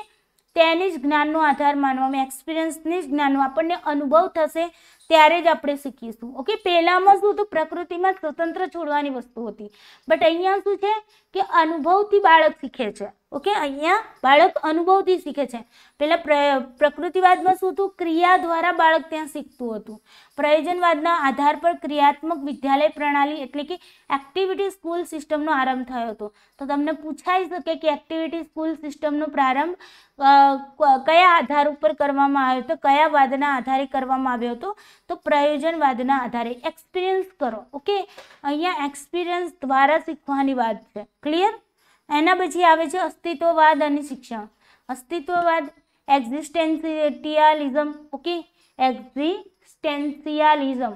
તેની જ જ્ઞાનનો આધાર માનવામાં એક્સપિરિયન્સને જ જ્ઞાનનો આપણને અનુભવ થશે ત્યારે જ આપણે શીખીશું ઓકે પહેલાંમાં શું હતું પ્રકૃતિમાં સ્વતંત્ર છોડવાની વસ્તુ હતી બટ અહીંયા શું છે કે અનુભવથી બાળક શીખે છે ઓકે અહીંયા બાળક અનુભવથી શીખે છે પહેલાં પ્રકૃતિવાદમાં શું હતું ક્રિયા દ્વારા બાળક ત્યાં શીખતું હતું પ્રયોજનવાદના આધાર પર ક્રિયાત્મક વિદ્યાલય પ્રણાલી એટલે કે એક્ટિવિટી સ્કૂલ સિસ્ટમનો આરંભ થયો હતો તો તમને પૂછાઈ શકે કે એક્ટિવિટી સ્કૂલ સિસ્ટમનો પ્રારંભ કયા આધાર ઉપર કરવામાં આવ્યો હતો કયા વાદના આધારે કરવામાં આવ્યો હતો તો પ્રયોજનવાદના આધારે એક્સપિરિયન્સ કરો ઓકે અહીંયા એક્સપિરિયન્સ દ્વારા શીખવાની વાત છે ક્લિયર એના પછી આવે છે અસ્તિત્વવાદ અને શિક્ષણ અસ્તિત્વવાદ એક્ઝિસ્ટેન્સિયલિઝમ ઓકે એક્ઝિસ્ટેન્સિયાલિઝમ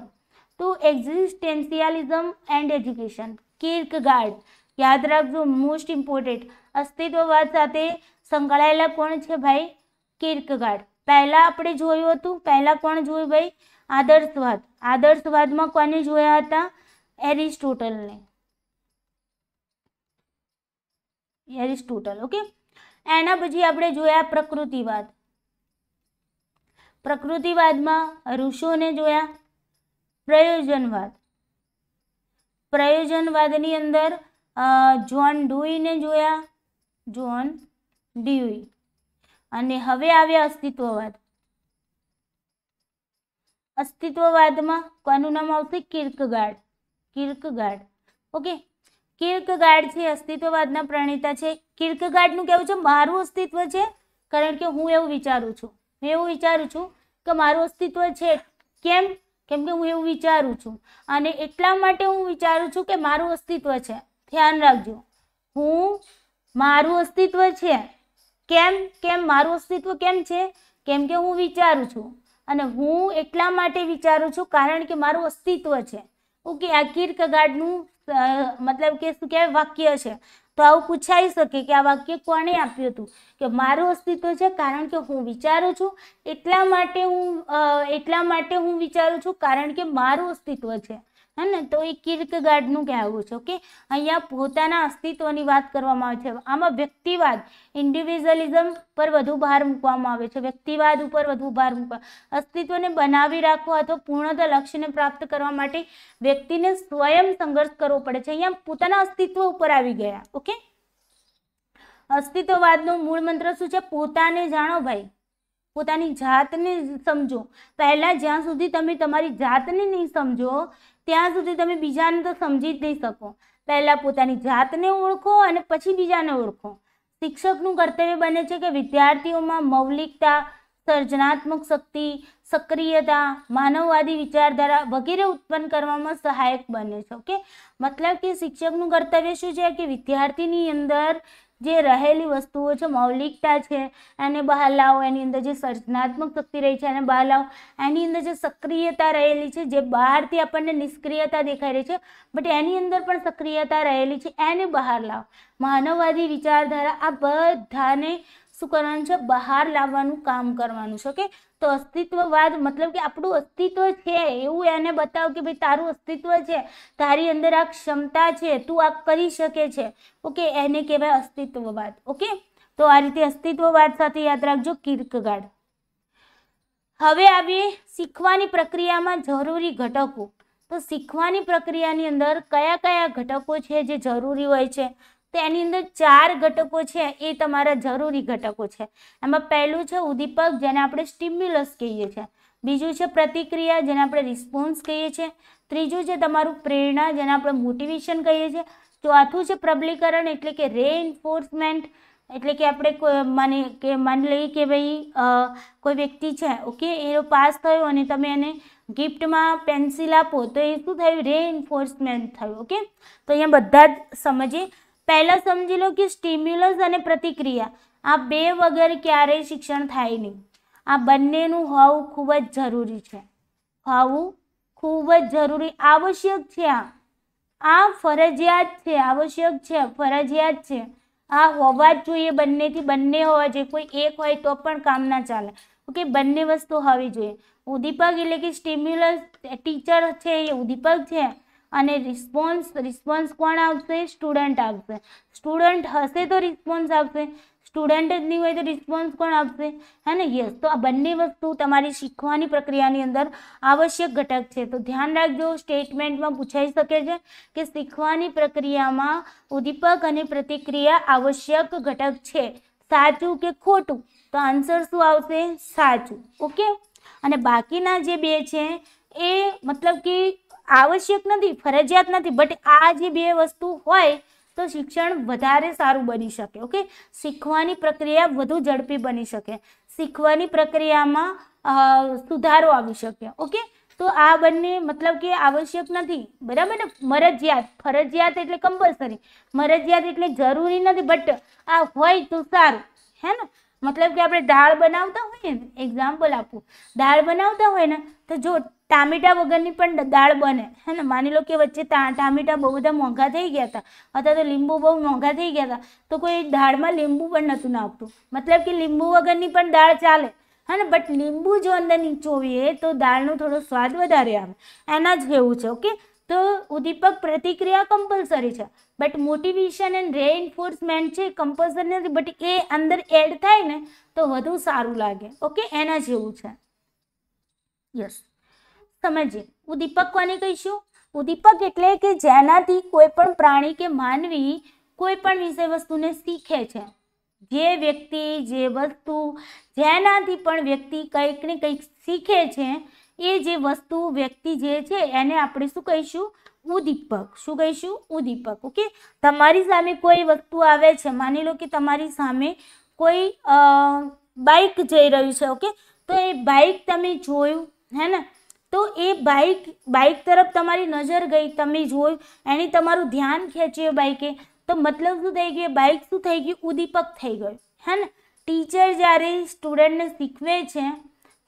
તો existentialism and education Kierkegaard યાદ રાખજો મોસ્ટ ઇમ્પોર્ટન્ટ અસ્તિત્વવાદ સાથે સંકળાયેલા કોણ છે ભાઈ ગાર્ડ પહેલાં આપણે જોયું હતું પહેલાં કોણ જોયું ભાઈ આદર્શવાદ આદર્શવાદમાં કોને જોયા હતા એરિસ્ટોટલને એરિસ્ટોટલ ઓકે એના પછી આપણે જોયા પ્રકૃતિવાદ પ્રકૃતિવાદમાં ઋષોને જોયા પ્રયોજનવાદ પ્રયોજનવાદની અંદર જોન ડુઈને જોયા જોન ડ્યુઈ અને હવે આવ્યા અસ્તિત્વવાદ અસ્તિત્વવાદમાં કોનું નામ આવશે કિર્કગાર્ડ કિર્કગાર્ડ ઓકે કિર્કગાર્ડ છે અસ્તિત્વવાદના પ્રણેતા છે કિર્કગાર્ડનું કેવું છે મારું અસ્તિત્વ છે કારણ કે હું એવું વિચારું છું હું એવું વિચારું છું કે મારું અસ્તિત્વ છે કેમ કેમ કે હું એવું વિચારું છું અને એટલા માટે હું વિચારું છું કે મારું અસ્તિત્વ છે ધ્યાન રાખજો હું મારું અસ્તિત્વ છે કેમ કેમ મારું અસ્તિત્વ કેમ છે કેમ કે હું વિચારું છું અને હું એટલા માટે વિચારું છું કારણ કે મારું અસ્તિત્વ છે ઓકે આ કિર્કગાર્ડનું મતલબ કે શું કહેવાય વાક્ય છે તો આવું પૂછાઈ શકે કે આ વાક્ય કોણે આપ્યું હતું કે મારું અસ્તિત્વ છે કારણ કે હું વિચારું છું એટલા માટે હું એટલા માટે હું વિચારું છું કારણ કે મારું અસ્તિત્વ છે હે ને તો એ કિર્કગાર્ડનું કહેવું છે ઓકે અહીંયા પોતાના અસ્તિત્વની વાત કરવામાં આવે છે આમાં વ્યક્તિવાદ ઇન્ડિવિઝ્યુઅલિઝમ પર વધુ ભાર મૂકવામાં આવે છે વ્યક્તિવાદ ઉપર વધુ ભાર મૂકવા અસ્તિત્વને બનાવી રાખવા અથવા પૂર્ણતા લક્ષ્યને પ્રાપ્ત કરવા માટે વ્યક્તિને સ્વયં સંઘર્ષ કરવો પડે છે અહીંયા પોતાના અસ્તિત્વ ઉપર આવી ગયા ઓકે અસ્તિત્વવાદનો મૂળ મંત્ર શું છે પોતાને જાણો ભાઈ પોતાની જાતને સમજો પહેલાં જ્યાં સુધી તમે તમારી જાતને નહીં સમજો ત્યાં સુધી તમે બીજાને તો સમજી જ નહીં શકો પહેલાં પોતાની જાતને ઓળખો અને પછી બીજાને ઓળખો શિક્ષકનું કર્તવ્ય બને છે કે વિદ્યાર્થીઓમાં મૌલિકતા સર્જનાત્મક શક્તિ સક્રિયતા માનવવાદી વિચારધારા વગેરે ઉત્પન્ન કરવામાં સહાયક બને છે ઓકે મતલબ કે શિક્ષકનું કર્તવ્ય શું છે કે વિદ્યાર્થીની અંદર જે રહેલી વસ્તુઓ છે મૌલિકતા છે એને બહાર લાવો એની અંદર જે સર્જનાત્મક શક્તિ રહી છે એને બહાર લાવો એની અંદર જે સક્રિયતા રહેલી છે જે બહારથી આપણને નિષ્ક્રિયતા દેખાઈ રહી છે બટ એની અંદર પણ સક્રિયતા રહેલી છે એને બહાર લાવો માનવવાદી વિચારધારા આ બધાને શું કરવાનું છે બહાર લાવવાનું કામ કરવાનું છે ઓકે તો અસ્તિત્વવાદ મતલબ કે આપણું અસ્તિત્વ છે એવું એને બતાવ કે ભાઈ તારું અસ્તિત્વ છે તારી અંદર આ ક્ષમતા છે તું આ કરી શકે છે ઓકે એને કહેવાય અસ્તિત્વવાદ ઓકે તો આ રીતે અસ્તિત્વવાદ સાથે યાદ રાખજો કિર્કગાડ હવે આવી શીખવાની પ્રક્રિયામાં જરૂરી ઘટકો તો શીખવાની પ્રક્રિયાની અંદર કયા કયા ઘટકો છે જે જરૂરી હોય છે તો એની અંદર ચાર ઘટકો છે એ તમારા જરૂરી ઘટકો છે એમાં પહેલું છે ઉદ્દીપક જેને આપણે સ્ટિમ્યુલસ કહીએ છીએ બીજું છે પ્રતિક્રિયા જેને આપણે રિસ્પોન્સ કહીએ છીએ ત્રીજું છે તમારું પ્રેરણા જેને આપણે મોટિવેશન કહીએ છીએ ચોથું છે પ્રબલીકરણ એટલે કે રેઇન્ફોર્સમેન્ટ એટલે કે આપણે કોઈ માની કે માની લઈએ કે ભાઈ કોઈ વ્યક્તિ છે ઓકે એ પાસ થયો અને તમે એને ગિફ્ટમાં પેન્સિલ આપો તો એ શું થયું રેઇન્ફોર્સમેન્ટ થયું ઓકે તો અહીંયા બધા જ સમજીએ પહેલાં સમજી લો કે સ્ટિમ્યુલસ અને પ્રતિક્રિયા આ બે વગર ક્યારેય શિક્ષણ થાય નહીં આ બંનેનું હોવું ખૂબ જ જરૂરી છે હોવું ખૂબ જ જરૂરી આવશ્યક છે આ આ ફરજિયાત છે આવશ્યક છે ફરજિયાત છે આ હોવા જ જોઈએ બંનેથી બંને હોવા જોઈએ કોઈ એક હોય તો પણ કામ ના ચાલે ઓકે બંને વસ્તુ હોવી જોઈએ ઉદ્દીપક એટલે કે સ્ટિમ્યુલસ ટીચર છે એ ઉદ્દીપક છે અને રિસ્પોન્સ રિસ્પોન્સ કોણ આવશે સ્ટુડન્ટ આવશે સ્ટુડન્ટ હશે તો રિસ્પોન્સ આવશે સ્ટુડન્ટ જ નહીં હોય તો રિસ્પોન્સ કોણ આવશે હે ને યસ તો આ બંને વસ્તુ તમારી શીખવાની પ્રક્રિયાની અંદર આવશ્યક ઘટક છે તો ધ્યાન રાખજો સ્ટેટમેન્ટમાં પૂછાઈ શકે છે કે શીખવાની પ્રક્રિયામાં ઉદ્દીપક અને પ્રતિક્રિયા આવશ્યક ઘટક છે સાચું કે ખોટું તો આન્સર શું આવશે સાચું ઓકે અને બાકીના જે બે છે એ મતલબ કે આવશ્યક નથી ફરજિયાત નથી બટ આ જે બે વસ્તુ હોય તો શિક્ષણ વધારે સારું બની શકે ઓકે શીખવાની પ્રક્રિયા વધુ ઝડપી બની શકે શીખવાની પ્રક્રિયામાં સુધારો આવી શકે ઓકે તો આ બંને મતલબ કે આવશ્યક નથી બરાબર ને મરજિયાત ફરજિયાત એટલે કમ્પલસરી મરજિયાત એટલે જરૂરી નથી બટ આ હોય તો સારું હે ને મતલબ કે આપણે દાળ બનાવતા હોઈએ ને એક્ઝામ્પલ આપું દાળ બનાવતા હોય ને તો જો ટામેટા વગરની પણ દાળ બને હે ને માની લો કે વચ્ચે ટામેટા બહુ બધા મોંઘા થઈ ગયા હતા અથવા તો લીંબુ બહુ મોંઘા થઈ ગયા હતા તો કોઈ દાળમાં લીંબુ પણ નહોતું નાખતું મતલબ કે લીંબુ વગરની પણ દાળ ચાલે હા ને બટ લીંબુ જો અંદર નીચોવીએ તો દાળનો થોડો સ્વાદ વધારે આવે એના જ કહેવું છે ઓકે તો ઉદ્દીપક પ્રતિક્રિયા કમ્પલસરી છે બટ મોટિવેશન એન્ડ રેઇન્ફોર્સમેન્ટ છે કમ્પલસરી નથી બટ એ અંદર એડ થાય ને તો વધુ સારું લાગે ઓકે એના જેવું છે યસ સમજીએ ઉદીપક કોને કહીશું ઉદીપક એટલે કે જેનાથી કોઈ પણ પ્રાણી કે માનવી કોઈ પણ વિષય વસ્તુને શીખે છે જે વ્યક્તિ જે વસ્તુ જેનાથી પણ વ્યક્તિ કંઈક ને કંઈક શીખે છે એ જે વસ્તુ વ્યક્તિ જે છે એને આપણે શું કહીશું ઉદીપક શું કહીશું ઉદીપક ઓકે તમારી સામે કોઈ વસ્તુ આવે છે માની લો કે તમારી સામે કોઈ બાઇક જઈ રહ્યું છે ઓકે તો એ બાઇક તમે જોયું હે ને તો એ બાઇક બાઇક તરફ તમારી નજર ગઈ તમે જોયું એની તમારું ધ્યાન ખેંચ્યું બાઇકે તો મતલબ શું થઈ ગયું બાઇક શું થઈ ગયું ઉદ્દીપક થઈ ગયું હે ને ટીચર જ્યારે સ્ટુડન્ટને શીખવે છે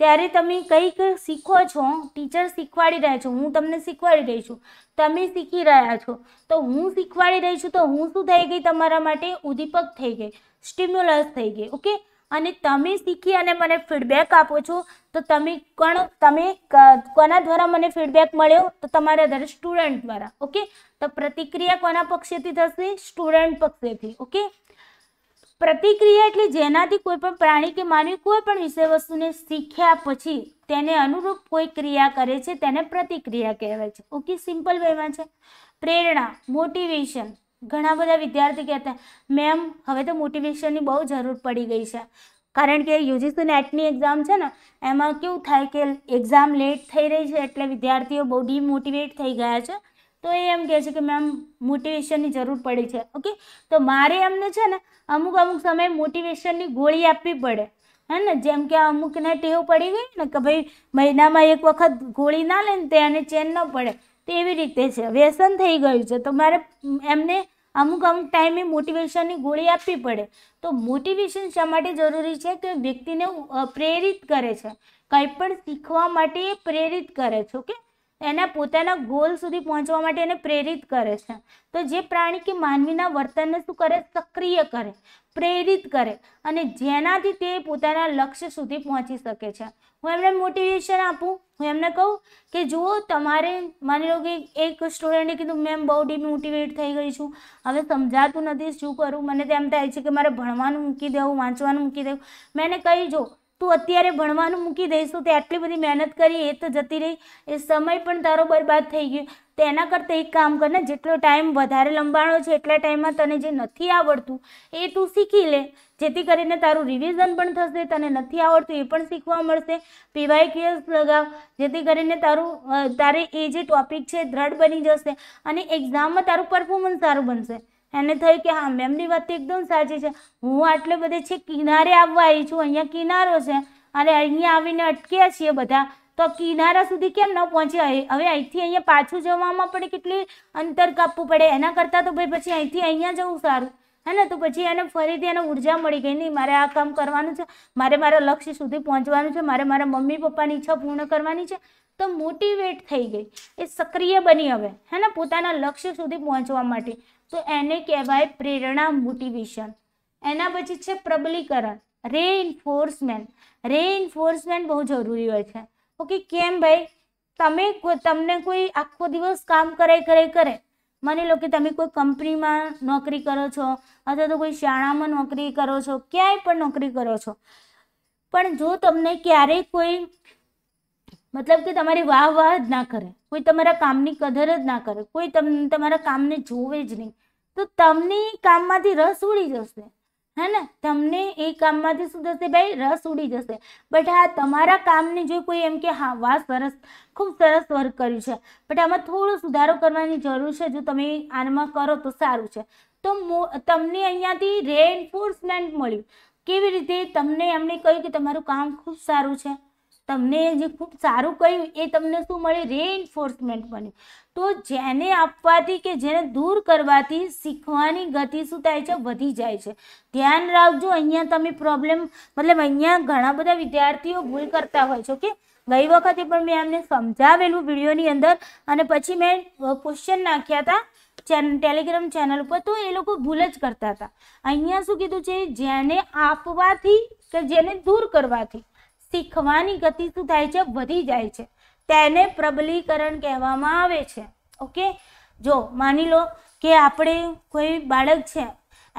ત્યારે તમે કંઈક શીખો છો ટીચર શીખવાડી રહ્યા છો હું તમને શીખવાડી રહી છું તમે શીખી રહ્યા છો તો હું શીખવાડી રહી છું તો હું શું થઈ ગઈ તમારા માટે ઉદ્દીપક થઈ ગઈ સ્ટિમ્યુલસ થઈ ગઈ ઓકે અને તમે શીખી અને મને ફીડબેક આપો છો તો તમે કોણ તમે કોના દ્વારા મને ફીડબેક મળ્યો તો તમારા દ્વારા સ્ટુડન્ટ દ્વારા ઓકે તો પ્રતિક્રિયા કોના પક્ષેથી થશે સ્ટુડન્ટ પક્ષેથી ઓકે પ્રતિક્રિયા એટલે જેનાથી કોઈ પણ પ્રાણી કે માનવી કોઈ પણ વિષય વસ્તુને શીખ્યા પછી તેને અનુરૂપ કોઈ ક્રિયા કરે છે તેને પ્રતિક્રિયા કહેવાય છે ઓકે સિમ્પલ વેમાં છે પ્રેરણા મોટિવેશન ઘણા બધા વિદ્યાર્થી કહેતા મેમ હવે તો મોટિવેશનની બહુ જરૂર પડી ગઈ છે કારણ કે યુજીસી નેટની એક્ઝામ છે ને એમાં કેવું થાય કે એક્ઝામ લેટ થઈ રહી છે એટલે વિદ્યાર્થીઓ બહુ ડીમોટિવેટ થઈ ગયા છે તો એ એમ કહે છે કે મેમ મોટિવેશનની જરૂર પડી છે ઓકે તો મારે એમને છે ને અમુક અમુક સમયે મોટિવેશનની ગોળી આપવી પડે હે ને જેમ કે અમુકને ટેવ પડી ગઈ ને કે ભાઈ મહિનામાં એક વખત ગોળી ના લે ને તો ચેન ન પડે તો એવી રીતે છે વ્યસન થઈ ગયું છે તો મારે એમને અમુક અમુક ટાઈમે મોટિવેશનની ગોળી આપવી પડે તો મોટિવેશન શા માટે જરૂરી છે કે વ્યક્તિને પ્રેરિત કરે છે કંઈ પણ શીખવા માટે પ્રેરિત કરે છે ઓકે એના પોતાના ગોલ સુધી પહોંચવા માટે એને પ્રેરિત કરે છે તો જે પ્રાણી કે માનવીના વર્તનને શું કરે સક્રિય કરે પ્રેરિત કરે અને જેનાથી તે પોતાના લક્ષ્ય સુધી પહોંચી શકે છે હું એમને મોટિવેશન આપું હું એમને કહું કે જુઓ તમારે માની લો કે એક સ્ટુડન્ટે કીધું મેમ બહુ ડિમોટિવેટ થઈ ગઈ છું હવે સમજાતું નથી શું કરું મને તેમ થાય છે કે મારે ભણવાનું મૂકી દેવું વાંચવાનું મૂકી દેવું મેં એને કહી જો તું અત્યારે ભણવાનું મૂકી દઈશું તે આટલી બધી મહેનત કરી એ તો જતી રહી એ સમય પણ તારો બરબાદ થઈ ગયો તો એના કરતાં એક કામ કરને જેટલો ટાઈમ વધારે લંબાણો છે એટલા ટાઈમમાં તને જે નથી આવડતું એ તું શીખી લે જેથી કરીને તારું રિવિઝન પણ થશે તને નથી આવડતું એ પણ શીખવા મળશે પીવાય કેસ લગાવ જેથી કરીને તારું તારે એ જે ટોપિક છે દ્રઢ બની જશે અને એક્ઝામમાં તારું પરફોર્મન્સ સારું બનશે એને થયું કે હા મેમની વાત એકદમ સાચી છે હું આટલે બધે છે કિનારે આવવા આવી છું અહીંયા કિનારો છે અને અહીંયા આવીને અટક્યા છીએ બધા તો કિનારા સુધી કેમ ન પહોંચી હવે અહીંથી અહીંયા પાછું જવામાં પણ કેટલી અંતર કાપવું પડે એના કરતાં તો ભાઈ પછી અહીંથી અહીંયા જવું સારું હે ને તો પછી એને ફરીથી એને ઉર્જા મળી ગઈ નહીં મારે આ કામ કરવાનું છે મારે મારા લક્ષ્ય સુધી પહોંચવાનું છે મારે મારા મમ્મી પપ્પાની ઈચ્છા પૂર્ણ કરવાની છે તો મોટિવેટ થઈ ગઈ એ સક્રિય બની હવે હે ને પોતાના લક્ષ્ય સુધી પહોંચવા માટે તો એને કહેવાય પ્રેરણા મોટિવેશન એના પછી છે પ્રબલીકરણ રે રે ઇન્ફોર્સમેન્ટ બહુ જરૂરી હોય છે ઓકે કેમ ભાઈ તમે તમને કોઈ આખો દિવસ કામ કરે કરે કરે માની લો કે તમે કોઈ કંપનીમાં નોકરી કરો છો અથવા તો કોઈ શાળામાં નોકરી કરો છો ક્યાંય પણ નોકરી કરો છો પણ જો તમને ક્યારેય કોઈ મતલબ કે તમારી વાહ વાહ જ ના કરે કોઈ તમારા કામની કદર જ ના કરે કોઈ તમને તમારા કામને જોવે જ નહીં તો તમને કામમાંથી રસ ઉડી જશે હે ને તમને એ કામમાંથી શું થશે ભાઈ રસ ઉડી જશે બટ હા તમારા કામને જો કોઈ એમ કે હા વાહ સરસ ખૂબ સરસ વર્ક કર્યું છે બટ આમાં થોડો સુધારો કરવાની જરૂર છે જો તમે આનમાં કરો તો સારું છે તો તમને અહીંયાથી રેઇન્ફોર્સમેન્ટ મળ્યું કેવી રીતે તમને એમણે કહ્યું કે તમારું કામ ખૂબ સારું છે તમને જે ખૂબ સારું કહ્યું એ તમને શું મળ્યું ઇન્ફોર્સમેન્ટ મળ્યું તો જેને આપવાથી કે જેને દૂર કરવાથી શીખવાની ગતિ શું થાય છે વધી જાય છે ધ્યાન રાખજો અહીંયા તમે પ્રોબ્લેમ મતલબ અહીંયા ઘણા બધા વિદ્યાર્થીઓ ભૂલ કરતા હોય છે ઓકે ગઈ વખતે પણ મેં એમને સમજાવેલું વિડીયોની અંદર અને પછી મેં ક્વેશ્ચન નાખ્યા હતા ચેન ટેલિગ્રામ ચેનલ પર તો એ લોકો ભૂલ જ કરતા હતા અહીંયા શું કીધું છે જેને આપવાથી કે જેને દૂર કરવાથી શીખવાની ગતિ શું થાય છે વધી જાય છે તેને પ્રબલીકરણ કહેવામાં આવે છે ઓકે જો માની લો કે આપણે કોઈ બાળક છે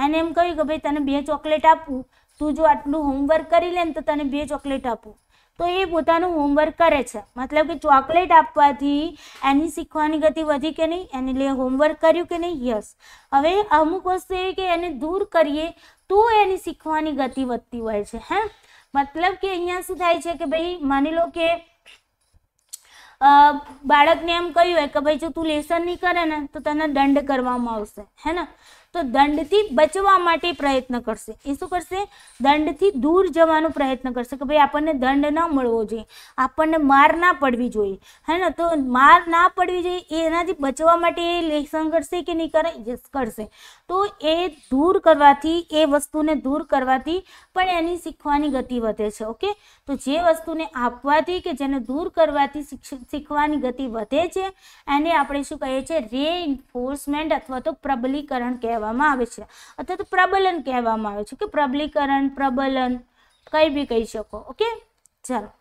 એને એમ કહ્યું કે ભાઈ તને બે ચોકલેટ આપું તું જો આટલું હોમવર્ક કરી લે તો તને બે ચોકલેટ આપું તો એ પોતાનું હોમવર્ક કરે છે મતલબ કે ચોકલેટ આપવાથી એની શીખવાની ગતિ વધી કે નહીં એને લે હોમવર્ક કર્યું કે નહીં યસ હવે અમુક વસ્તુ એ કે એને દૂર કરીએ તો એની શીખવાની ગતિ વધતી હોય છે હે મતલબ કે અહીંયા શું થાય છે કે ભાઈ માની લો કે બાળકને એમ કહ્યું હોય કે ભાઈ જો તું લેસન નહીં કરે ને તો તને દંડ કરવામાં આવશે હે ને તો દંડથી બચવા માટે પ્રયત્ન કરશે એ શું કરશે દંડથી દૂર જવાનો પ્રયત્ન કરશે કે ભાઈ આપણને દંડ ન મળવો જોઈએ આપણને માર ના પડવી જોઈએ હે ને તો માર ના પડવી જોઈએ એનાથી બચવા માટે એ લેસન કરશે કે નહીં કરે યસ કરશે તો એ દૂર કરવાથી એ વસ્તુને દૂર કરવાથી પણ એની શીખવાની ગતિ વધે છે ઓકે તો જે વસ્તુને આપવાથી કે જેને દૂર કરવાથી શીખવાની ગતિ વધે છે એને આપણે શું કહીએ છીએ રેઇન્ફોર્સમેન્ટ અથવા તો પ્રબલીકરણ કહેવામાં આવે છે અથવા તો પ્રબલન કહેવામાં આવે છે કે પ્રબલીકરણ પ્રબલન કંઈ બી કહી શકો ઓકે ચાલો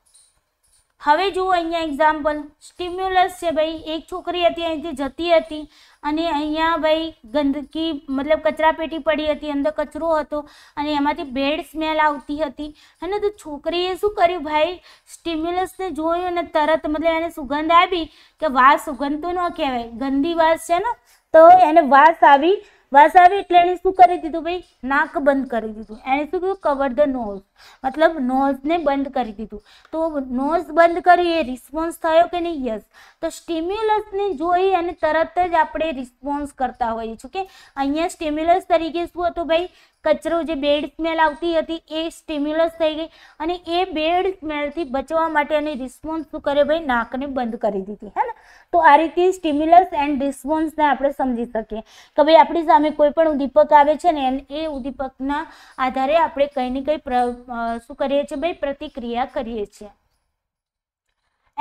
હવે જુઓ અહીંયા એક્ઝામ્પલ સ્ટિમ્યુલસ છે ભાઈ એક છોકરી હતી અહીંથી જતી હતી અને અહીંયા ભાઈ ગંદકી મતલબ કચરાપેટી પડી હતી અંદર કચરો હતો અને એમાંથી બેડ સ્મેલ આવતી હતી અને તો છોકરીએ શું કર્યું ભાઈ સ્ટિમ્યુલસને જોયું અને તરત મતલબ એને સુગંધ આવી કે વાસ સુગંધ તો ન કહેવાય ગંદી વાસ છે ને તો એને વાસ આવી બસ આવી એટલે એણે શું કરી દીધું ભાઈ નાક બંધ કરી દીધું એણે શું કીધું કવર ધ નોઝ મતલબ નોઝને બંધ કરી દીધું તો નોઝ બંધ કરી એ રિસ્પોન્સ થયો કે નહીં યસ તો સ્ટિમ્યુલસને જોઈ અને તરત જ આપણે રિસ્પોન્સ કરતા હોઈએ છીએ કે અહીંયા સ્ટિમ્યુલસ તરીકે શું હતું ભાઈ કચરો જે બેડ સ્મેલ આવતી હતી એ સ્ટિમ્યુલસ થઈ ગઈ અને એ બેડ સ્મેલથી બચવા માટે અને રિસ્પોન્સ શું કરે ભાઈ નાકને બંધ કરી દીધી હે ને તો આ રીતે સ્ટિમ્યુલસ એન્ડ રિસ્પોન્સને આપણે સમજી શકીએ કે ભાઈ આપણી સામે કોઈ પણ ઉદ્દીપક આવે છે ને એ ઉદ્દીપકના આધારે આપણે કંઈ ને કંઈ શું કરીએ છીએ ભાઈ પ્રતિક્રિયા કરીએ છીએ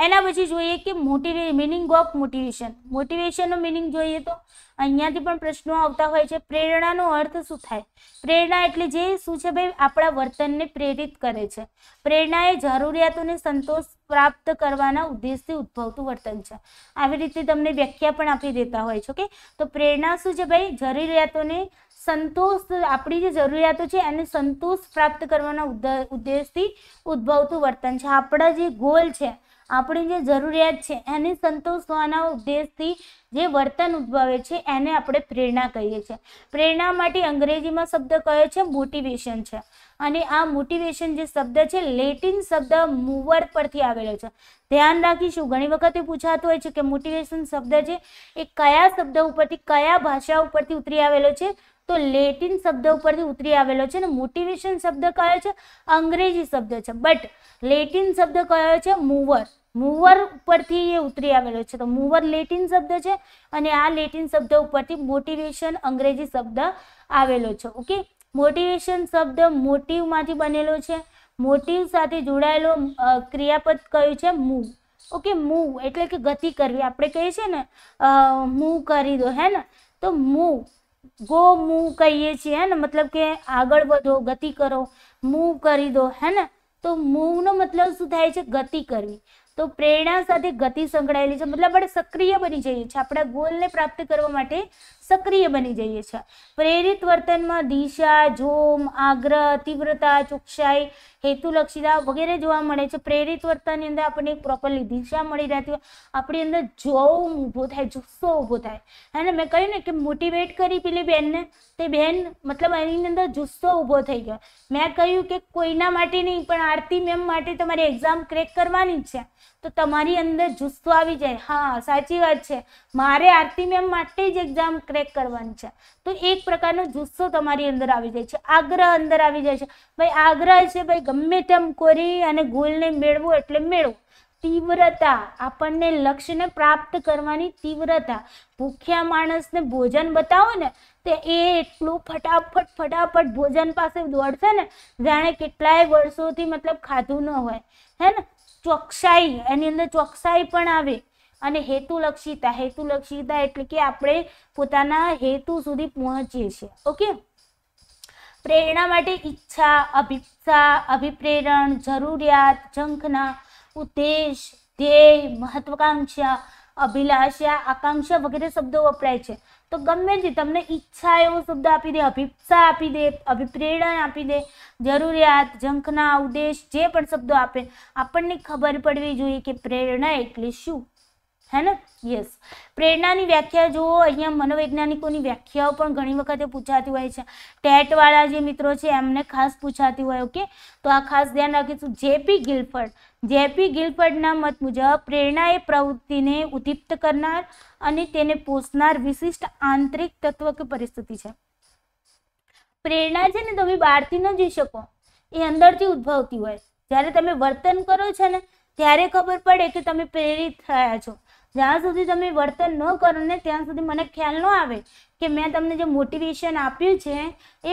એના પછી જોઈએ કે મોટિવે મિનિંગ ઓફ મોટિવેશન મોટિવેશનનો મિનિંગ જોઈએ તો અહીંયાથી પણ પ્રશ્નો આવતા હોય છે પ્રેરણાનો અર્થ શું થાય પ્રેરણા એટલે જે શું છે ભાઈ આપણા વર્તનને પ્રેરિત કરે છે પ્રેરણા એ જરૂરિયાતોને સંતોષ પ્રાપ્ત કરવાના ઉદ્દેશથી ઉદ્ભવતું વર્તન છે આવી રીતે તમને વ્યાખ્યા પણ આપી દેતા હોય છે ઓકે તો પ્રેરણા શું છે ભાઈ જરૂરિયાતોને સંતોષ આપણી જે જરૂરિયાતો છે એને સંતોષ પ્રાપ્ત કરવાના ઉદ્દેશથી ઉદ્ભવતું વર્તન છે આપણા જે ગોલ છે આપણી જે જરૂરિયાત છે એને સંતોષવાના ઉદ્દેશથી જે વર્તન ઉદભવે છે એને આપણે પ્રેરણા કહીએ છીએ પ્રેરણા માટે અંગ્રેજીમાં શબ્દ કયો છે મોટિવેશન છે અને આ મોટિવેશન જે શબ્દ છે લેટિન શબ્દ મૂવર પરથી આવેલો છે ધ્યાન રાખીશું ઘણી વખતે પૂછાતું હોય છે કે મોટિવેશન શબ્દ છે એ કયા શબ્દ ઉપરથી કયા ભાષા ઉપરથી ઉતરી આવેલો છે તો લેટિન શબ્દ ઉપરથી ઉતરી આવેલો છે અને મોટિવેશન શબ્દ કયો છે અંગ્રેજી શબ્દ છે બટ લેટિન શબ્દ કયો છે મૂવર મૂવર ઉપરથી એ ઉતરી આવેલો છે તો મૂવર લેટિન શબ્દ છે અને આ લેટિન શબ્દ ઉપરથી મોટિવેશન અંગ્રેજી શબ્દ આવેલો છે ઓકે મોટિવેશન શબ્દ મોટિવમાંથી બનેલો છે મોટિવ સાથે જોડાયેલો ક્રિયાપદ કયું છે મૂવ ઓકે મૂવ એટલે કે ગતિ કરવી આપણે કહીએ છીએ ને મૂવ કરી દો હે ને તો મૂવ ગો મૂવ કહીએ છીએ હે ને મતલબ કે આગળ વધો ગતિ કરો મૂવ કરી દો હે ને તો મૂવનો મતલબ શું થાય છે ગતિ કરવી તો પ્રેરણા સાથે ગતિ સંકળાયેલી છે મતલબ આપણે સક્રિય બની જઈએ છીએ આપણા ગોલને પ્રાપ્ત કરવા માટે સક્રિય બની જઈએ છીએ પ્રેરિત વર્તનમાં દિશા જોમ આગ્રહ તીવ્રતા ચોકસાઈ હેતુલક્ષીતા વગેરે જોવા મળે છે પ્રેરિત વર્તનની અંદર આપણને એક પ્રોપરલી દિશા મળી રહેતી હોય આપણી અંદર જોમ ઊભો થાય જુસ્સો ઊભો થાય અને મેં કહ્યું ને કે મોટિવેટ કરી પેલી બહેનને તે બહેન મતલબ એની અંદર જુસ્સો ઊભો થઈ ગયો મેં કહ્યું કે કોઈના માટે નહીં પણ આરતી મેમ માટે તમારી એક્ઝામ ક્રેક કરવાની જ છે તો તમારી અંદર જુસ્સો આવી જાય હા સાચી વાત છે મારે આરતી મેમ માટે જ એક્ઝામ ક્રેક કરવાની છે તો એક પ્રકારનો જુસ્સો તમારી અંદર આવી જાય છે આગ્રહ અંદર આવી જાય છે ભાઈ આગ્રહ છે ભાઈ ગમે તેમ કરી અને ગોલને મેળવો એટલે મેળવું તીવ્રતા આપણને લક્ષ્યને પ્રાપ્ત કરવાની તીવ્રતા ભૂખ્યા માણસને ભોજન બતાવો ને તે એ એટલું ફટાફટ ફટાફટ ભોજન પાસે દોડશે ને જાણે કેટલાય વર્ષોથી મતલબ ખાધું ન હોય હે ને ચોકસાઈ એની અંદર ચોકસાઈ પણ આવે અને હેતુલક્ષીતા હેતુલક્ષીતા એટલે કે આપણે પોતાના હેતુ સુધી પહોંચીએ છીએ ઓકે પ્રેરણા માટે ઈચ્છા અભિપ્સા અભિપ્રેરણ જરૂરિયાત ઝંખના ઉદ્દેશ ધ્યેય મહત્વાકાંક્ષા અભિલાષા આકાંક્ષા વગેરે શબ્દો વપરાય છે તો ગમે તે તમને ઈચ્છા એવો શબ્દ આપી દે અભિપ્સા આપી દે અભિપ્રેરણા આપી દે જરૂરિયાત ઝંખના ઉદ્દેશ જે પણ શબ્દો આપે આપણને ખબર પડવી જોઈએ કે પ્રેરણા એટલે શું હે ને યસ પ્રેરણાની વ્યાખ્યા જુઓ અહીંયા મનોવૈજ્ઞાનિકોની વ્યાખ્યાઓ પણ ઘણી વખતે પૂછાતી હોય છે ટેટવાળા જે મિત્રો છે એમને ખાસ પૂછાતી હોય ઓકે તો આ ખાસ ધ્યાન રાખીશું જેપી ગિલફર્ડ જેપી ગિલફર્ડના મત મુજબ પ્રેરણા એ પ્રવૃત્તિને ઉદ્દીપ્ત કરનાર અને તેને પોષનાર વિશિષ્ટ આંતરિક તત્વ કે પરિસ્થિતિ છે પ્રેરણા છે ને તમે બહારથી ન જઈ શકો એ અંદરથી ઉદ્ભવતી હોય જ્યારે તમે વર્તન કરો છો ને ત્યારે ખબર પડે કે તમે પ્રેરિત થયા છો જ્યાં સુધી તમે વર્તન ન કરો ને ત્યાં સુધી મને ખ્યાલ ન આવે કે મેં તમને જે મોટિવેશન આપ્યું છે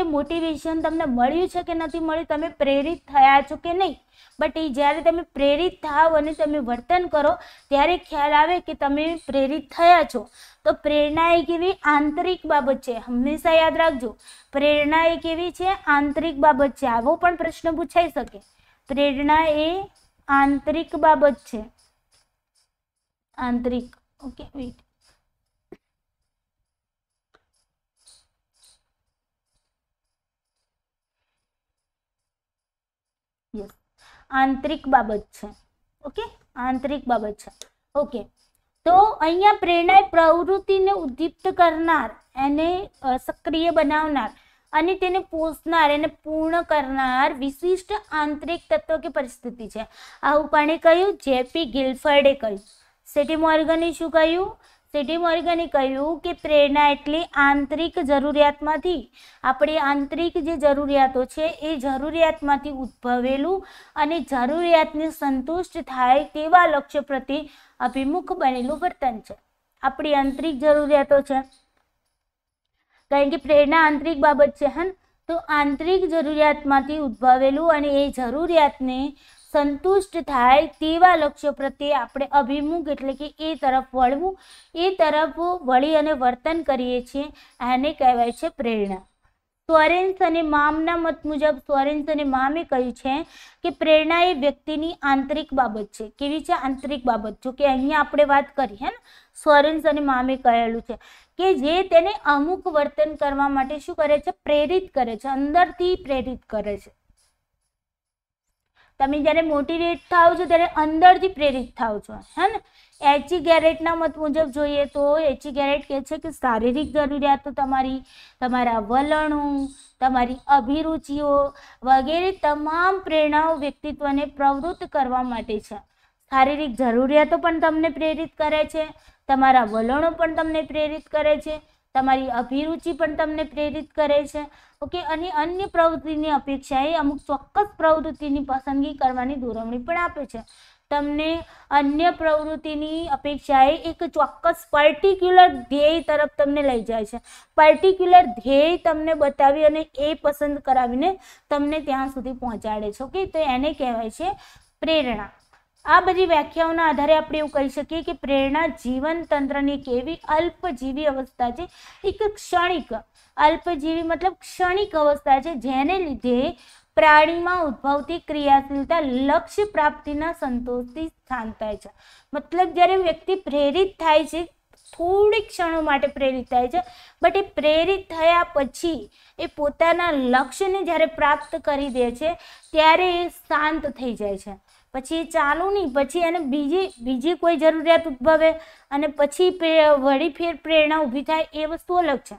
એ મોટિવેશન તમને મળ્યું છે કે નથી મળ્યું તમે પ્રેરિત થયા છો કે નહીં બટ એ જ્યારે તમે પ્રેરિત થાવ અને તમે વર્તન કરો ત્યારે ખ્યાલ આવે કે તમે પ્રેરિત થયા છો તો પ્રેરણા એક એવી આંતરિક બાબત છે હંમેશા યાદ રાખજો પ્રેરણા એક એવી છે આંતરિક બાબત છે આવો પણ પ્રશ્ન પૂછાઈ શકે પ્રેરણા એ આંતરિક બાબત છે આંતરિક ઓકે વેઇટ આંતરિક બાબત છે ઓકે આંતરિક બાબત છે ઓકે તો અહીંયા પ્રેરણા પ્રવૃત્તિને ઉદ્દીપ્ત કરનાર એને સક્રિય બનાવનાર અને તેને પોષનાર એને પૂર્ણ કરનાર વિશિષ્ટ આંતરિક તત્વ કે પરિસ્થિતિ છે આવું પાણે કહ્યું જેપી ગિલ્ફર્ડે કહ્યું સિટી મોર્ગને શું કહ્યું સિટી મોર્ગને કહ્યું કે પ્રેરણા એટલે આંતરિક જરૂરિયાતમાંથી આપણી આંતરિક જે જરૂરિયાતો છે એ જરૂરિયાતમાંથી ઉદ્ભવેલું અને જરૂરિયાતને સંતુષ્ટ થાય તેવા લક્ષ્ય પ્રત્યે અભિમુખ બનેલું વર્તન છે આપણી આંતરિક જરૂરિયાતો છે કારણ કે પ્રેરણા આંતરિક બાબત છે હન તો આંતરિક જરૂરિયાતમાંથી ઉદ્ભવેલું અને એ જરૂરિયાતને સંતુષ્ટ થાય તેવા લક્ષ્યો પ્રત્યે આપણે અભિમુખ એટલે કે એ તરફ વળવું એ તરફ વળી અને વર્તન કરીએ છીએ એને કહેવાય છે પ્રેરણા સ્વરેન્સ અને મામના મત મુજબ સ્વરેન્સ અને મામે કહ્યું છે કે પ્રેરણા એ વ્યક્તિની આંતરિક બાબત છે કેવી છે આંતરિક બાબત જો કે અહીંયા આપણે વાત કરી હે ને સ્વરેન્સ અને મામે કહેલું છે કે જે તેને અમુક વર્તન કરવા માટે શું કરે છે પ્રેરિત કરે છે અંદરથી પ્રેરિત કરે છે તમે જ્યારે મોટિવેટ થાવ છો ત્યારે અંદરથી પ્રેરિત થાવ છો હે ને એચી ગેરેટના મત મુજબ જોઈએ તો એચી ગેરેટ કહે છે કે શારીરિક જરૂરિયાતો તમારી તમારા વલણો તમારી અભિરુચિઓ વગેરે તમામ પ્રેરણાઓ વ્યક્તિત્વને પ્રવૃત્ત કરવા માટે છે શારીરિક જરૂરિયાતો પણ તમને પ્રેરિત કરે છે તમારા વલણો પણ તમને પ્રેરિત કરે છે તમારી અભિરુચિ પણ તમને પ્રેરિત કરે છે ઓકે અને અન્ય પ્રવૃત્તિની અપેક્ષાએ અમુક ચોક્કસ પ્રવૃત્તિની પસંદગી કરવાની ધોરવણી પણ આપે છે તમને અન્ય પ્રવૃત્તિની અપેક્ષાએ એક ચોક્કસ પર્ટિક્યુલર ધ્યેય તરફ તમને લઈ જાય છે પર્ટિક્યુલર ધ્યેય તમને બતાવી અને એ પસંદ કરાવીને તમને ત્યાં સુધી પહોંચાડે છે ઓકે તો એને કહેવાય છે પ્રેરણા આ બધી વ્યાખ્યાઓના આધારે આપણે એવું કહી શકીએ કે પ્રેરણા જીવનતંત્રની એક એવી અલ્પજીવી અવસ્થા છે એક ક્ષણિક અલ્પજીવી મતલબ ક્ષણિક અવસ્થા છે જેને લીધે પ્રાણીમાં ઉદ્ભવતી ક્રિયાશીલતા લક્ષ્ય પ્રાપ્તિના સંતોષથી સ્થાન થાય છે મતલબ જ્યારે વ્યક્તિ પ્રેરિત થાય છે થોડી ક્ષણો માટે પ્રેરિત થાય છે બટ એ પ્રેરિત થયા પછી એ પોતાના લક્ષ્યને જ્યારે પ્રાપ્ત કરી દે છે ત્યારે એ શાંત થઈ જાય છે પછી ચાલું નહીં પછી એને બીજી બીજી કોઈ જરૂરિયાત ઉદ્ભવે અને પછી વળી ફેર પ્રેરણા ઊભી થાય એ વસ્તુ અલગ છે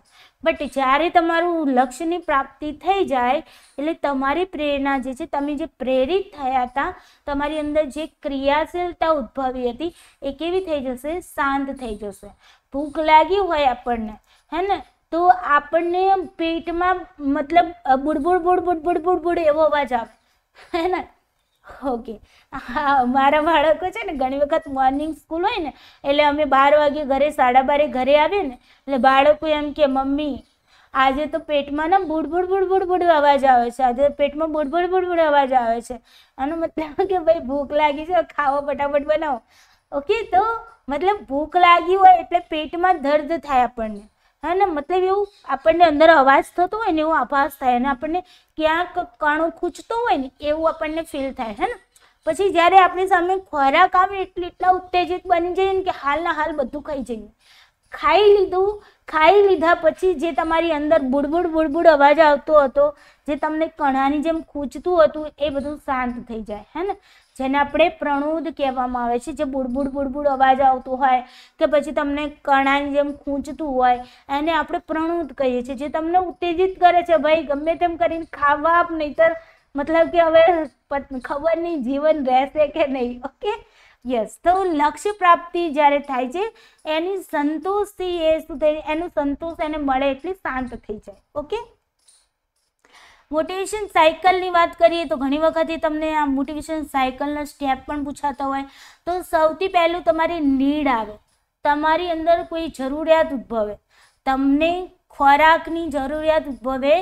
બટ જ્યારે તમારું લક્ષ્યની પ્રાપ્તિ થઈ જાય એટલે તમારી પ્રેરણા જે છે તમે જે પ્રેરિત થયા હતા તમારી અંદર જે ક્રિયાશીલતા ઉદ્ભવી હતી એ કેવી થઈ જશે શાંત થઈ જશે ભૂખ લાગી હોય આપણને હે ને તો આપણને પેટમાં મતલબ બુડબુડ બુડબુડ બુડબુડ બુડ એવો અવાજ આવે હે ને ઓકે હા મારા બાળકો છે ને ઘણી વખત મોર્નિંગ સ્કૂલ હોય ને એટલે અમે બાર વાગે ઘરે સાડા બારે ઘરે આવીએ ને એટલે બાળકો એમ કે મમ્મી આજે તો પેટમાં ને બુડબુડ બુડબુડ બુડ અવાજ આવે છે આજે પેટમાં બુડબુડ બુડબુડ અવાજ આવે છે આનો મતલબ કે ભાઈ ભૂખ લાગી છે ખાવો ફટાફટ બનાવો ઓકે તો મતલબ ભૂખ લાગી હોય એટલે પેટમાં દર્દ થાય આપણને હા ને મતલબ એવું આપણને અંદર અવાજ થતો હોય ને એવો આભાસ થાય અને આપણને ક્યાંક કણો ખૂંચતો હોય ને એવું આપણને ફીલ થાય હે ને પછી જ્યારે આપણી સામે ખોરાક આવે એટલે એટલા ઉત્તેજિત બની જઈએ ને કે હાલના હાલ બધું ખાઈ જઈએ ખાઈ લીધું ખાઈ લીધા પછી જે તમારી અંદર બુડબુડ બુડબુડ અવાજ આવતો હતો જે તમને કણાની જેમ ખૂંચતું હતું એ બધું શાંત થઈ જાય હે ને જેને આપણે પ્રણુદ કહેવામાં આવે છે જે બુડબુડ બુડબુડ અવાજ આવતું હોય કે પછી તમને કણાની જેમ ખૂંચતું હોય એને આપણે પ્રણુદ કહીએ છીએ જે તમને ઉત્તેજિત કરે છે ભાઈ ગમે તેમ કરીને ખાવા આપ નહીતર મતલબ કે હવે ખબર નહીં જીવન રહેશે કે નહીં ઓકે યસ તો લક્ષ્ય પ્રાપ્તિ જ્યારે થાય છે એની સંતોષથી એ શું થઈ એનું સંતોષ એને મળે એટલી શાંત થઈ જાય ઓકે મોટિવેશન સાયકલની વાત કરીએ તો ઘણી વખતે તમને આ મોટિવેશન સાયકલના સ્ટેપ પણ પૂછાતા હોય તો સૌથી પહેલું તમારી નીડ આવે તમારી અંદર કોઈ જરૂરિયાત ઉદ્ભવે તમને ખોરાકની જરૂરિયાત ઉદ્ભવે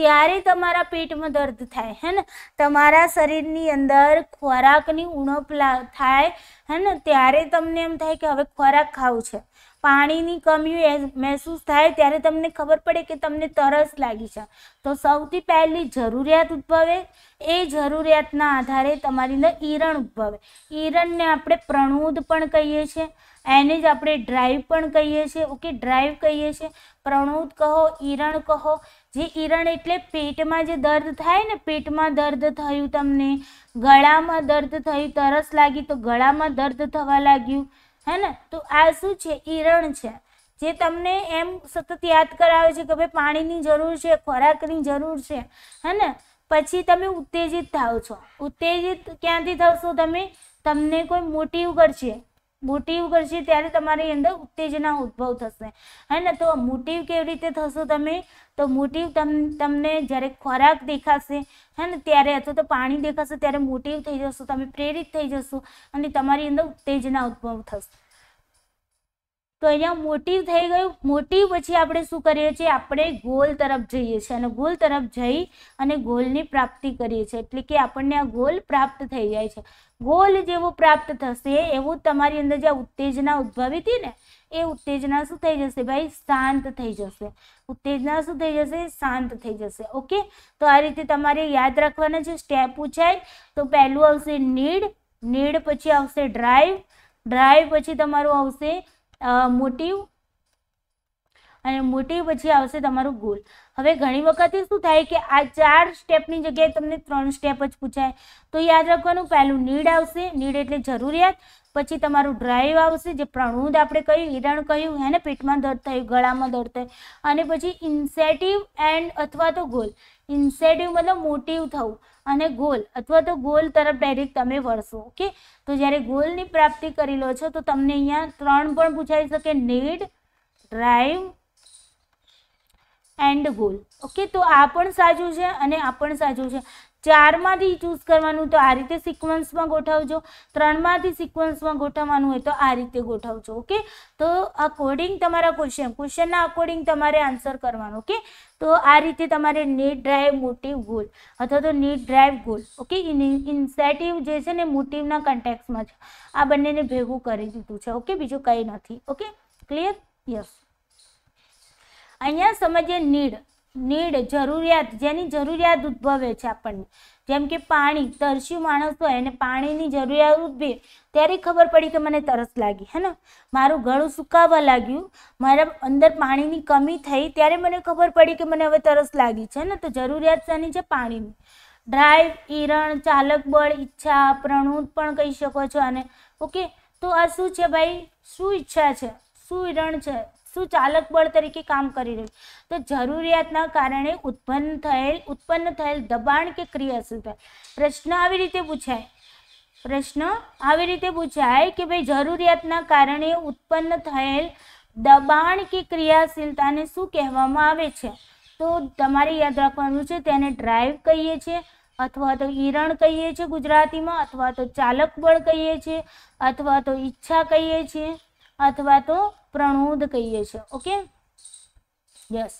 ત્યારે તમારા પેટમાં દર્દ થાય હે ને તમારા શરીરની અંદર ખોરાકની ઉણપ થાય હે ને ત્યારે તમને એમ થાય કે હવે ખોરાક ખાવું છે પાણીની કમી મહેસૂસ થાય ત્યારે તમને ખબર પડે કે તમને તરસ લાગી છે તો સૌથી પહેલી જરૂરિયાત ઉદ્ભવે એ જરૂરિયાતના આધારે તમારીને ઈરણ ઉદ્ભવે ઈરણને આપણે પ્રણોદ પણ કહીએ છીએ એને જ આપણે ડ્રાઈવ પણ કહીએ છીએ ઓકે ડ્રાઈવ કહીએ છીએ પ્રણોદ કહો ઈરણ કહો જે ઈરણ એટલે પેટમાં જે દર્દ થાય ને પેટમાં દર્દ થયું તમને ગળામાં દર્દ થયું તરસ લાગી તો ગળામાં દર્દ થવા લાગ્યું હે ને તો આ શું છે ઈરણ છે જે તમને એમ સતત યાદ કરાવે છે કે ભાઈ પાણીની જરૂર છે ખોરાકની જરૂર છે હે ને પછી તમે ઉત્તેજિત થાવ છો ઉત્તેજિત ક્યાંથી થશો તમે તમને કોઈ મોટિવ કરશે મોટિવ કરશે ત્યારે તમારી અંદર ઉત્તેજના ઉદ્ભવ થશે હે ને તો મોટિવ કેવી રીતે થશો તમે તો મોટિવ તમને જ્યારે ખોરાક દેખાશે હે ને ત્યારે અથવા તો પાણી દેખાશે ત્યારે મોટિવ થઈ જશો તમે પ્રેરિત થઈ જશો અને તમારી અંદર ઉત્તેજના ઉદ્ભવ થશે તો અહીંયા મોટી થઈ ગયું મોટી પછી આપણે શું કરીએ છીએ આપણે ગોલ તરફ જઈએ છીએ અને ગોલ તરફ જઈ અને ગોલની પ્રાપ્તિ કરીએ છીએ એટલે કે આપણને આ ગોલ પ્રાપ્ત થઈ જાય છે ગોલ જેવો પ્રાપ્ત થશે એવું તમારી અંદર જે ઉત્તેજના ઉદ્ભવી હતી ને એ ઉત્તેજના શું થઈ જશે ભાઈ શાંત થઈ જશે ઉત્તેજના શું થઈ જશે શાંત થઈ જશે ઓકે તો આ રીતે તમારે યાદ રાખવાના છે સ્ટેપ પૂછાય તો પહેલું આવશે નીડ નીડ પછી આવશે ડ્રાઈવ ડ્રાઈવ પછી તમારું આવશે મોટિવ અને મોટિવ પછી આવશે તમારું ગોલ હવે ઘણી વખતે શું થાય કે આ ચાર સ્ટેપની જગ્યાએ તમને ત્રણ સ્ટેપ જ પૂછાય તો યાદ રાખવાનું પહેલું નીડ આવશે નીડ એટલે જરૂરિયાત પછી તમારું ડ્રાઈવ આવશે જે પ્રણુદ આપણે કહ્યું હિરણ કહ્યું હે પેટમાં દર્દ થયું ગળામાં દર્દ થયું અને પછી ઇન્સેટિવ એન્ડ અથવા તો ગોલ ઇન્સેટિવ મતલબ મોટિવ થવું અને ગોલ અથવા તો ગોલ તરફ ડાયરેક્ટ તમે વળશો ઓકે તો જ્યારે ગોલની પ્રાપ્તિ કરી લો છો તો તમને અહીંયા ત્રણ પણ પૂછાઈ શકે need drive and goal okay તો આ પણ સાચું છે અને આ પણ સાચું છે ચારમાંથી ચૂઝ કરવાનું તો આ રીતે સિક્વન્સમાં ગોઠવજો ત્રણમાંથી સિક્વન્સમાં ગોઠવવાનું હોય તો આ રીતે ગોઠવજો ઓકે તો અકોર્ડિંગ તમારા ક્વેશ્ચન ક્વેશ્ચનના અકોર્ડિંગ તમારે આન્સર કરવાનો ઓકે તો આ રીતે તમારે નીટ ડ્રાઈવ મોટિવ ગોલ અથવા તો need drive goal okay incentive જે છે ને મોટિવના કન્ટેક્સમાં છે આ બંનેને ભેગું કરી દીધું છે ઓકે બીજું કંઈ નથી ઓકે ક્લિયર યસ અહીંયા સમજીએ નીડ નીડ જરૂરિયાત જેની જરૂરિયાત ઉદ્ભવે છે આપણને જેમ કે પાણી તરસ્યું માણસ હોય અને પાણીની જરૂરિયાત ઉભી ત્યારે ખબર પડી કે મને તરસ લાગી હે ને મારું ગળું સુકાવા લાગ્યું મારા અંદર પાણીની કમી થઈ ત્યારે મને ખબર પડી કે મને હવે તરસ લાગી છે ને તો જરૂરિયાત શાની છે પાણીની ડ્રાઈવ ઈરણ ચાલક બળ ઈચ્છા પ્રણૂત પણ કહી શકો છો અને ઓકે તો આ શું છે ભાઈ શું ઈચ્છા છે શું ઈરણ છે શું ચાલક બળ તરીકે કામ કરી રહ્યું તો જરૂરિયાતના કારણે ઉત્પન્ન થયેલ ઉત્પન્ન થયેલ દબાણ કે ક્રિયા થાય પ્રશ્ન આવી રીતે પૂછાય પ્રશ્ન આવી રીતે પૂછાય કે ભાઈ જરૂરિયાતના કારણે ઉત્પન્ન થયેલ દબાણ કે ક્રિયાશીલતાને શું કહેવામાં આવે છે તો તમારે યાદ રાખવાનું છે તેને ડ્રાઈવ કહીએ છીએ અથવા તો હિરણ કહીએ છીએ ગુજરાતીમાં અથવા તો ચાલક બળ કહીએ છીએ અથવા તો ઈચ્છા કહીએ છીએ અથવા તો પ્રણોદ કહીએ છીએ ઓકે યસ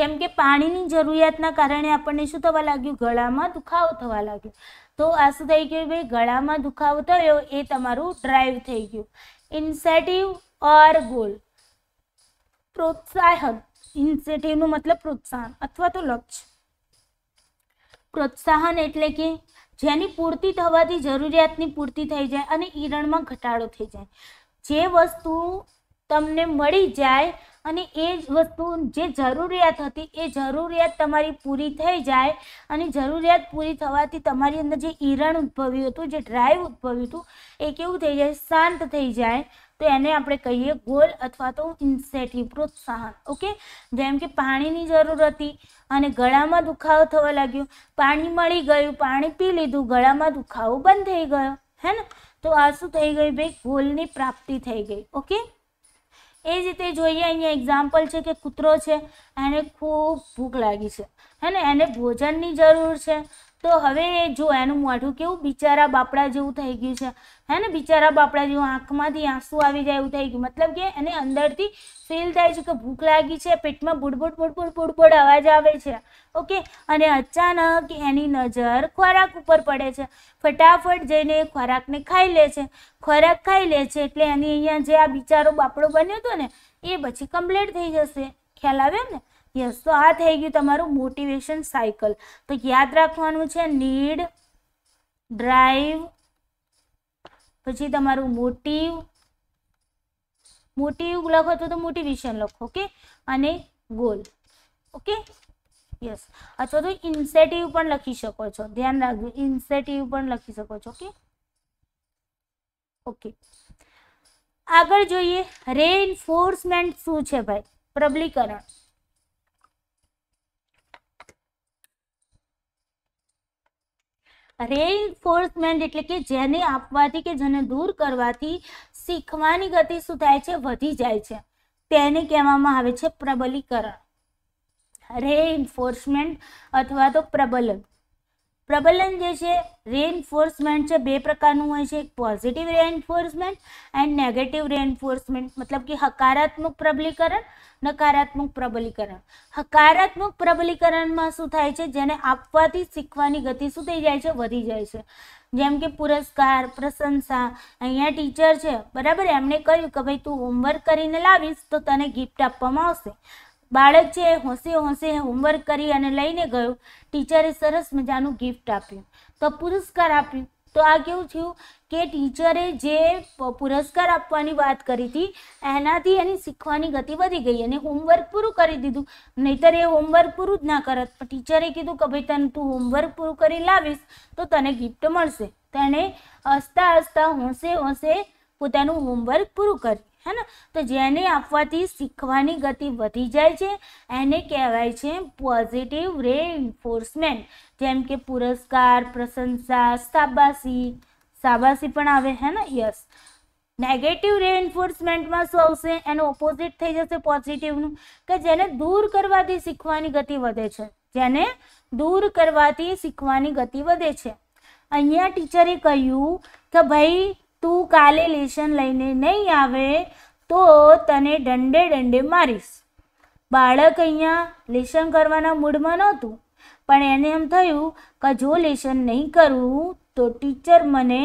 જેમ કે પાણીની જરૂરિયાતના કારણે આપણને શું થવા લાગ્યું ગળામાં દુખાવો થવા લાગ્યો તો આ શું થઈ ગયું ભાઈ ગળામાં દુખાવો થયો એ તમારું ડ્રાઈવ થઈ ગયું ઇન્સેટિવ ઓર ગોલ પ્રોત્સાહન ઇન્સેટિવનું મતલબ પ્રોત્સાહન અથવા તો લક્ષ્ય પ્રોત્સાહન એટલે કે જેની પૂર્તિ થવાથી જરૂરિયાતની પૂર્તિ થઈ જાય અને ઈરણમાં ઘટાડો થઈ જાય જે વસ્તુ તમને મળી જાય અને એ જ વસ્તુ જે જરૂરિયાત હતી એ જરૂરિયાત તમારી પૂરી થઈ જાય અને જરૂરિયાત પૂરી થવાથી તમારી અંદર જે ઈરણ ઉદ્ભવ્યું હતું જે ડ્રાઈવ ઉદ્ભવ્યું હતું એ કેવું થઈ જાય શાંત થઈ જાય તો એને આપણે કહીએ ગોલ અથવા તો ઇન્સેટિવ પ્રોત્સાહન ઓકે જેમ કે પાણીની જરૂર હતી અને ગળામાં દુખાવો થવા લાગ્યો પાણી મળી ગયું પાણી પી લીધું ગળામાં દુખાવો બંધ થઈ ગયો હે ને તો આ શું થઈ ગયું ભાઈ ગોલની પ્રાપ્તિ થઈ ગઈ ઓકે એ જ રીતે જોઈએ અહીંયા એક્ઝામ્પલ છે કે કૂતરો છે એને ખૂબ ભૂખ લાગી છે હે ને એને ભોજનની જરૂર છે તો હવે જો એનું મોઢું કેવું બિચારા બાપડા જેવું થઈ ગયું છે હે ને બિચારા બાપડા જેવું આંખમાંથી આંસુ આવી જાય એવું થઈ ગયું મતલબ કે એને અંદરથી ફીલ થાય છે કે ભૂખ લાગી છે પેટમાં બુડબુડ બુડબુડ બુડબુડ અવાજ આવે છે ઓકે અને અચાનક એની નજર ખોરાક ઉપર પડે છે ફટાફટ જઈને એ ખોરાકને ખાઈ લે છે ખોરાક ખાઈ લે છે એટલે એની અહીંયા જે આ બિચારો બાપડો બન્યો હતો ને એ પછી કમ્પ્લીટ થઈ જશે ખ્યાલ આવ્યો ને यस तो आई थी गयु मोटिवेशन साइकल तो याद रखे नीड ड्राइव पी मोटिव मोटिव लखो तो मोटिवेशन लखो ओके गोल ओके यस अच्छा तो इन्सेटिव लखी सको ध्यान रख इन्सेटिव लखी सको ओके ओके आग जो रे इन्फोर्समेंट शू भाई प्रबलीकरण રેઇન્ફોર્સમેન્ટ એટલે કે જેને આપવાથી કે જેને દૂર કરવાથી શીખવાની ગતિ શું થાય છે વધી જાય છે તેને કહેવામાં આવે છે પ્રબલીકરણ રેઇન્ફોર્સમેન્ટ અથવા તો પ્રબલન પ્રબલન જે છે રેઇન્ફોર્સમેન્ટ છે બે પ્રકારનું હોય છે એક positive reinforcement and negative reinforcement મતલબ કે હકારાત્મક પ્રબલીકરણ નકારાત્મક પ્રબલીકરણ હકારાત્મક પ્રબલીકરણમાં શું થાય છે જેને આપવાથી શીખવાની ગતિ શું થઈ જાય છે વધી જાય છે જેમ કે પુરસ્કાર પ્રશંસા અહીંયા ટીચર છે બરાબર એમણે કહ્યું કે ભાઈ તું હોમવર્ક કરીને લાવીશ તો તને ગિફ્ટ આપવામાં આવશે બાળક છે હોંશે હોંશે હોમવર્ક કરી અને લઈને ગયો ટીચરે સરસ મજાનું ગિફ્ટ આપ્યું તો પુરસ્કાર આપ્યું તો આ કેવું થયું કે ટીચરે જે પુરસ્કાર આપવાની વાત કરી હતી એનાથી એની શીખવાની ગતિ વધી ગઈ અને હોમવર્ક પૂરું કરી દીધું નહીતર એ હોમવર્ક પૂરું જ ના કરત પણ ટીચરે કીધું કે ભાઈ તને તું હોમવર્ક પૂરું કરી લાવીશ તો તને ગિફ્ટ મળશે તેણે હસતા હસતા હોંશે હોંશે પોતાનું હોમવર્ક પૂરું કર્યું હે ને તો જેને આપવાથી શીખવાની ગતિ વધી જાય છે એને કહેવાય છે પોઝિટિવ રેઇન્ફોર્સમેન્ટ જેમ કે પુરસ્કાર પ્રશંસા શાબાશી શાબાશી પણ આવે હે ને યસ નેગેટિવ રેઇન્ફોર્સમેન્ટમાં શું આવશે એનું ઓપોઝિટ થઈ જશે પોઝિટિવનું કે જેને દૂર કરવાથી શીખવાની ગતિ વધે છે જેને દૂર કરવાથી શીખવાની ગતિ વધે છે અહીંયા ટીચરે કહ્યું કે ભાઈ તું કાલે લેશન લઈને નહીં આવે તો તને દંડે દંડે મારીશ બાળક અહીંયા લેશન કરવાના મૂડમાં નહોતું પણ એને એમ થયું કે જો લેશન નહીં કરવું તો ટીચર મને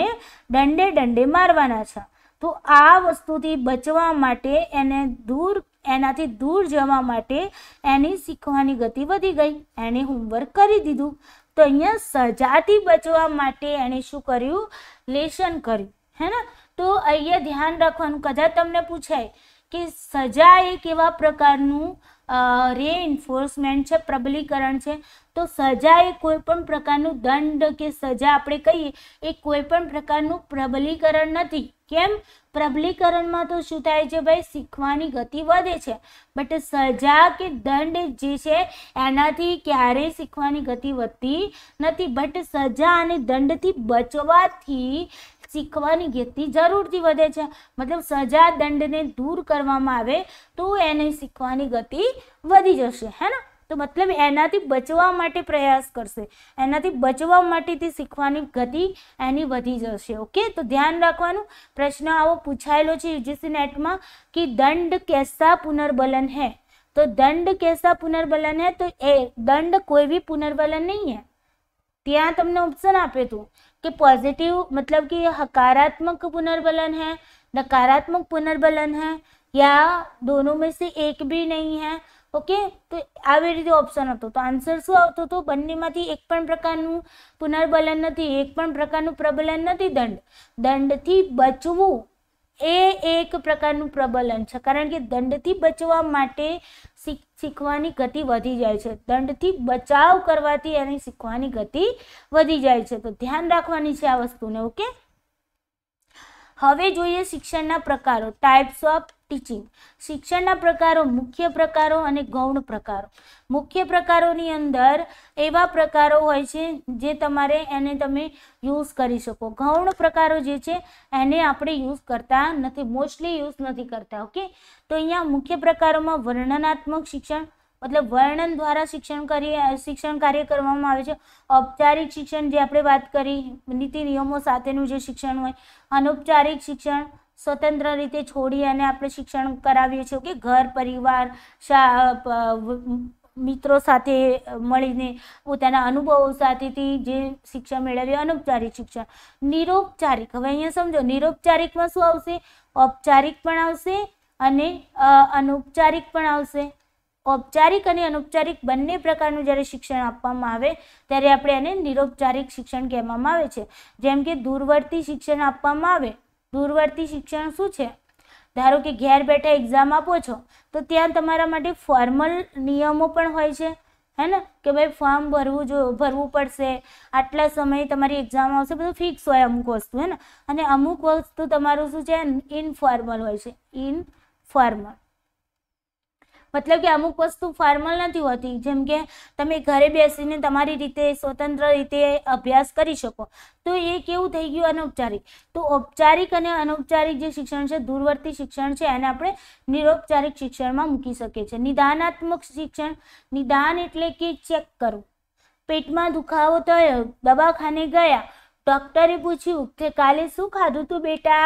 દંડે દંડે મારવાના છે તો આ વસ્તુથી બચવા માટે એને દૂર એનાથી દૂર જવા માટે એની શીખવાની ગતિ વધી ગઈ એણે હોમવર્ક કરી દીધું તો અહીંયા સજાથી બચવા માટે એણે શું કર્યું લેશન કર્યું હે ને તો અહીંયા ધ્યાન રાખવાનું કદાચ તમને પૂછાય કે સજા એક એવા પ્રકારનું રેઇન્ફોર્સમેન્ટ છે પ્રબલીકરણ છે તો સજા એ કોઈપણ પ્રકારનું દંડ કે સજા આપણે કહીએ એ કોઈપણ પ્રકારનું પ્રબલીકરણ નથી કેમ પ્રબલીકરણમાં તો શું થાય છે ભાઈ શીખવાની ગતિ વધે છે બટ સજા કે દંડ જે છે એનાથી ક્યારેય શીખવાની ગતિ વધતી નથી બટ સજા અને દંડથી બચવાથી શીખવાની ગતિ જરૂરથી વધે છે મતલબ સજા દંડને દૂર કરવામાં આવે તો એને શીખવાની ગતિ વધી જશે હે ને તો મતલબ એનાથી બચવા માટે પ્રયાસ કરશે એનાથી બચવા માટે તે શીખવાની ગતિ એની વધી જશે ઓકે તો ધ્યાન રાખવાનું પ્રશ્ન આવો પૂછાયેલો છે યુજીસી નેટમાં કે દંડ કેસા પુનર્બલન હે તો દંડ કેસા પુનર્બલન હે તો એ દંડ કોઈ બી પુનર્બલન નહીં હે ત્યાં તમને ઓપ્શન આપે તું કે પોઝિટિવ મતલબ કે હકારાત્મક પુનર્બલન હે નકારાત્મક પુનર્બલન હે يا દોનો મેં સે એક ભી નહીં હે ઓકે તો આ બે રી ઓપ્શન હતો તો આન્સર શું આવત તો બંનેમાંથી એક પણ પ્રકારનું પુનર્બલન નથી એક પણ પ્રકારનું પ્રબલન નથી દંડ દંડ થી બચવું એ એક પ્રકારનું પ્રબલન છે કારણ કે દંડ થી બચવા માટે શીખ શીખવાની ગતિ વધી જાય છે દંડથી બચાવ કરવાથી એની શીખવાની ગતિ વધી જાય છે તો ધ્યાન રાખવાની છે આ વસ્તુને ઓકે હવે જોઈએ શિક્ષણના પ્રકારો ટાઈપ્સ ઓફ ટીચિંગ શિક્ષણના પ્રકારો મુખ્ય પ્રકારો અને ગૌણ પ્રકારો મુખ્ય પ્રકારોની અંદર એવા પ્રકારો હોય છે જે તમારે એને તમે યુઝ કરી શકો ગૌણ પ્રકારો જે છે એને આપણે યુઝ કરતા નથી મોસ્ટલી યુઝ નથી કરતા ઓકે તો અહીંયા મુખ્ય પ્રકારોમાં વર્ણનાત્મક શિક્ષણ મતલબ વર્ણન દ્વારા શિક્ષણ કરી શિક્ષણ કાર્ય કરવામાં આવે છે ઔપચારિક શિક્ષણ જે આપણે વાત કરી નીતિ નિયમો સાથેનું જે શિક્ષણ હોય અનૌપચારિક શિક્ષણ સ્વતંત્ર રીતે છોડી અને આપણે શિક્ષણ કરાવીએ છીએ કે ઘર પરિવાર શા મિત્રો સાથે મળીને પોતાના અનુભવો સાથેથી જે શિક્ષણ મેળવ્યું અનૌપચારિક શિક્ષણ નિરોપચારિક હવે અહીંયા સમજો નિરૌપચારિકમાં શું આવશે ઔપચારિક પણ આવશે અને અનૌપચારિક પણ આવશે ઔપચારિક અને અનૌપચારિક બંને પ્રકારનું જ્યારે શિક્ષણ આપવામાં આવે ત્યારે આપણે એને નિરૌપચારિક શિક્ષણ કહેવામાં આવે છે જેમ કે દૂરવર્તી શિક્ષણ આપવામાં આવે દૂરવર્તી શિક્ષણ શું છે ધારો કે ઘેર બેઠા એક્ઝામ આપો છો તો ત્યાં તમારા માટે ફોર્મલ નિયમો પણ હોય છે હે ને કે ભાઈ ફોર્મ ભરવું જો ભરવું પડશે આટલા સમયે તમારી એક્ઝામ આવશે બધું ફિક્સ હોય અમુક વસ્તુ હે ને અને અમુક વસ્તુ તમારું શું છે ઇનફોર્મલ હોય છે ઇનફોર્મલ મતલબ કે અમુક વસ્તુ ફોર્મલ નથી હોતી જેમ કે તમે ઘરે બેસીને તમારી રીતે સ્વતંત્ર રીતે અભ્યાસ કરી શકો તો એ કેવું થઈ ગયું અનૌપચારિક તો ઔપચારિક અને અનૌપચારિક જે શિક્ષણ છે દૂરવર્તી શિક્ષણ છે એને આપણે નિરૌપચારિક શિક્ષણમાં મૂકી શકીએ છીએ નિદાનાત્મક શિક્ષણ નિદાન એટલે કે ચેક કરવું પેટમાં દુખાવો થયો દવાખાને ગયા ડૉક્ટરે પૂછ્યું કે કાલે શું ખાધું તું બેટા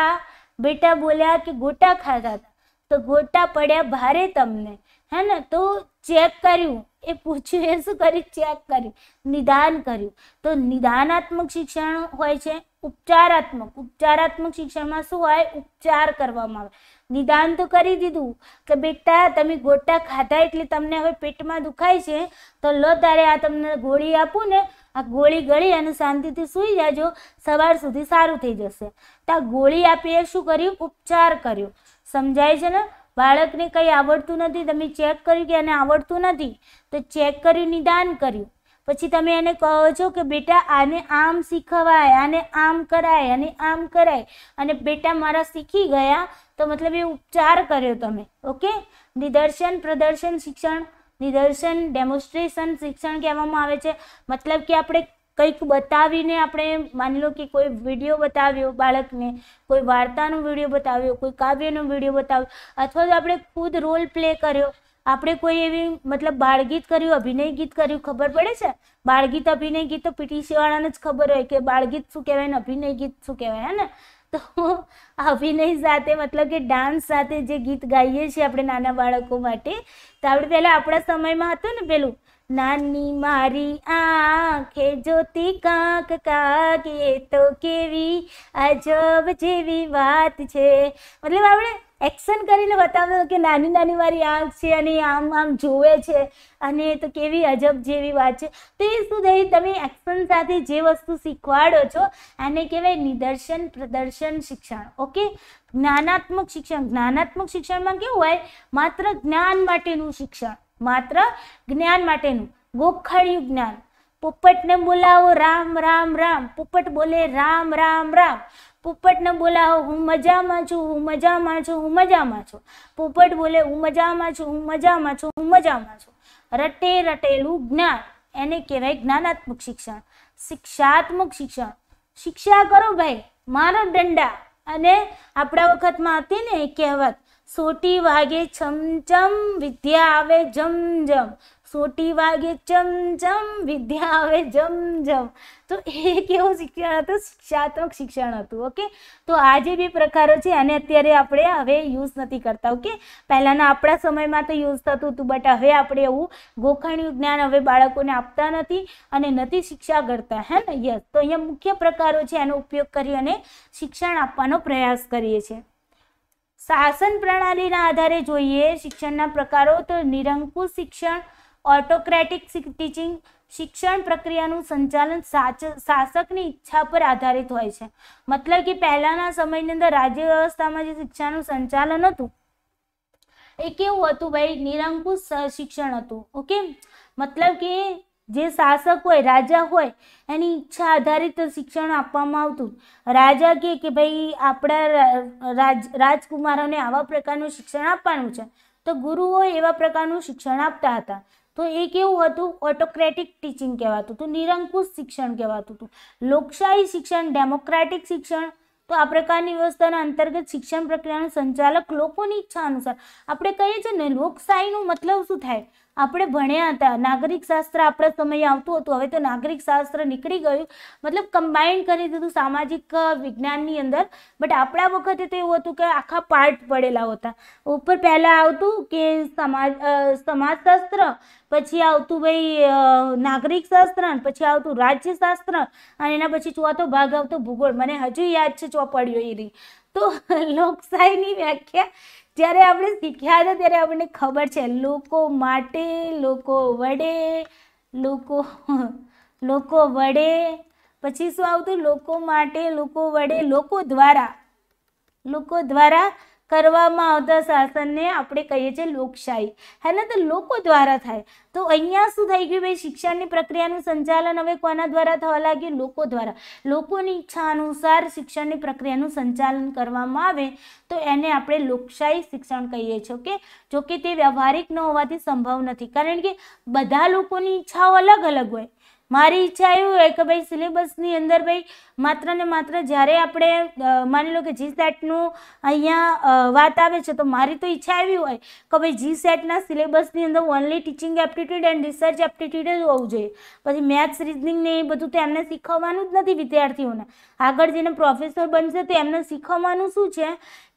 બેટા બોલ્યા કે ગોટા ખાધા હતા તો ગોટા પડ્યા ભારે તમને હે ને તો ચેક કર્યું એ પૂછ્યું એ શું કર્યું ચેક કર્યું નિદાન કર્યું તો નિદાનાત્મક શિક્ષણ હોય છે ઉપચારાત્મક ઉપચારાત્મક શિક્ષણમાં શું હોય ઉપચાર કરવામાં આવે નિદાન તો કરી દીધું કે બેટા તમે ગોટા ખાધા એટલે તમને હવે પેટમાં દુખાય છે તો લો તારે આ તમને ગોળી આપું ને આ ગોળી ગળી અને શાંતિથી સૂઈ જાજો સવાર સુધી સારું થઈ જશે તો આ ગોળી આપીએ શું કર્યું ઉપચાર કર્યો સમજાય છે ને બાળકને કંઈ આવડતું નથી તમે ચેક કર્યું કે એને આવડતું નથી તો ચેક કર્યું નિદાન કર્યું પછી તમે એને કહો છો કે બેટા આને આમ શીખવાય આને આમ કરાય અને આમ કરાય અને બેટા મારા શીખી ગયા તો મતલબ એ ઉપચાર કર્યો તમે ઓકે નિદર્શન પ્રદર્શન શિક્ષણ નિદર્શન ડેમોન્સ્ટ્રેશન શિક્ષણ કહેવામાં આવે છે મતલબ કે આપણે કંઈક બતાવીને આપણે માની લો કે કોઈ વિડીયો બતાવ્યો બાળકને કોઈ વાર્તાનો વિડીયો બતાવ્યો કોઈ કાવ્યનો વિડીયો બતાવ્યો અથવા તો આપણે ખુદ રોલ પ્લે કર્યો આપણે કોઈ એવી મતલબ બાળગીત કર્યું અભિનય ગીત કર્યું ખબર પડે છે બાળગીત અભિનય ગીત તો પીટીસીવાળાને જ ખબર હોય કે બાળગીત શું કહેવાય ને અભિનય ગીત શું કહેવાય હે ને તો અભિનય સાથે મતલબ કે ડાન્સ સાથે જે ગીત ગાઈએ છીએ આપણે નાના બાળકો માટે તો આપણે પહેલાં આપણા સમયમાં હતું ને પેલું નાની મારી આંખે જોતી કાંક કાગે તો કેવી અજબ જેવી વાત છે મતલબ આપણે એક્શન કરીને બતાવ્યો કે નાની નાની મારી આંખ છે અને આમ આમ જુએ છે અને એ તો કેવી અજબ જેવી વાત છે તો એ શું થઈ તમે એક્શન સાથે જે વસ્તુ શીખવાડો છો એને કહેવાય નિદર્શન પ્રદર્શન શિક્ષણ ઓકે જ્ઞાનાત્મક શિક્ષણ જ્ઞાનાત્મક શિક્ષણમાં કેવું હોય માત્ર જ્ઞાન માટેનું શિક્ષણ માત્ર જ્ઞાન માટેનું ગોખણિયું જ્ઞાન પોપટને બોલાવો રામ રામ રામ પોપટ બોલે રામ રામ રામ પોપટને બોલાવો હું મજામાં છું હું મજામાં છું હું મજામાં છું પોપટ બોલે હું મજામાં છું હું મજામાં છું હું મજામાં છું રટે રટેલું જ્ઞાન એને કહેવાય જ્ઞાનાત્મક શિક્ષણ શિક્ષાત્મક શિક્ષણ શિક્ષા કરો ભાઈ મારો દંડા અને આપણા વખતમાં હતી ને કહેવત સોટી વાગે છમચમ વિદ્યા આવે જમજમ સોટી વાગે ચમચમ વિદ્યા આવે જમજમ તો એ કેવું શિક્ષણ હતું શિક્ષાત્મક શિક્ષણ હતું ઓકે તો આ જે બે પ્રકારો છે અને અત્યારે આપણે હવે યુઝ નથી કરતા ઓકે પહેલાંના આપણા સમયમાં તો યુઝ થતું હતું બટ હવે આપણે એવું ગોખણ્યું જ્ઞાન હવે બાળકોને આપતા નથી અને નથી શિક્ષા કરતા હે ને યસ તો અહીંયા મુખ્ય પ્રકારો છે એનો ઉપયોગ કરી અને શિક્ષણ આપવાનો પ્રયાસ કરીએ છીએ શાસન પ્રણાલીના આધારે જોઈએ શિક્ષણના પ્રકારો તો નિરંકુશ શિક્ષણ ઓટોક્રેટિક ટીચિંગ શિક્ષણ પ્રક્રિયાનું સંચાલન શાસકની ઈચ્છા પર આધારિત હોય છે મતલબ કે પહેલાંના સમયની અંદર રાજ્ય વ્યવસ્થામાં જે શિક્ષાનું સંચાલન હતું એ કેવું હતું ભાઈ નિરંકુશ શિક્ષણ હતું ઓકે મતલબ કે જે શાસક હોય રાજા હોય એની ઈચ્છા આધારિત શિક્ષણ આપવામાં આવતું રાજા કે કે ભાઈ આપણા રાજ રાજકુમારોને આવા પ્રકારનું શિક્ષણ આપવાનું છે તો ગુરુઓ એવા પ્રકારનું શિક્ષણ આપતા હતા તો એ કેવું હતું ઓટોક્રેટિક ટીચિંગ કહેવાતું હતું નિરંકુશ શિક્ષણ કહેવાતું હતું લોકશાહી શિક્ષણ ડેમોક્રેટિક શિક્ષણ તો આ પ્રકારની વ્યવસ્થાના અંતર્ગત શિક્ષણ પ્રક્રિયાનું સંચાલક લોકોની ઈચ્છા અનુસાર આપણે કહીએ છીએ ને લોકશાહીનું મતલબ શું થાય આપણે ભણ્યા હતા નાગરિક શાસ્ત્ર આપણા સમયે આવતું હતું હવે તો નાગરિક શાસ્ત્ર નીકળી ગયું મતલબ કમ્બાઇન્ડ કરી દીધું સામાજિક વિજ્ઞાનની અંદર બટ આપણા વખતે તો એવું હતું કે આખા પાર્ટ પડેલા હતા ઉપર પહેલાં આવતું કે સમાજ સમાજશાસ્ત્ર પછી આવતું ભાઈ નાગરિક શાસ્ત્ર પછી આવતું રાજ્યશાસ્ત્ર અને એના પછી ચોથો ભાગ આવતો ભૂગોળ મને હજુ યાદ છે એ એની તો લોકશાહીની વ્યાખ્યા જ્યારે આપણે શીખ્યા હતા ત્યારે આપણને ખબર છે લોકો માટે લોકો વડે લોકો લોકો વડે પછી શું આવતું લોકો માટે લોકો વડે લોકો દ્વારા લોકો દ્વારા કરવામાં આવતા શાસનને આપણે કહીએ છીએ લોકશાહી હે ને તો લોકો દ્વારા થાય તો અહીંયા શું થઈ ગયું ભાઈ શિક્ષણની પ્રક્રિયાનું સંચાલન હવે કોના દ્વારા થવા લાગ્યું લોકો દ્વારા લોકોની ઈચ્છા અનુસાર શિક્ષણની પ્રક્રિયાનું સંચાલન કરવામાં આવે તો એને આપણે લોકશાહી શિક્ષણ કહીએ છીએ ઓકે જોકે તે વ્યવહારિક ન હોવાથી સંભવ નથી કારણ કે બધા લોકોની ઈચ્છાઓ અલગ અલગ હોય મારી ઈચ્છા એવું હોય કે ભાઈ સિલેબસની અંદર ભાઈ માત્ર ને માત્ર જ્યારે આપણે માની લો કે જી સેટનું અહીંયા વાત આવે છે તો મારી તો ઈચ્છા એવી હોય કે ભાઈ જી સેટના સિલેબસની અંદર only teaching aptitude and research aptitude જ હોવું જોઈએ પછી મેથ્સ રિઝનિંગ ને એ બધું તો એમને શીખવવાનું જ નથી વિદ્યાર્થીઓને આગળ જેને પ્રોફેસર બનશે તો એમને શીખવવાનું શું છે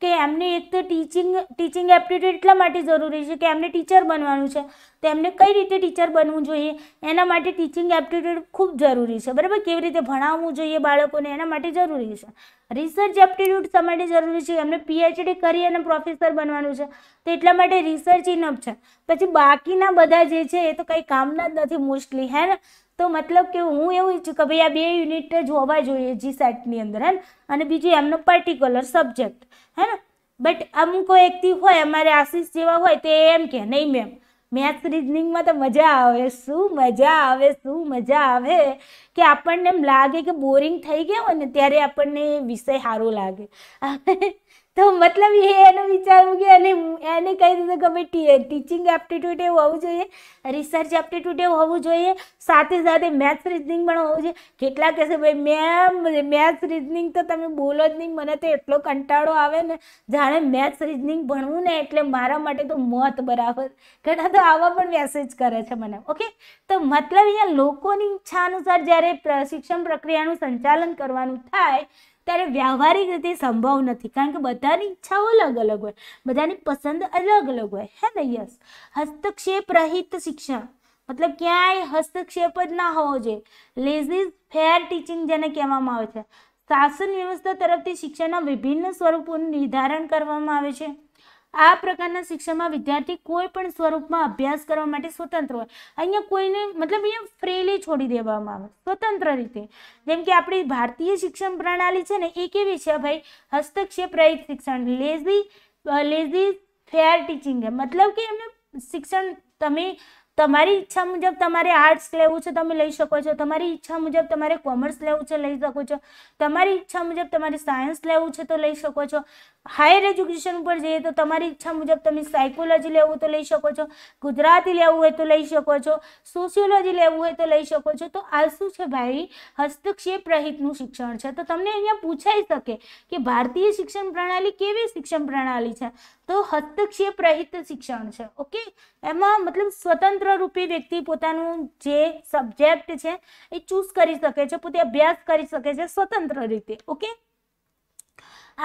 કે એમને એક તો ટીચિંગ ટીચિંગ એપ્ટિટ્યૂડ એટલા માટે જરૂરી છે કે એમને ટીચર બનવાનું છે તો એમને કઈ રીતે ટીચર બનવું જોઈએ એના માટે ટીચિંગ એપ્ટિટ્યૂડ ખૂબ જરૂરી છે બરાબર કેવી રીતે ભણાવવું જોઈએ બાળક બાળકોને એના માટે જરૂરી છે રિસર્ચ એપ્ટિટ્યૂડ શા માટે જરૂરી છે એમને પીએચડી કરી અને પ્રોફેસર બનવાનું છે તો એટલા માટે રિસર્ચ ઇનફ છે પછી બાકીના બધા જે છે એ તો કંઈ કામના જ નથી મોસ્ટલી હે ને તો મતલબ કે હું એવું ઈચ્છું કે ભાઈ આ બે યુનિટ જ હોવા જોઈએ જી સેટની અંદર હે ને અને બીજું એમનો પર્ટિક્યુલર સબ્જેક્ટ હે ને બટ અમુક વ્યક્તિ હોય અમારે આશીષ જેવા હોય તે એમ કે નહીં મેમ મેથ્સ રિઝનિંગમાં તો મજા આવે શું મજા આવે શું મજા આવે કે આપણને એમ લાગે કે બોરિંગ થઈ ગયો હોય ને ત્યારે આપણને વિષય સારો લાગે તો મતલબ એ એનું વિચારવું કે અને એને કહી દીધું કે ભાઈ ટીચિંગ એપ્ટિટ્યૂડ એવું હોવું જોઈએ રિસર્ચ એપ્ટિટ્યૂડ એવું હોવું જોઈએ સાથે સાથે મેથ્સ રિઝનિંગ પણ હોવું જોઈએ કેટલા કહેશે ભાઈ મેમ મેથ્સ રિઝનિંગ તો તમે બોલો જ નહીં મને તો એટલો કંટાળો આવે ને જાણે મેથ્સ રિઝનિંગ ભણવું ને એટલે મારા માટે તો મોત બરાબર ઘણા તો આવા પણ મેસેજ કરે છે મને ઓકે તો મતલબ અહીંયા લોકોની ઈચ્છા અનુસાર જ્યારે પ્રશિક્ષણ પ્રક્રિયાનું સંચાલન કરવાનું થાય ત્યારે વ્યવહારિક રીતે સંભવ નથી કારણ કે બધાની ઈચ્છાઓ અલગ અલગ હોય બધાની પસંદ અલગ અલગ હોય હે ને યસ હસ્તક્ષેપ રહિત શિક્ષણ મતલબ ક્યાંય હસ્તક્ષેપ જ ના હોવો જોઈએ લેઝીઝ ફેર ટીચિંગ જેને કહેવામાં આવે છે શાસન વ્યવસ્થા તરફથી શિક્ષણના વિભિન્ન સ્વરૂપોનું નિર્ધારણ કરવામાં આવે છે આ પ્રકારના શિક્ષણમાં વિદ્યાર્થી કોઈ પણ સ્વરૂપમાં અભ્યાસ કરવા માટે સ્વતંત્ર હોય અહીંયા કોઈને મતલબ અહીંયા ફ્રીલી છોડી દેવામાં આવે સ્વતંત્ર રીતે જેમ કે આપણી ભારતીય શિક્ષણ પ્રણાલી છે ને એ કેવી છે ભાઈ હસ્તક્ષેપ રહિત શિક્ષણ લેઝી લેઝી ફેર ટીચિંગ મતલબ કે એમને શિક્ષણ તમે તમારી ઈચ્છા મુજબ તમારે આર્ટ્સ લેવું છે તમે લઈ શકો છો તમારી ઈચ્છા મુજબ તમારે કોમર્સ લેવું છે લઈ શકો છો તમારી ઈચ્છા મુજબ તમારે સાયન્સ લેવું છે તો લઈ શકો છો હાયર એજ્યુકેશન ઉપર જઈએ તો તમારી ઈચ્છા મુજબ તમે સાયકોલોજી લેવું તો લઈ શકો છો ગુજરાતી લેવું હોય તો લઈ શકો છો સોશિયોલોજી લેવું હોય તો લઈ શકો છો તો આ શું છે ભાઈ હસ્તક્ષેપ રહિતનું શિક્ષણ છે તો તમને અહીંયા પૂછાઈ શકે કે ભારતીય શિક્ષણ પ્રણાલી કેવી શિક્ષણ પ્રણાલી છે તો હસ્તક્ષેપ રહિત શિક્ષણ છે ઓકે એમાં મતલબ સ્વતંત્ર રૂપે વ્યક્તિ પોતાનું જે સબ્જેક્ટ છે એ ચૂઝ કરી શકે છે પોતે અભ્યાસ કરી શકે છે સ્વતંત્ર રીતે ઓકે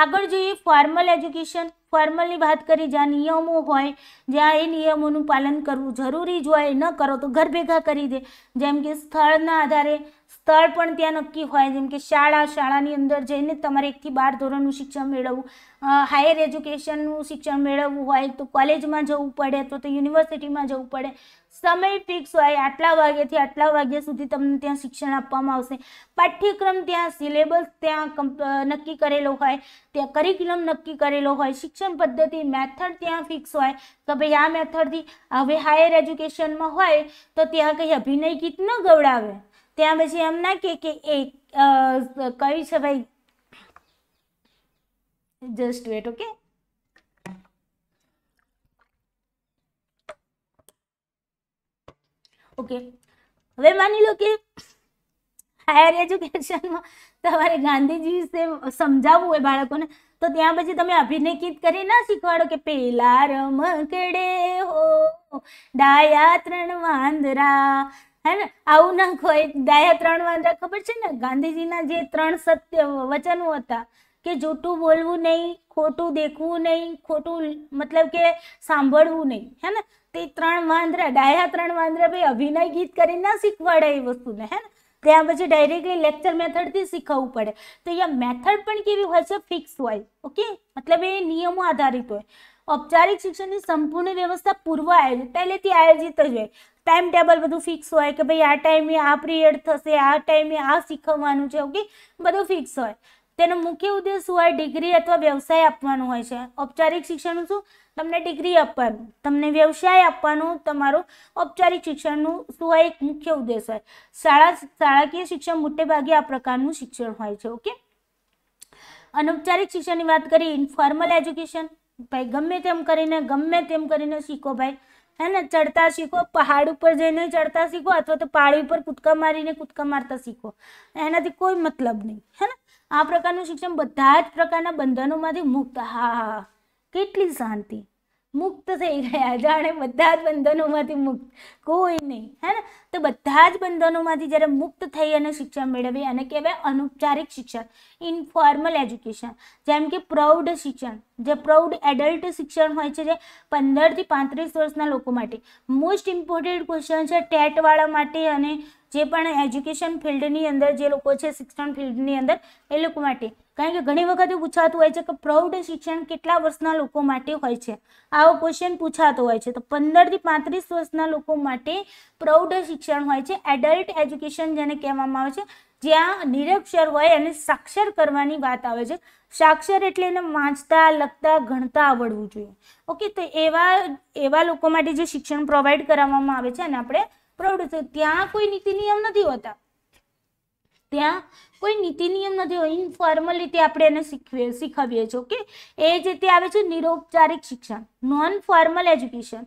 આગળ જોઈએ ફોર્મલ એજ્યુકેશન ફોર્મલની વાત કરી જ્યાં નિયમો હોય જ્યાં એ નિયમોનું પાલન કરવું જરૂરી જ હોય ન કરો તો ઘર ભેગા કરી દે જેમ કે સ્થળના આધારે સ્થળ પણ ત્યાં નક્કી હોય જેમ કે શાળા શાળાની અંદર જઈને તમારે એકથી બાર ધોરણનું શિક્ષણ મેળવવું હાયર એજ્યુકેશનનું શિક્ષણ મેળવવું હોય તો કોલેજમાં જવું પડે અથવા તો યુનિવર્સિટીમાં જવું પડે સમય ફિક્સ હોય આટલા વાગ્યાથી આટલા વાગ્યા સુધી તમને ત્યાં શિક્ષણ આપવામાં આવશે પાઠ્યક્રમ ત્યાં સિલેબસ ત્યાં નક્કી કરેલો હોય ત્યાં કરિક્યુલમ નક્કી કરેલો હોય શિક્ષણ પદ્ધતિ મેથડ ત્યાં ફિક્સ હોય કે ભાઈ આ મેથડથી હવે હાયર એજ્યુકેશનમાં હોય તો ત્યાં કંઈ અભિનય ગીત ન ગવડાવે ત્યાં પછી એમ ના કે એ કઈ છે ભાઈ જસ્ટ વેટ ઓકે ઓકે હવે માની લો કે હાયર એજ્યુકેશનમાં તમારે ગાંધીજી વિશે સમજાવવું હોય બાળકોને તો ત્યાં પછી તમે અભિનય કરી ના શીખવાડો કે પેલા રમકડે હો ડાયા ત્રણ વાંદરા હે ને આવું ના હોય ડાયા ત્રણ વાંદરા ખબર છે ને ગાંધીજીના જે ત્રણ સત્ય વચનો હતા કે જૂઠું બોલવું નહીં ખોટું દેખવું નહીં ખોટું મતલબ કે સાંભળવું નહીં હે ને તે ત્રણ વાંદરા ડાયા ત્રણ વાંદરા ભાઈ અભિનય ગીત કરી ના શીખવાડે એ વસ્તુને હે ને ત્યાં પછી ડાયરેક્ટલી લેક્ચર મેથડથી શીખવવું પડે તો અહીંયા મેથડ પણ કેવી હોય છે ફિક્સ હોય ઓકે મતલબ એ નિયમો આધારિત હોય ઔપચારિક શિક્ષણની સંપૂર્ણ વ્યવસ્થા પૂર્વ આયોજિત પહેલેથી આયોજિત જ હોય ટાઈમ ટેબલ બધું ફિક્સ હોય કે ભાઈ આ ટાઈમે આ પિરિયડ થશે આ ટાઈમે આ શીખવવાનું છે ઓકે બધું ફિક્સ હોય તેનો મુખ્ય ઉદ્દેશ શું હોય ડિગ્રી અથવા વ્યવસાય આપવાનું હોય છે ઔપચારિક શિક્ષણનું શું તમને ડિગ્રી આપવાનું તમને વ્યવસાય આપવાનું તમારું ઔપચારિક શિક્ષણનું શું હોય એક મુખ્ય ઉદ્દેશ હોય શાળા શાળાકીય શિક્ષણ મોટેભાગે આ પ્રકારનું શિક્ષણ હોય છે ઓકે અનૌપચારિક શિક્ષણની વાત કરીએ ઇન્ફોર્મલ એજ્યુકેશન ભાઈ ગમે તેમ કરીને ગમે તેમ કરીને શીખો ભાઈ હે ને ચડતા શીખો પહાડ ઉપર જઈને ચડતા શીખો અથવા તો પહાડી ઉપર કૂદકા મારીને કૂદકા મારતા શીખો એનાથી કોઈ મતલબ નહીં હે ને આ પ્રકારનું શિક્ષણ બધા જ પ્રકારના બંધનોમાંથી મુક્ત હા હા કેટલી શાંતિ મુક્ત થઈ ગયા જાણે બધા જ બંધનોમાંથી મુક્ત કોઈ નહીં હે ને તો બધા જ બંધનોમાંથી જ્યારે મુક્ત થઈ અને શિક્ષણ મેળવી અને કહેવાય અનૌપચારિક શિક્ષણ ઇન્ફોર્મલ એજ્યુકેશન જેમ કે પ્રૌઢ શિક્ષણ જે પ્રૌઢ એડલ્ટ શિક્ષણ હોય છે જે પંદરથી પાંત્રીસ વર્ષના લોકો માટે મોસ્ટ ઇમ્પોર્ટન્ટ ક્વેશ્ચન છે ટેટવાળા માટે અને જે પણ એજ્યુકેશન ફિલ્ડની અંદર જે લોકો છે શિક્ષણ ફિલ્ડની અંદર એ લોકો માટે કારણ કે ઘણી વખત પૂછાતું હોય છે કે પ્રૌઢ શિક્ષણ કેટલા વર્ષના લોકો માટે હોય છે આવો ક્વેશ્ચન પૂછાતો હોય છે તો પંદરથી પાંત્રીસ વર્ષના લોકો માટે પ્રૌઢ શિક્ષણ હોય છે એડલ્ટ એજ્યુકેશન જેને કહેવામાં આવે છે જ્યાં નિરક્ષર હોય અને સાક્ષર કરવાની વાત આવે છે સાક્ષર એટલે એને વાંચતા લખતા ગણતા આવડવું જોઈએ ઓકે તો એવા એવા લોકો માટે જે શિક્ષણ પ્રોવાઈડ કરવામાં આવે છે અને આપણે પ્રવૃત્તિ ત્યાં કોઈ નીતિ નિયમ નથી હોતા ત્યાં કોઈ નીતિ નિયમ નથી હોય ઇન્ફોર્મલિટી આપણે એને શીખવીએ શીખવીએ છીએ ઓકે એ જ રીતે આવે છે નિરૌપચારિક શિક્ષણ નોન ફોર્મલ એજ્યુકેશન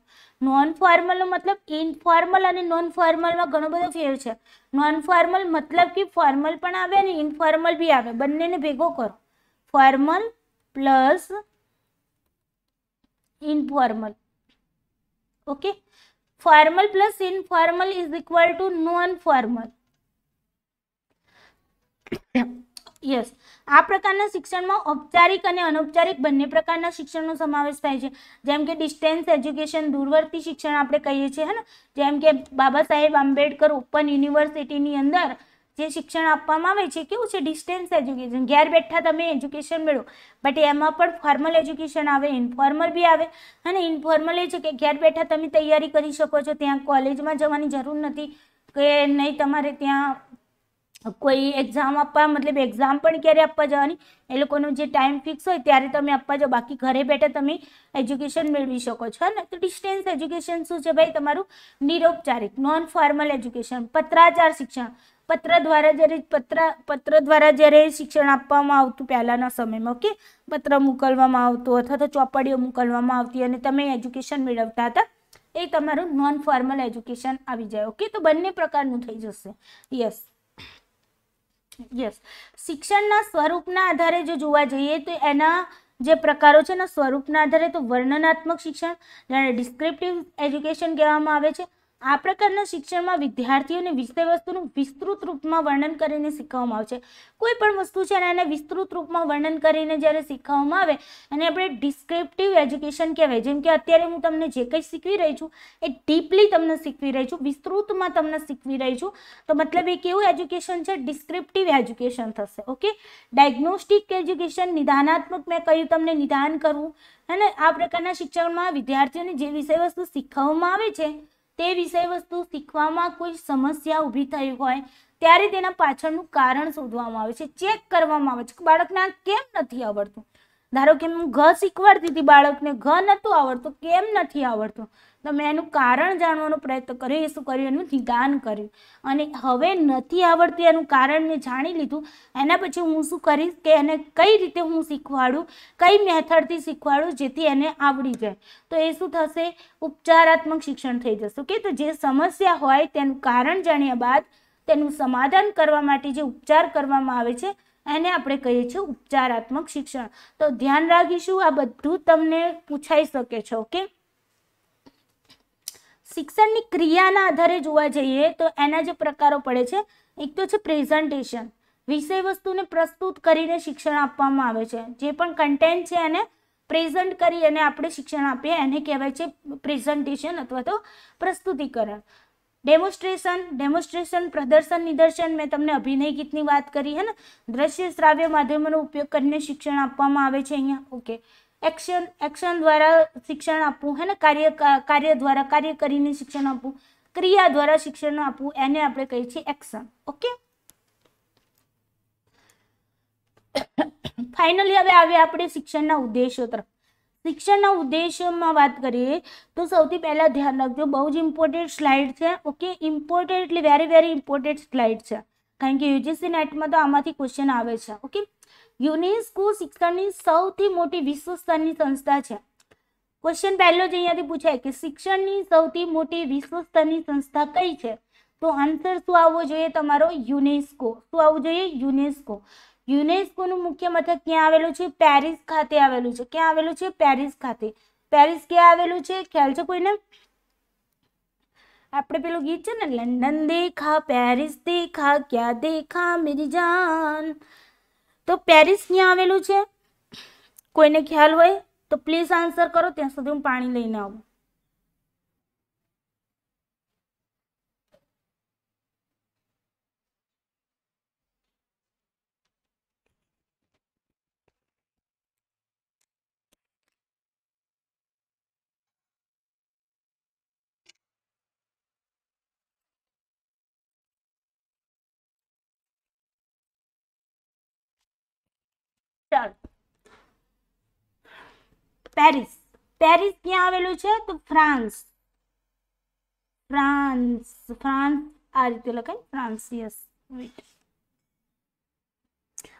નોન ફોર્મલનો મતલબ ઇન્ફોર્મલ અને નોન ફોર્મલમાં ઘણો બધો ફેર છે નોન ફોર્મલ મતલબ કે ફોર્મલ પણ આવે અને ઇન્ફોર્મલ બી આવે બંનેને ભેગો કરો formal plus informal okay formal plus informal is equal to non-formal. Yes આ પ્રકારના શિક્ષણમાં ઔપચારિક અને અનૌપચારિક બંને પ્રકારના શિક્ષણનો સમાવેશ થાય છે જેમ કે ડિસ્ટન્સ એજ્યુકેશન દૂરવર્તી શિક્ષણ આપણે કહીએ છીએ હે ને જેમ કે બાબા સાહેબ આંબેડકર ઓપન યુનિવર્સિટીની અંદર જે શિક્ષણ આપવામાં આવે છે કેવું છે ડિસ્ટન્સ એજ્યુકેશન ઘેર બેઠા તમે એજ્યુકેશન મેળવો બટ એમાં પણ ફોર્મલ એજ્યુકેશન આવે ઇન્ફોર્મલ બી આવે અને ઇન્ફોર્મલ એ છે કે ઘેર બેઠા તમે તૈયારી કરી શકો છો ત્યાં કોલેજમાં જવાની જરૂર નથી કે નહીં તમારે ત્યાં કોઈ એક્ઝામ આપવા મતલબ એક્ઝામ પણ ક્યારે આપવા જવાની એ લોકોનો જે ટાઈમ ફિક્સ હોય ત્યારે તમે આપવા જાઓ બાકી ઘરે બેઠા તમે એજ્યુકેશન મેળવી શકો છો ને તો ડિસ્ટન્સ એજ્યુકેશન શું છે ભાઈ તમારું નિરોપચારિક નોન ફોર્મલ એજ્યુકેશન પત્રાચાર શિક્ષણ પત્ર દ્વારા જ્યારે પત્ર પત્ર દ્વારા જ્યારે શિક્ષણ આપવામાં આવતું પહેલાંના સમયમાં ઓકે પત્ર મોકલવામાં આવતું અથવા તો ચોપડીઓ મોકલવામાં આવતી અને તમે એજ્યુકેશન મેળવતા હતા એ તમારું નોન ફોર્મલ એજ્યુકેશન આવી જાય ઓકે તો બંને પ્રકારનું થઈ જશે યસ યસ શિક્ષણના સ્વરૂપના આધારે જો જોવા જઈએ તો એના જે પ્રકારો છે એના સ્વરૂપના આધારે તો વર્ણનાત્મક શિક્ષણ જેને ડિસ્ક્રિપ્ટિવ એજ્યુકેશન કહેવામાં આવે છે આ પ્રકારના શિક્ષણમાં વિદ્યાર્થીઓને વિષય વસ્તુનું વિસ્તૃત રૂપમાં વર્ણન કરીને શીખવવામાં આવશે છે કોઈ પણ વસ્તુ છે એને વિસ્તૃત રૂપમાં વર્ણન કરીને જ્યારે શીખવવામાં આવે અને આપણે ડિસ્ક્રિપ્ટિવ એજ્યુકેશન કહેવાય જેમ કે અત્યારે હું તમને જે કંઈ શીખવી રહી છું એ ડીપલી તમને શીખવી રહી છું વિસ્તૃતમાં તમને શીખવી રહી છું તો મતલબ એ કેવું એજ્યુકેશન છે ડિસ્ક્રિપ્ટિવ એજ્યુકેશન થશે ઓકે ડાયગ્નોસ્ટિક એજ્યુકેશન નિદાનાત્મક મેં કહ્યું તમને નિદાન કરવું અને આ પ્રકારના શિક્ષણમાં વિદ્યાર્થીઓને જે વિષય વસ્તુ શીખવવામાં આવે છે તે વિષય વસ્તુ શીખવામાં કોઈ સમસ્યા ઊભી થઈ હોય ત્યારે તેના પાછળનું કારણ શોધવામાં આવે છે ચેક કરવામાં આવે છે બાળકને કેમ નથી આવડતું ધારો કે હું ઘ શીખવાડતી હતી બાળકને ઘ નતું આવડતું કેમ નથી આવડતું તમે એનું કારણ જાણવાનો પ્રયત્ન કર્યો એ શું કર્યું એનું નિદાન કર્યું અને હવે નથી આવડતું એનું કારણ મેં જાણી લીધું એના પછી હું શું કરીશ કે એને કઈ રીતે હું શીખવાડું કઈ મેથડથી શીખવાડું જેથી એને આવડી જાય તો એ શું થશે ઉપચારાત્મક શિક્ષણ થઈ જશે ઓકે તો જે સમસ્યા હોય તેનું કારણ જાણ્યા બાદ તેનું સમાધાન કરવા માટે જે ઉપચાર કરવામાં આવે છે એને આપણે કહીએ છીએ ઉપચારાત્મક શિક્ષણ તો ધ્યાન રાખીશું આ બધું તમને પૂછાઈ શકે છે ઓકે શિક્ષણની ક્રિયાના આધારે જોવા જઈએ તો એના જે પ્રકારો પડે છે એક તો છે પ્રેઝન્ટેશન વિષય વસ્તુને પ્રસ્તુત કરીને શિક્ષણ આપવામાં આવે છે જે પણ કન્ટેન્ટ છે એને પ્રેઝન્ટ કરી અને આપણે શિક્ષણ આપીએ એને કહેવાય છે પ્રેઝન્ટેશન અથવા તો પ્રસ્તુતિકરણ ડેમોસ્ટ્રેશન ડેમોસ્ટ્રેશન પ્રદર્શન નિદર્શન મેં તમને અભિનય ગીતની વાત કરી હે ને દ્રશ્ય શ્રાવ્ય માધ્યમોનો ઉપયોગ કરીને શિક્ષણ આપવામાં આવે છે અહીંયા ઓકે એક્શન એક્શન દ્વારા શિક્ષણ આપવું હે ને કાર્ય કાર્ય દ્વારા કાર્ય કરીને શિક્ષણ આપવું ક્રિયા દ્વારા શિક્ષણ આપવું એને આપણે કહીએ છીએ એક્શન ઓકે ફાઇનલી હવે આવે આપણે શિક્ષણના ઉદ્દેશો તરફ શિક્ષણના ઉદ્દેશમાં વાત કરીએ તો સૌથી પહેલાં ધ્યાન રાખજો બહુ જ ઇમ્પોર્ટન્ટ સ્લાઇડ છે ઓકે ઇમ્પોર્ટન્ટ એટલે વેરી વેરી ઇમ્પોર્ટન્ટ સ્લાઇડ છે કારણ કે યુજીસી નેટમાં તો આમાંથી ક્વેશ્ચન આવે છે ઓકે યુનેસ્કો શિક્ષણની સૌથી મોટી વિશ્વ સ્તરની સંસ્થા છે ક્વેશ્ચન પહેલો જ અહીંયાથી પૂછાય કે શિક્ષણની સૌથી મોટી વિશ્વ સ્તરની સંસ્થા કઈ છે તો આન્સર શું આવવો જોઈએ તમારો યુનેસ્કો શું આવવું જોઈએ યુનેસ્કો યુનેસ્કો નું મુખ્ય મથક ક્યાં આવેલું છે પેરિસ ખાતે આવેલું છે ક્યાં આવેલું છે પેરિસ ખાતે પેરિસ ક્યાં આવેલું છે ખ્યાલ છે કોઈને આપણે પેલું ગીત છે ને લંડન દેખા પેરિસ દેખા ક્યાં દેખા મેરી જાન તો પેરિસ ક્યાં આવેલું છે કોઈને ખ્યાલ હોય તો પ્લીઝ આન્સર કરો ત્યાં સુધી હું પાણી લઈને આવું પેરિસ પેરિસ ક્યાં આવેલું છે તો ફ્રાન્સ ફ્રાન્સ ફ્રાન્સ આ રીતે લખાય ફ્રાન્સિયસ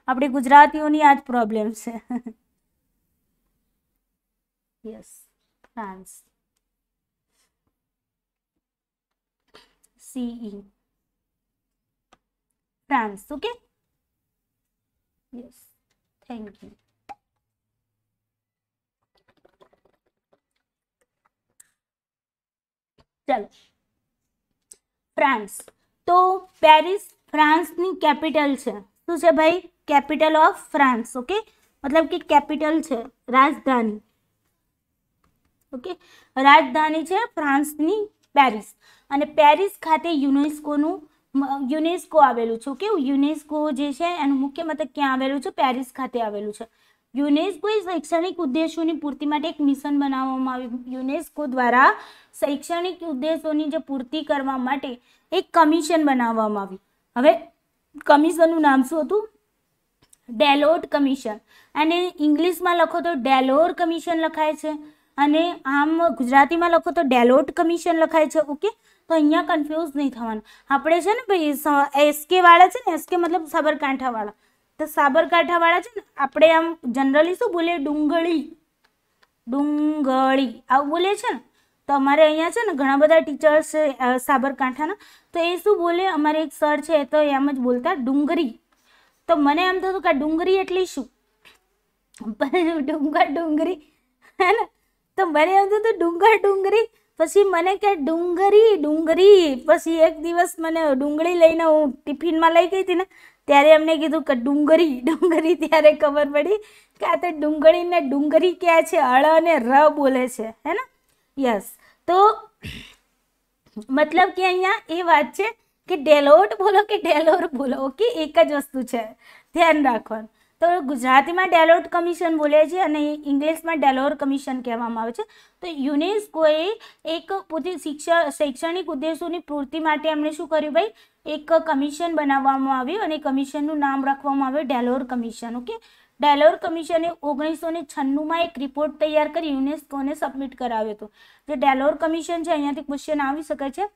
આપણે ગુજરાતીઓની આ જ પ્રોબ્લેમ છે યસ ફ્રાન્સ સીઈ France okay yes thank you ચાલો ફ્રાન્સ તો પેરિસ ફ્રાન્સની કેપિટલ છે શું છે ભાઈ કેપિટલ ઓફ ફ્રાન્સ ઓકે મતલબ કે કેપિટલ છે રાજધાની ઓકે રાજધાની છે ફ્રાન્સની પેરિસ અને પેરિસ ખાતે યુનેસ્કોનું યુનેસ્કો આવેલું છે ઓકે યુનેસ્કો જે છે એનું મુખ્ય મથક ક્યાં આવેલું છે પેરિસ ખાતે આવેલું છે યુનેસ્કોએ શૈક્ષણિક ઉદ્દેશોની પૂર્તિ માટે એક મિશન બનાવવામાં આવ્યું યુનેસ્કો દ્વારા શૈક્ષણિક ઉદ્દેશોની જે પૂર્તિ કરવા માટે એક કમિશન બનાવવામાં આવ્યું હવે કમિશનનું નામ શું હતું ડેલોટ કમિશન અને ઇંગ્લિશમાં લખો તો ડેલોર કમિશન લખાય છે અને આમ ગુજરાતીમાં લખો તો ડેલોટ કમિશન લખાય છે ઓકે તો અહીંયા કન્ફ્યુઝ નહીં થવાનું આપણે છે ને ભાઈ એસકે વાળા છે ને એસકે મતલબ સાબરકાંઠાવાળા તો સાબરકાંઠાવાળા છે ને આપણે આમ જનરલી શું બોલીએ ડુંગળી ડુંગળી આવું બોલે છે ને તો અમારે અહીંયા છે ને ઘણા બધા ટીચર્સ છે સાબરકાંઠાના તો એ શું બોલે અમારે એક સર છે તો એમ જ બોલતા ડુંગળી તો મને એમ થતું કે ડુંગળી એટલે શું ડુંગર ડુંગરી હે ને તો મને એમ થતું ડુંગર ડુંગળી પછી મને કે ડુંગળી ડુંગળી પછી એક દિવસ મને ડુંગળી લઈને હું ટિફિનમાં લઈ ગઈ હતી ને ત્યારે અમને કીધું કે ડુંગળી ડુંગળી ત્યારે ખબર પડી કે આ તો ડુંગળીને ડુંગળી ક્યાં છે અળ અને ર બોલે છે હે ને યસ તો મતલબ કે અહીંયા એ વાત છે કે ડેલોટ બોલો કે ડેલોર બોલો ઓકે એક જ વસ્તુ છે ધ્યાન રાખવાનું તો ગુજરાતીમાં ડેલોર કમિશન બોલે છે અને ઇંગ્લિશમાં ડેલોર કમિશન કહેવામાં આવે છે તો યુનેસ્કોએ એક પોતે શિક્ષણ શૈક્ષણિક ઉદ્દેશોની પૂર્તિ માટે એમણે શું કર્યું ભાઈ એક કમિશન બનાવવામાં આવ્યું અને કમિશનનું નામ રાખવામાં આવ્યું ડેલોર કમિશન ઓકે ડેલોર કમિશને ઓગણીસો ને છન્નુંમાં એક રિપોર્ટ તૈયાર કરી યુનેસ્કોને સબમિટ કરાવ્યો હતો જે ડેલોર કમિશન છે અહીંયાથી ક્વેશ્ચન આવી શકે છે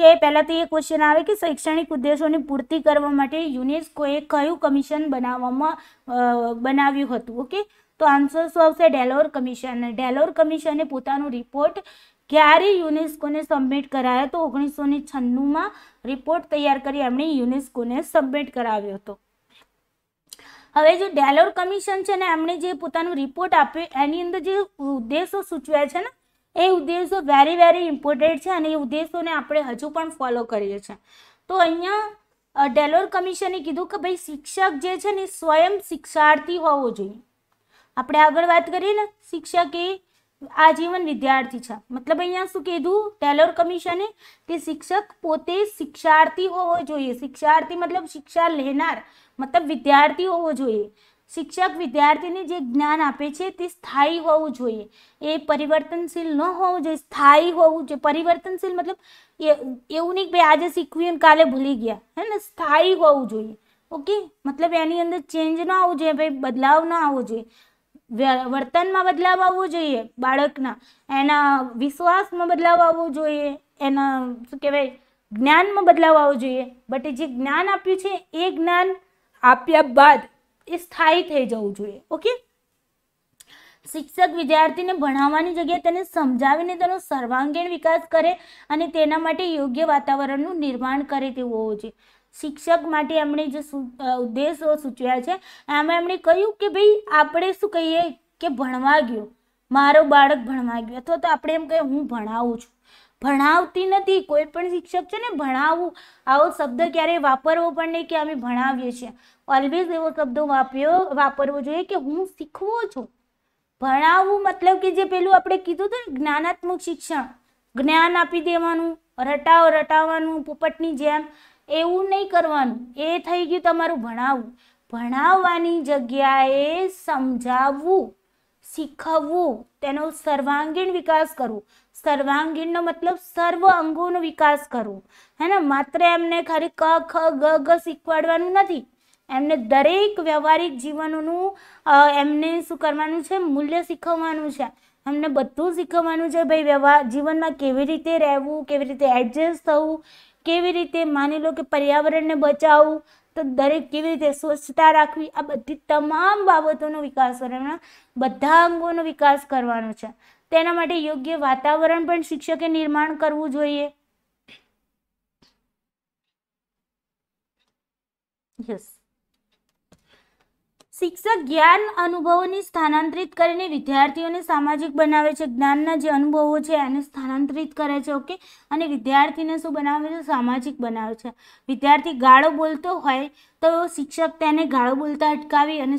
કે પહેલાં તો એ ક્વેશ્ચન આવે કે શૈક્ષણિક ઉદ્દેશોની પૂર્તિ કરવા માટે યુનેસ્કોએ કયું કમિશન બનાવવામાં બનાવ્યું હતું ઓકે તો આન્સર શું આવશે ડેલોર કમિશન ડેલોર કમિશને પોતાનો રિપોર્ટ ક્યારે યુનેસ્કોને સબમિટ કરાયો તો ઓગણીસો ને છન્નુંમાં રિપોર્ટ તૈયાર કરી એમણે યુનેસ્કોને સબમિટ કરાવ્યો હતો હવે જે ડેલોર કમિશન છે ને એમણે જે પોતાનો રિપોર્ટ આપ્યો એની અંદર જે ઉદ્દેશો સૂચવ્યા છે ને એ ઉદ્દેશો વેરી વેરી ઇમ્પોર્ટન્ટ છે અને એ ઉદ્દેશોને આપણે હજુ પણ ફોલો કરીએ છીએ તો અહીંયા ડેલોર કમિશને કીધું કે ભાઈ શિક્ષક જે છે ને સ્વયં શિક્ષાર્થી હોવો જોઈએ આપણે આગળ વાત કરીએ ને શિક્ષક એ આજીવન વિદ્યાર્થી છે મતલબ અહીંયા શું કીધું ટેલર કમિશને કે શિક્ષક પોતે શિક્ષાર્થી હોવો જોઈએ શિક્ષાર્થી મતલબ શિક્ષા લેનાર મતલબ વિદ્યાર્થી હોવો જોઈએ શિક્ષક વિદ્યાર્થીને જે જ્ઞાન આપે છે તે સ્થાયી હોવું જોઈએ એ પરિવર્તનશીલ ન હોવું જોઈએ સ્થાયી હોવું જોઈએ પરિવર્તનશીલ મતલબ એવું નહીં કે ભાઈ આજે શીખવ્યું કાલે ભૂલી ગયા હે ને સ્થાયી હોવું જોઈએ ઓકે મતલબ એની અંદર ચેન્જ ન આવવું જોઈએ ભાઈ બદલાવ ન આવવો જોઈએ વર્તનમાં બદલાવ આવવો જોઈએ બાળકના એના વિશ્વાસમાં બદલાવ આવવો જોઈએ એના શું કહેવાય જ્ઞાનમાં બદલાવ આવવો જોઈએ બટ જે જ્ઞાન આપ્યું છે એ જ્ઞાન આપ્યા બાદ સ્થાયી થઈ જવું જોઈએ ઓકે શિક્ષક વિદ્યાર્થીને ભણાવવાની જગ્યાએ તેને સમજાવીને તેનો સર્વાંગીણ વિકાસ કરે અને તેના માટે યોગ્ય વાતાવરણનું નિર્માણ કરે તેવું હોવું જોઈએ શિક્ષક માટે એમણે જે ઉદ્દેશો સૂચવ્યા છે એમાં એમણે કહ્યું કે ભાઈ આપણે શું કહીએ કે ભણવા ગયો મારો બાળક ભણવા ગયો અથવા તો આપણે એમ કહીએ હું ભણાવું છું ભણાવતી નથી કોઈ પણ શિક્ષક છે ને ભણાવવું આવો શબ્દ ક્યારેય વાપરવો પણ નહીં કે અમે ભણાવીએ છીએ ઓલવેઝ એવો શબ્દો વાપ્યો વાપરવો જોઈએ કે હું શીખવો છું ભણાવવું મતલબ કે જે પેલું આપણે કીધું હતું ને જ્ઞાનાત્મક શિક્ષણ જ્ઞાન આપી દેવાનું રટાવ રટાવવાનું પોપટની જેમ એવું નહીં કરવાનું એ થઈ ગયું તમારું ભણાવવું ભણાવવાની જગ્યાએ સમજાવવું શીખવવું તેનો સર્વાંગીણ વિકાસ કરવો સર્વાંગીણનો મતલબ સર્વ અંગોનો વિકાસ કરવો હે ને માત્ર એમને ખાલી ક ખ ગ ગ શીખવાડવાનું નથી એમને દરેક વ્યવહારિક જીવનનું એમને શું કરવાનું છે મૂલ્ય શીખવવાનું છે એમને બધું શીખવવાનું છે ભાઈ વ્યવહાર જીવનમાં કેવી રીતે રહેવું કેવી રીતે એડજસ્ટ થવું કેવી રીતે માની લો કે પર્યાવરણને બચાવવું તો દરેક કેવી રીતે સ્વચ્છતા રાખવી આ બધી તમામ બાબતોનો વિકાસ કરવાનો બધા અંગોનો વિકાસ કરવાનો છે તેના માટે યોગ્ય વાતાવરણ પણ શિક્ષકે નિર્માણ કરવું જોઈએ યસ શિક્ષક જ્ઞાન અનુભવોને સ્થાનાંતરિત કરીને વિદ્યાર્થીઓને સામાજિક બનાવે છે જ્ઞાનના જે અનુભવો છે એને સ્થાનાંતરિત કરે છે ઓકે અને વિદ્યાર્થીને શું બનાવે છે સામાજિક બનાવે છે વિદ્યાર્થી ગાળો બોલતો હોય તો શિક્ષક તેને ગાળો બોલતા અટકાવી અને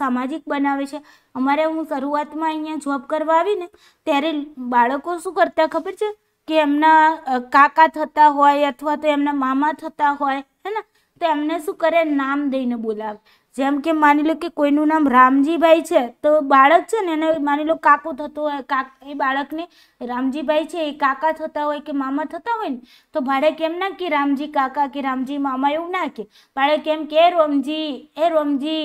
સામાજિક બનાવે છે અમારે હું શરૂઆતમાં અહીંયા જોબ કરવા આવીને ત્યારે બાળકો શું કરતા ખબર છે કે એમના કાકા થતા હોય અથવા તો એમના મામા થતા હોય હે ને તો એમને શું કરે નામ દઈને બોલાવે જેમ કે માની લો કે કોઈનું નામ રામજીભાઈ છે તો બાળક છે ને એને માની લો કાકો થતો હોય કાક એ બાળકને રામજીભાઈ છે એ કાકા થતા હોય કે મામા થતા હોય ને તો બાળક એમ ના કે રામજી કાકા કે રામજી મામા એવું ના કે બાળક એમ કે રોમજી એ રોમજી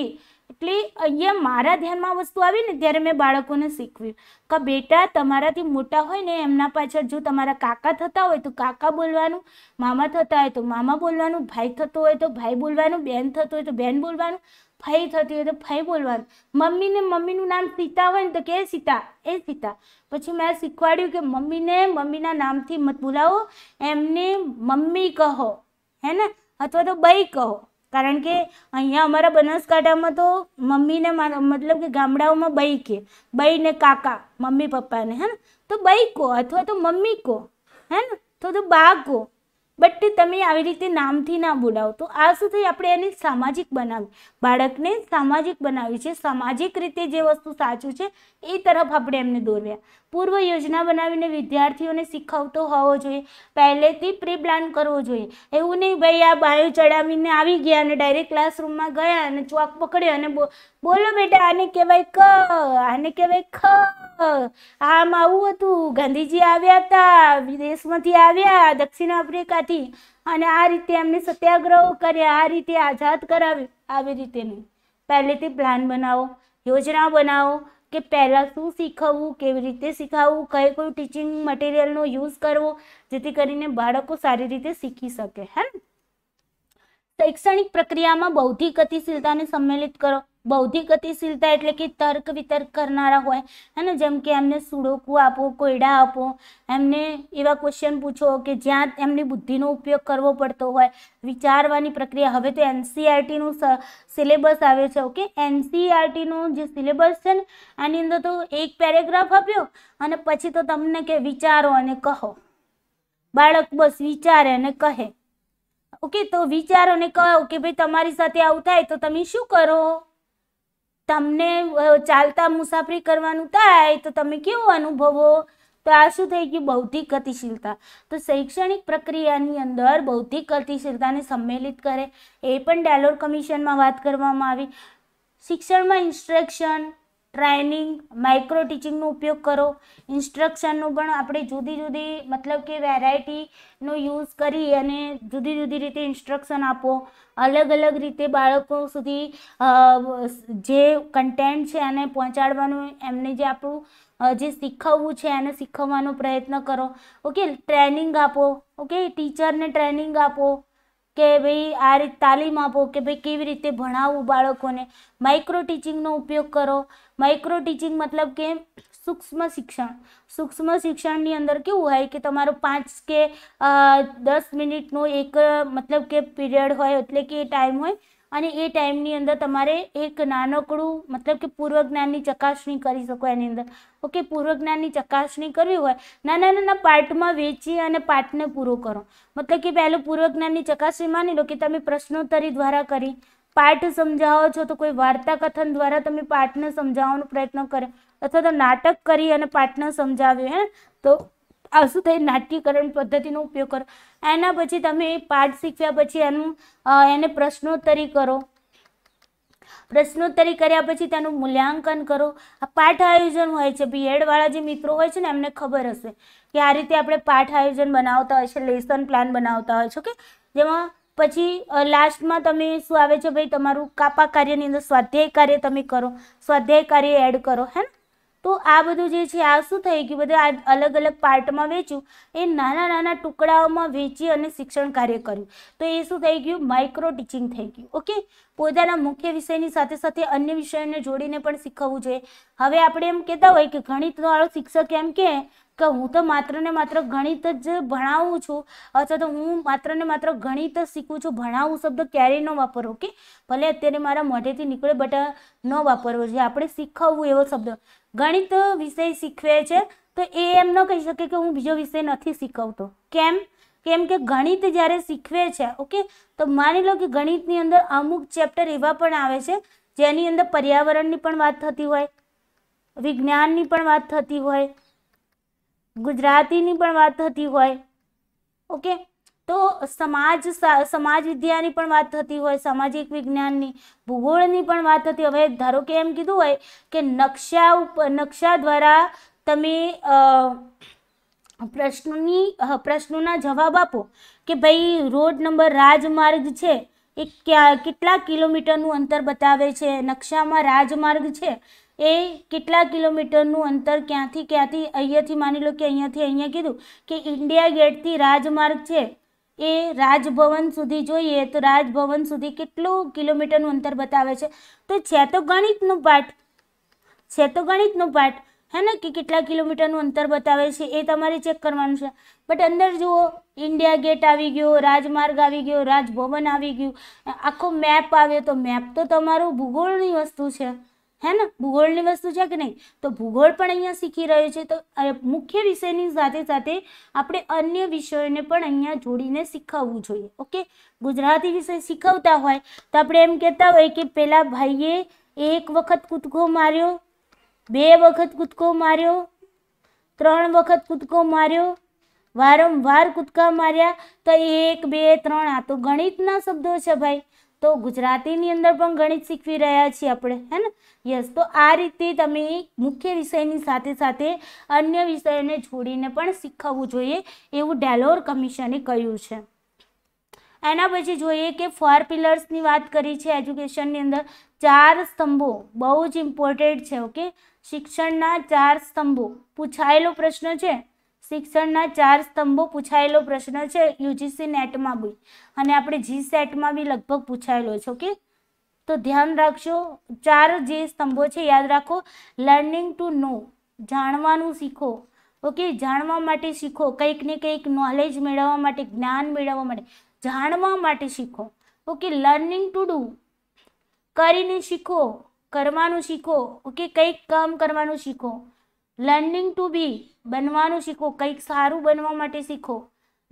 એટલે અહીંયા મારા ધ્યાનમાં વસ્તુ આવી ને ત્યારે મેં બાળકોને શીખવ્યું કે બેટા તમારાથી મોટા હોય ને એમના પાછળ જો તમારા કાકા થતા હોય તો કાકા બોલવાનું મામા થતા હોય તો મામા બોલવાનું ભાઈ થતો હોય તો ભાઈ બોલવાનું બેન થતું હોય તો બેન બોલવાનું ફઈ થતી હોય તો ફઈ બોલવાનું મમ્મીને મમ્મીનું નામ સીતા હોય ને તો કે સીતા એ સીતા પછી મેં શીખવાડ્યું કે મમ્મીને મમ્મીના નામથી મત બોલાવો એમને મમ્મી કહો હે ને અથવા તો બઈ કહો કારણ કે અહીંયા અમારા બનાસકાંઠામાં તો મમ્મીને મતલબ કે ગામડાઓમાં બૈકે બૈને કાકા મમ્મી પપ્પાને હે ને તો બૈકો અથવા તો મમ્મી કો હે ને તો તો બા કો બટ તમે આવી રીતે નામથી ના બોલાવો તો આ શું થઈ આપણે એને સામાજિક બનાવી બાળકને સામાજિક બનાવ્યું છે સામાજિક રીતે જે વસ્તુ સાચું છે એ તરફ આપણે એમને દોરવ્યા પૂર્વ યોજના બનાવીને વિદ્યાર્થીઓને શીખવતો હોવો જોઈએ પહેલેથી પ્રી પ્લાન કરવો જોઈએ એવું નહીં ભાઈ આ બાયો ચડાવીને આવી ગયા અને ડાયરેક્ટ ક્લાસરૂમમાં ગયા અને ચોક પકડ્યો અને બોલો બેટા આને કહેવાય ક આને કહેવાય ખ આમ આવું હતું ગાંધીજી આવ્યા હતા વિદેશમાંથી આવ્યા દક્ષિણ આફ્રિકાથી અને આ રીતે એમને સત્યાગ્રહ કર્યા આ રીતે આઝાદ કરાવી આવી રીતેનું પહેલેથી પ્લાન બનાવો યોજના બનાવો કે પહેલાં શું શીખવવું કેવી રીતે શીખવવું કઈ કોઈ ટીચિંગ મટીરિયલનો યુઝ કરવો જેથી કરીને બાળકો સારી રીતે શીખી શકે હે ને શૈક્ષણિક પ્રક્રિયામાં બૌદ્ધિક ગતિશીલતાને સંમેલિત કરો બૌદ્ધિક ગતિશીલતા એટલે કે તર્ક વિતર્ક કરનારા હોય હે ને જેમ કે એમને સુડોકુ આપો કોયડા આપો એમને એવા ક્વેશ્ચન પૂછો કે જ્યાં એમની બુદ્ધિનો ઉપયોગ કરવો પડતો હોય વિચારવાની પ્રક્રિયા હવે તો એનસીઆરટીનું સિલેબસ આવ્યો છે ઓકે એનસીઆરટીનું e જે સિલેબસ છે ને આની અંદર તો એક પેરેગ્રાફ આપ્યો અને પછી તો તમને કે વિચારો અને કહો બાળક બસ વિચારે અને કહે ઓકે તો વિચારો અને કહો કે ભાઈ તમારી સાથે આવું થાય તો તમે શું કરો તમને ચાલતા મુસાફરી કરવાનું થાય તો તમે કેવું અનુભવો તો આ શું થઈ ગયું બૌદ્ધિક ગતિશીલતા તો શૈક્ષણિક પ્રક્રિયાની અંદર બૌદ્ધિક ગતિશીલતાને સંમેલિત કરે એ પણ ડેલોર કમિશનમાં વાત કરવામાં આવી શિક્ષણમાં ઇન્સ્ટ્રક્શન ટ્રેનિંગ માઇક્રો ટીચિંગનો ઉપયોગ કરો ઇન્સ્ટ્રક્શનનું પણ આપણે જુદી જુદી મતલબ કે વેરાયટીનો યુઝ કરી અને જુદી જુદી રીતે ઇન્સ્ટ્રક્શન આપો અલગ અલગ રીતે બાળકો સુધી જે કન્ટેન્ટ છે એને પહોંચાડવાનું એમને જે આપણું જે શીખવવું છે એને શીખવવાનો પ્રયત્ન કરો ઓકે ટ્રેનિંગ આપો ઓકે ટીચરને ટ્રેનિંગ આપો કે ભાઈ આ રીત તાલીમ આપો કે ભાઈ કેવી રીતે ભણાવવું બાળકોને માઇક્રો ટીચિંગનો ઉપયોગ કરો માઇક્રો ટીચિંગ મતલબ કે સૂક્ષ્મ શિક્ષણ સૂક્ષ્મ શિક્ષણની અંદર કેવું હોય કે તમારો પાંચ કે દસ મિનિટનો એક મતલબ કે પીરિયડ હોય એટલે કે એ ટાઈમ હોય અને એ ટાઈમની અંદર તમારે એક નાનકડું મતલબ કે પૂર્વ જ્ઞાનની ચકાસણી કરી શકો એની અંદર ઓકે પૂર્વ જ્ઞાનની ચકાસણી કરવી હોય નાના નાના પાર્ટમાં વેચી અને પાર્ટને પૂરો કરો મતલબ કે પહેલું પૂર્વ જ્ઞાનની ચકાસણી માની લો કે તમે પ્રશ્નોત્તરી દ્વારા કરી પાઠ સમજાવો છો તો કોઈ વાર્તા કથન દ્વારા તમે પાઠને સમજાવવાનો પ્રયત્ન કર્યો અથવા તો નાટક કરી અને પાઠને સમજાવ્યો હે તો આ શું થાય નાટ્યકરણ પદ્ધતિનો ઉપયોગ કરો એના પછી તમે પાઠ શીખ્યા પછી એનું એને પ્રશ્નોત્તરી કરો પ્રશ્નોત્તરી કર્યા પછી તેનું મૂલ્યાંકન કરો આ પાઠ આયોજન હોય છે બીએડવાળા જે મિત્રો હોય છે ને એમને ખબર હશે કે આ રીતે આપણે પાઠ આયોજન બનાવતા હોય છે લેસન પ્લાન બનાવતા હોય છે કે જેમાં પછી લાસ્ટમાં તમે શું આવે છે ભાઈ તમારું કાપા કાર્યની અંદર સ્વાધ્યાય કાર્ય તમે કરો સ્વાધ્યાય કાર્ય એડ કરો હે ને તો આ બધું જે છે આ શું થઈ ગયું બધું આ અલગ અલગ પાર્ટમાં વેચ્યું એ નાના નાના ટુકડાઓમાં વેચી અને શિક્ષણ કાર્ય કર્યું તો એ શું થઈ ગયું માઇક્રો ટીચિંગ થઈ ગયું ઓકે પોતાના મુખ્ય વિષયની સાથે સાથે અન્ય વિષયોને જોડીને પણ શીખવવું જોઈએ હવે આપણે એમ કહેતા હોય કે ગણિતનો ગણિતવાળો શિક્ષક એમ કે કે હું તો માત્ર ને માત્ર ગણિત જ ભણાવું છું અથવા તો હું માત્ર ને માત્ર ગણિત જ શીખું છું ભણાવું શબ્દ ક્યારેય ન વાપરવો કે ભલે અત્યારે મારા મોઢેથી નીકળે બટ ન વાપરવો જોઈએ આપણે શીખવવું એવો શબ્દ ગણિત વિષય શીખવે છે તો એ એમ ન કહી શકે કે હું બીજો વિષય નથી શીખવતો કેમ કેમ કે ગણિત જ્યારે શીખવે છે ઓકે તો માની લો કે ગણિતની અંદર અમુક ચેપ્ટર એવા પણ આવે છે જેની અંદર પર્યાવરણની પણ વાત થતી હોય વિજ્ઞાનની પણ વાત થતી હોય ગુજરાતીની પણ વાત થતી હોય ઓકે તો સમાજ સમાજ વિદ્યાની પણ વાત થતી હોય સામાજિક વિજ્ઞાનની ભૂગોળની પણ વાત થતી હવે ધારો કે એમ કીધું હોય કે નકશા ઉપર નકશા દ્વારા તમે પ્રશ્નોની પ્રશ્નોના જવાબ આપો કે ભાઈ રોડ નંબર રાજમાર્ગ છે એ ક્યાં કેટલા કિલોમીટરનું અંતર બતાવે છે નકશામાં રાજમાર્ગ છે એ કેટલા કિલોમીટરનું અંતર ક્યાંથી ક્યાંથી અહીંયાથી માની લો કે અહીંયાથી અહીંયા કીધું કે ઇન્ડિયા ગેટથી રાજમાર્ગ છે એ રાજભવન સુધી જોઈએ તો રાજભવન સુધી કેટલું કિલોમીટરનું અંતર બતાવે છે તો છે તો ગણિતનું પાઠ છે તો ગણિતનું પાઠ હે ને કે કેટલા કિલોમીટરનું અંતર બતાવે છે એ તમારે ચેક કરવાનું છે બટ અંદર જુઓ ઇન્ડિયા ગેટ આવી ગયો રાજમાર્ગ આવી ગયો રાજભવન આવી ગયું આખો મેપ આવ્યો તો મેપ તો તમારું ભૂગોળની વસ્તુ છે હે ને ભૂગોળની વસ્તુ છે કે નહીં તો ભૂગોળ પણ અહીંયા શીખી રહ્યો છે તો મુખ્ય વિષયની સાથે સાથે આપણે અન્ય વિષયોને પણ અહીંયા જોડીને શીખવવું જોઈએ ઓકે ગુજરાતી વિષય શીખવતા હોય તો આપણે એમ કહેતા હોય કે પેલા ભાઈએ એક વખત કૂદકો માર્યો બે વખત કૂદકો માર્યો ત્રણ વખત કૂદકો માર્યો વારંવાર કૂદકા માર્યા તો એક બે ત્રણ આ તો ગણિતના શબ્દો છે ભાઈ તો ગુજરાતીની અંદર પણ ગણિત શીખવી રહ્યા છીએ આપણે હે ને યસ તો આ રીતે તમે મુખ્ય વિષયની સાથે સાથે અન્ય વિષયોને જોડીને પણ શીખવવું જોઈએ એવું ડેલોર કમિશને કહ્યું છે એના પછી જોઈએ કે ફોર પિલર્સની વાત કરી છે એજ્યુકેશનની અંદર ચાર સ્તંભો બહુ જ ઇમ્પોર્ટન્ટ છે ઓકે શિક્ષણના ચાર સ્તંભો પૂછાયેલો પ્રશ્ન છે શિક્ષણના ચાર સ્તંભો પૂછાયેલો પ્રશ્ન છે યુજીસી નેટમાં બી અને આપણે જી સેટમાં બી લગભગ પૂછાયેલો છે ઓકે તો ધ્યાન રાખશો ચાર જે સ્તંભો છે યાદ રાખો લર્નિંગ ટુ નો જાણવાનું શીખો ઓકે જાણવા માટે શીખો કંઈક ને કંઈક નોલેજ મેળવવા માટે જ્ઞાન મેળવવા માટે જાણવા માટે શીખો ઓકે લર્નિંગ ટુ ડુ કરીને શીખો કરવાનું શીખો ઓકે કંઈક કામ કરવાનું શીખો લર્નિંગ ટુ બી બનવાનું શીખો કંઈક સારું બનવા માટે શીખો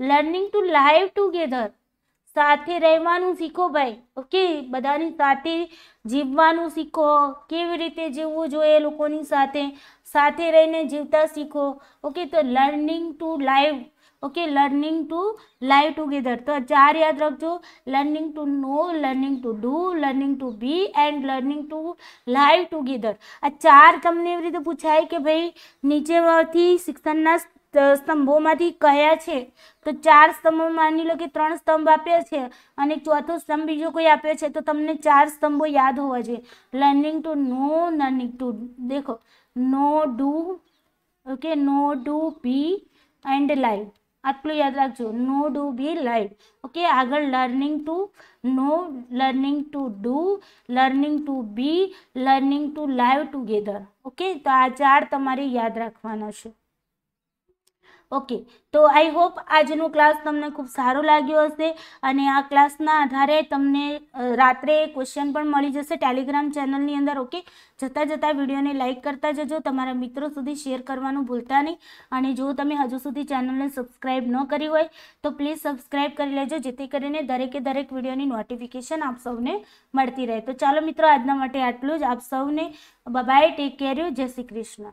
લર્નિંગ ટુ લાઈવ ટુગેધર સાથે રહેવાનું શીખો ભાઈ ઓકે બધાની સાથે જીવવાનું શીખો કેવી રીતે જીવવું જોઈએ લોકોની સાથે સાથે રહીને જીવતા શીખો ઓકે તો learning to live okay learning to live together तो चार याद रखજો learning to know learning to do learning to be and learning to live together આ ચાર તમને એવી રીતે પૂછાય કે ભાઈ નીચેથી શિક્ષણના સ્તંભોમાંથી કયા છે તો ચાર સ્તંભો માની લો કે ત્રણ સ્તંભ આપ્યા છે અને ચોથો સ્તંભ બીજો કોઈ આપ્યો છે તો તમને ચાર સ્તંભો યાદ હોવા જોઈએ learning to know learning to દેખો know do okay know do be and live આટલું યાદ રાખજો know do be live okay આગળ learning to know learning to do learning to be learning to live together okay તો આ ચાર તમારે યાદ રાખવાના છે ઓકે તો આઈ હોપ આજનો ક્લાસ તમને ખૂબ સારો લાગ્યો હશે અને આ ક્લાસના આધારે તમને રાત્રે ક્વેશ્ચન પણ મળી જશે ટેલિગ્રામ ચેનલની અંદર ઓકે જતાં જતાં વિડીયોને લાઇક કરતા જજો તમારા મિત્રો સુધી શેર કરવાનું ભૂલતા નહીં અને જો તમે હજુ સુધી ચેનલને સબસ્ક્રાઈબ ન કરી હોય તો પ્લીઝ સબસ્ક્રાઇબ કરી લેજો જેથી કરીને દરેકે દરેક વિડીયોની નોટિફિકેશન આપ સૌને મળતી રહે તો ચાલો મિત્રો આજના માટે આટલું જ આપ સૌને બાય ટેક કેર યુ જય શ્રી કૃષ્ણ